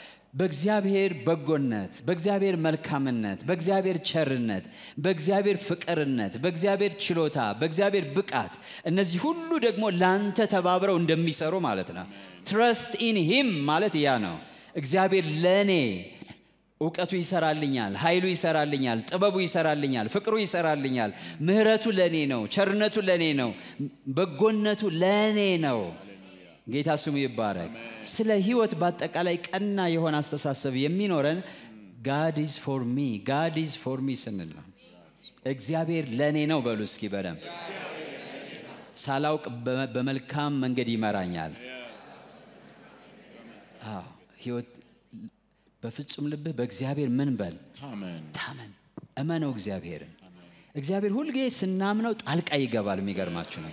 በእግዚአብሔር በጎነት፣ በእግዚአብሔር መልካምነት፣ በእግዚአብሔር ቸርነት፣ በእግዚአብሔር ፍቅርነት፣ በእግዚአብሔር ችሎታ፣ በእግዚአብሔር ብቃት እነዚህ ሁሉ ደግሞ ላንተ ተባብረው እንደሚሰሩ ማለት ነው። ትረስት ኢን ሂም ማለት ያ ነው። እግዚአብሔር ለእኔ እውቀቱ ይሰራልኛል፣ ኃይሉ ይሰራልኛል፣ ጥበቡ ይሰራልኛል፣ ፍቅሩ ይሰራልኛል፣ ምህረቱ ለእኔ ነው፣ ቸርነቱ ለእኔ ነው፣ በጎነቱ ለእኔ ነው። ጌታ ስሙ ይባረክ። ስለ ህይወት በአጠቃላይ ቀና የሆነ አስተሳሰብ የሚኖረን ጋድ ኢዝ ፎር ሚ ጋድ ኢዝ ፎር ሚ ስንል ነው። እግዚአብሔር ለእኔ ነው በሉ እስኪ በደም ሳላውቅ በመልካም መንገድ ይመራኛል። ህይወት በፍጹም ልብህ በእግዚአብሔር ምን በል ታመን እመነው እግዚአብሔርን እግዚአብሔር ሁልጊዜ ስናምነው ጣልቃ ይገባል የሚገርማችሁ ነው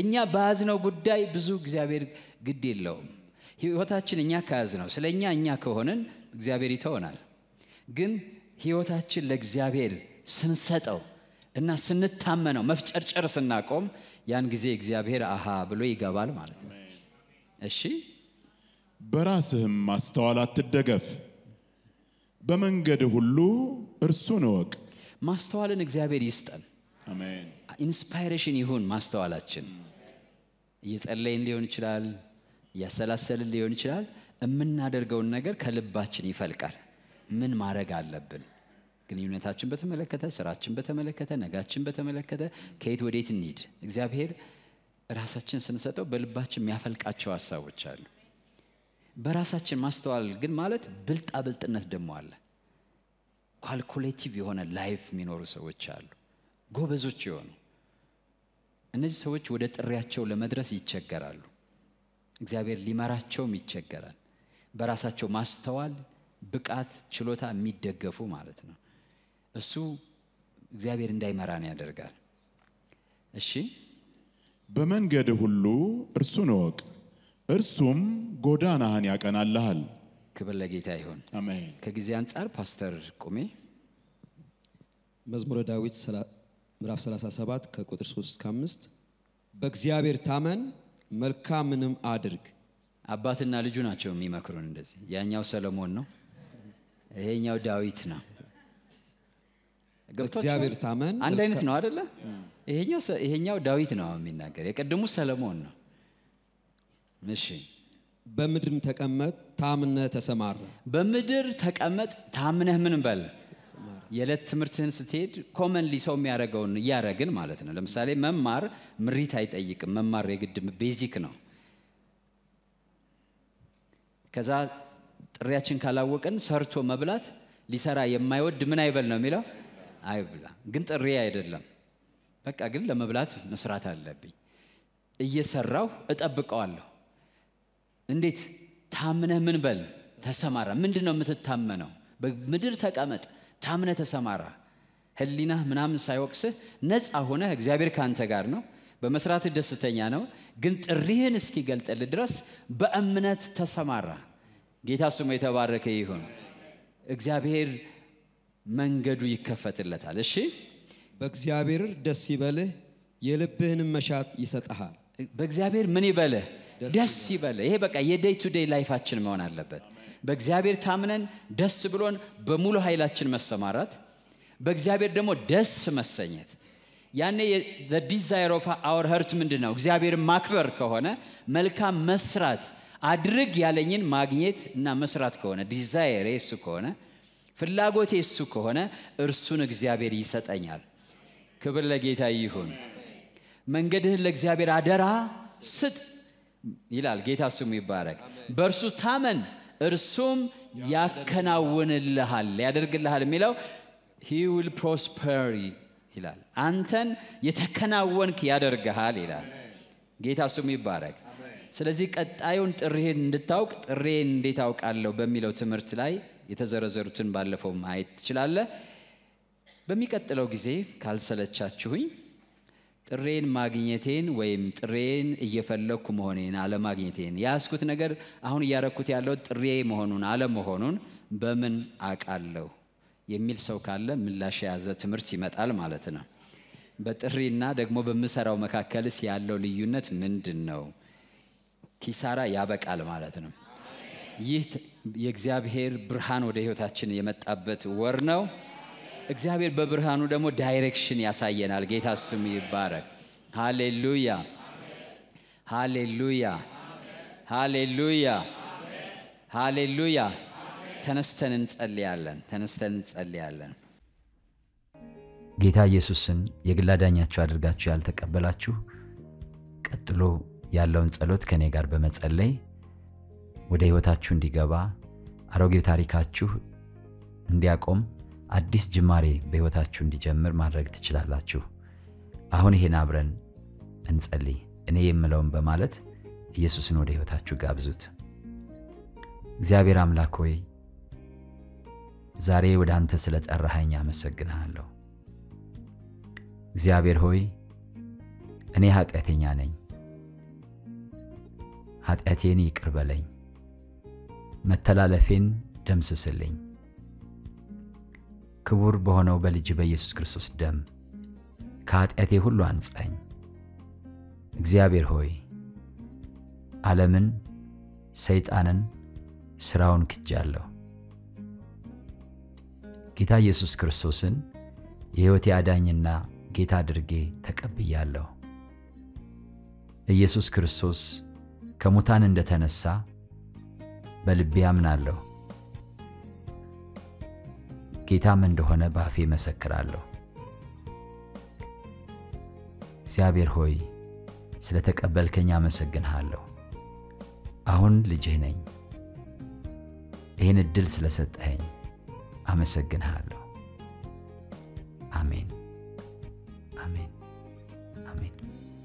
እኛ በያዝነው ጉዳይ ብዙ እግዚአብሔር ግድ የለውም ህይወታችን እኛ ከያዝነው ስለ እኛ እኛ ከሆንን እግዚአብሔር ይተወናል ግን ህይወታችን ለእግዚአብሔር ስንሰጠው እና ስንታመነው መፍጨርጨር ስናቆም ያን ጊዜ እግዚአብሔር አሃ ብሎ ይገባል ማለት ነው እሺ በራስህም ማስተዋል አትደገፍ በመንገድ ሁሉ እርሱን እወቅ። ማስተዋልን እግዚአብሔር ይስጠን። አሜን። ኢንስፓይሬሽን ይሁን ማስተዋላችን። እየጸለይን ሊሆን ይችላል፣ እያሰላሰልን ሊሆን ይችላል። የምናደርገውን ነገር ከልባችን ይፈልቃል። ምን ማድረግ አለብን? ግንኙነታችን በተመለከተ፣ ስራችን በተመለከተ፣ ነጋችን በተመለከተ ከየት ወዴት እንሂድ? እግዚአብሔር ራሳችን ስንሰጠው በልባችን የሚያፈልቃቸው ሀሳቦች አሉ። በራሳችን ማስተዋል ግን ማለት ብልጣ ብልጥነት ደሞ አለ ካልኩሌቲቭ የሆነ ላይፍ የሚኖሩ ሰዎች አሉ ጎበዞች የሆኑ እነዚህ ሰዎች ወደ ጥሪያቸው ለመድረስ ይቸገራሉ እግዚአብሔር ሊመራቸውም ይቸገራል በራሳቸው ማስተዋል ብቃት ችሎታ የሚደገፉ ማለት ነው እሱ እግዚአብሔር እንዳይመራን ያደርጋል እሺ በመንገድ ሁሉ እርሱን እወቅ እርሱም ጎዳናህን ያቀናልሃል። ክብር ለጌታ ይሁን። አሜን። ከጊዜ አንጻር ፓስተር ቁሜ መዝሙረ ዳዊት ምዕራፍ 37 ከቁጥር 3 እስከ 5 በእግዚአብሔር ታመን መልካምንም አድርግ። አባትና ልጁ ናቸው የሚመክሩን እንደዚህ። ያኛው ሰለሞን ነው፣ ይሄኛው ዳዊት ነው። እግዚአብሔር ታመን አንድ አይነት ነው አደለ? ይሄኛው ዳዊት ነው የሚናገር፣ የቀድሙ ሰለሞን ነው። እሺ በምድርም ተቀመጥ ታምነህ ተሰማራ። በምድር ተቀመጥ ታምነህ ምን በል የዕለት ትምህርትህን ስትሄድ ኮመንሊ ሰው የሚያደርገውን እያደረግን ማለት ነው። ለምሳሌ መማር ምሪት አይጠይቅም። መማር የግድ ቤዚክ ነው። ከዛ ጥሪያችን ካላወቅን ሰርቶ መብላት ሊሰራ የማይወድ ምን አይበል ነው የሚለው አይብላ። ግን ጥሪ አይደለም። በቃ ግን ለመብላት መስራት አለብኝ። እየሰራሁ እጠብቀዋለሁ። እንዴት ታምነህ ምን በል ተሰማራ። ምንድን ነው የምትታመነው? በምድር ተቀመጥ፣ ታምነ ተሰማራ። ህሊናህ ምናምን ሳይወቅስህ ነፃ ሆነ እግዚአብሔር ከአንተ ጋር ነው። በመስራት ደስተኛ ነው። ግን ጥሪህን እስኪገልጥልህ ድረስ በእምነት ተሰማራ። ጌታ ስሙ የተባረከ ይሁን። እግዚአብሔር መንገዱ ይከፈትለታል። እሺ፣ በእግዚአብሔር ደስ ይበልህ፣ የልብህንም መሻት ይሰጠሃል። በእግዚአብሔር ምን ይበልህ ደስ ይበል። ይሄ በቃ የዴይ ቱ ዴይ ላይፋችን መሆን አለበት። በእግዚአብሔር ታምነን ደስ ብሎን በሙሉ ኃይላችን መሰማራት፣ በእግዚአብሔር ደግሞ ደስ መሰኘት። ያኔ ዲዛይር ኦፍ አወር ሀርት ምንድን ነው? እግዚአብሔርን ማክበር ከሆነ መልካም መስራት አድርግ ያለኝን ማግኘት እና መስራት ከሆነ ዲዛይር እሱ ከሆነ ፍላጎቴ እሱ ከሆነ እርሱን እግዚአብሔር ይሰጠኛል። ክብር ለጌታ ይሁን። መንገድህን ለእግዚአብሔር አደራ ስጥ። ይላል። ጌታ ስሙ ይባረክ። በእርሱ ታመን፣ እርሱም ያከናውንልሃል፣ ያደርግልሃል የሚለው ሂ ዊል ፕሮስፐሪ ይላል። አንተን የተከናወንክ ያደርግሃል ይላል። ጌታ ስሙ ይባረክ። ስለዚህ ቀጣዩን ጥሪህን እንድታውቅ ጥሬ እንዴት አውቃለሁ በሚለው ትምህርት ላይ የተዘረዘሩትን ባለፈው ማየት ትችላለ በሚቀጥለው ጊዜ ካልሰለቻችሁኝ ጥሬን ማግኘቴን ወይም ጥሬን እየፈለግኩ መሆኔን አለማግኘቴን ያስኩት ነገር አሁን እያረኩት ያለው ጥሬ መሆኑን አለመሆኑን በምን አቃለሁ የሚል ሰው ካለ ምላሽ የያዘ ትምህርት ይመጣል ማለት ነው። በጥሪና ደግሞ በምሰራው መካከልስ ያለው ልዩነት ምንድን ነው? ኪሳራ ያበቃል ማለት ነው። ይህ የእግዚአብሔር ብርሃን ወደ ህይወታችን የመጣበት ወር ነው። እግዚአብሔር በብርሃኑ ደግሞ ዳይሬክሽን ያሳየናል። ጌታ ስሙ ይባረክ። ሃሌሉያ ሃሌሉያ ሃሌሉያ ሃሌሉያ። ተነስተን እንጸልያለን። ተነስተን እንጸልያለን። ጌታ ኢየሱስን የግላ ዳኛችሁ አድርጋችሁ ያልተቀበላችሁ ቀጥሎ ያለውን ጸሎት ከእኔ ጋር በመጸለይ ወደ ህይወታችሁ እንዲገባ አሮጌው ታሪካችሁ እንዲያቆም አዲስ ጅማሬ በሕይወታችሁ እንዲጀምር ማድረግ ትችላላችሁ። አሁን ይሄን አብረን እንጸልይ። እኔ የምለውን በማለት ኢየሱስን ወደ ሕይወታችሁ ጋብዙት። እግዚአብሔር አምላክ ሆይ ዛሬ ወደ አንተ ስለ ጠራኸኝ አመሰግንሃለሁ። እግዚአብሔር ሆይ እኔ ኃጢአተኛ ነኝ፣ ኃጢአቴን ይቅር በለኝ፣ መተላለፌን ደምስስልኝ ክቡር በሆነው በልጅ በኢየሱስ ክርስቶስ ደም ከኃጢአቴ ሁሉ አንጻኝ። እግዚአብሔር ሆይ ዓለምን፣ ሰይጣንን፣ ሥራውን ክጃለሁ። ጌታ ኢየሱስ ክርስቶስን የሕይወቴ አዳኝና ጌታ አድርጌ ተቀብያለሁ። ኢየሱስ ክርስቶስ ከሙታን እንደተነሳ በልቤ አምናለሁ። ጌታም እንደሆነ ባፌ መሰክራለሁ። እግዚአብሔር ሆይ ስለ ተቀበልከኝ አመሰግንሃለሁ። አሁን ልጅህ ነኝ። ይህን እድል ስለ ሰጠኸኝ አመሰግንሃለሁ። አሜን።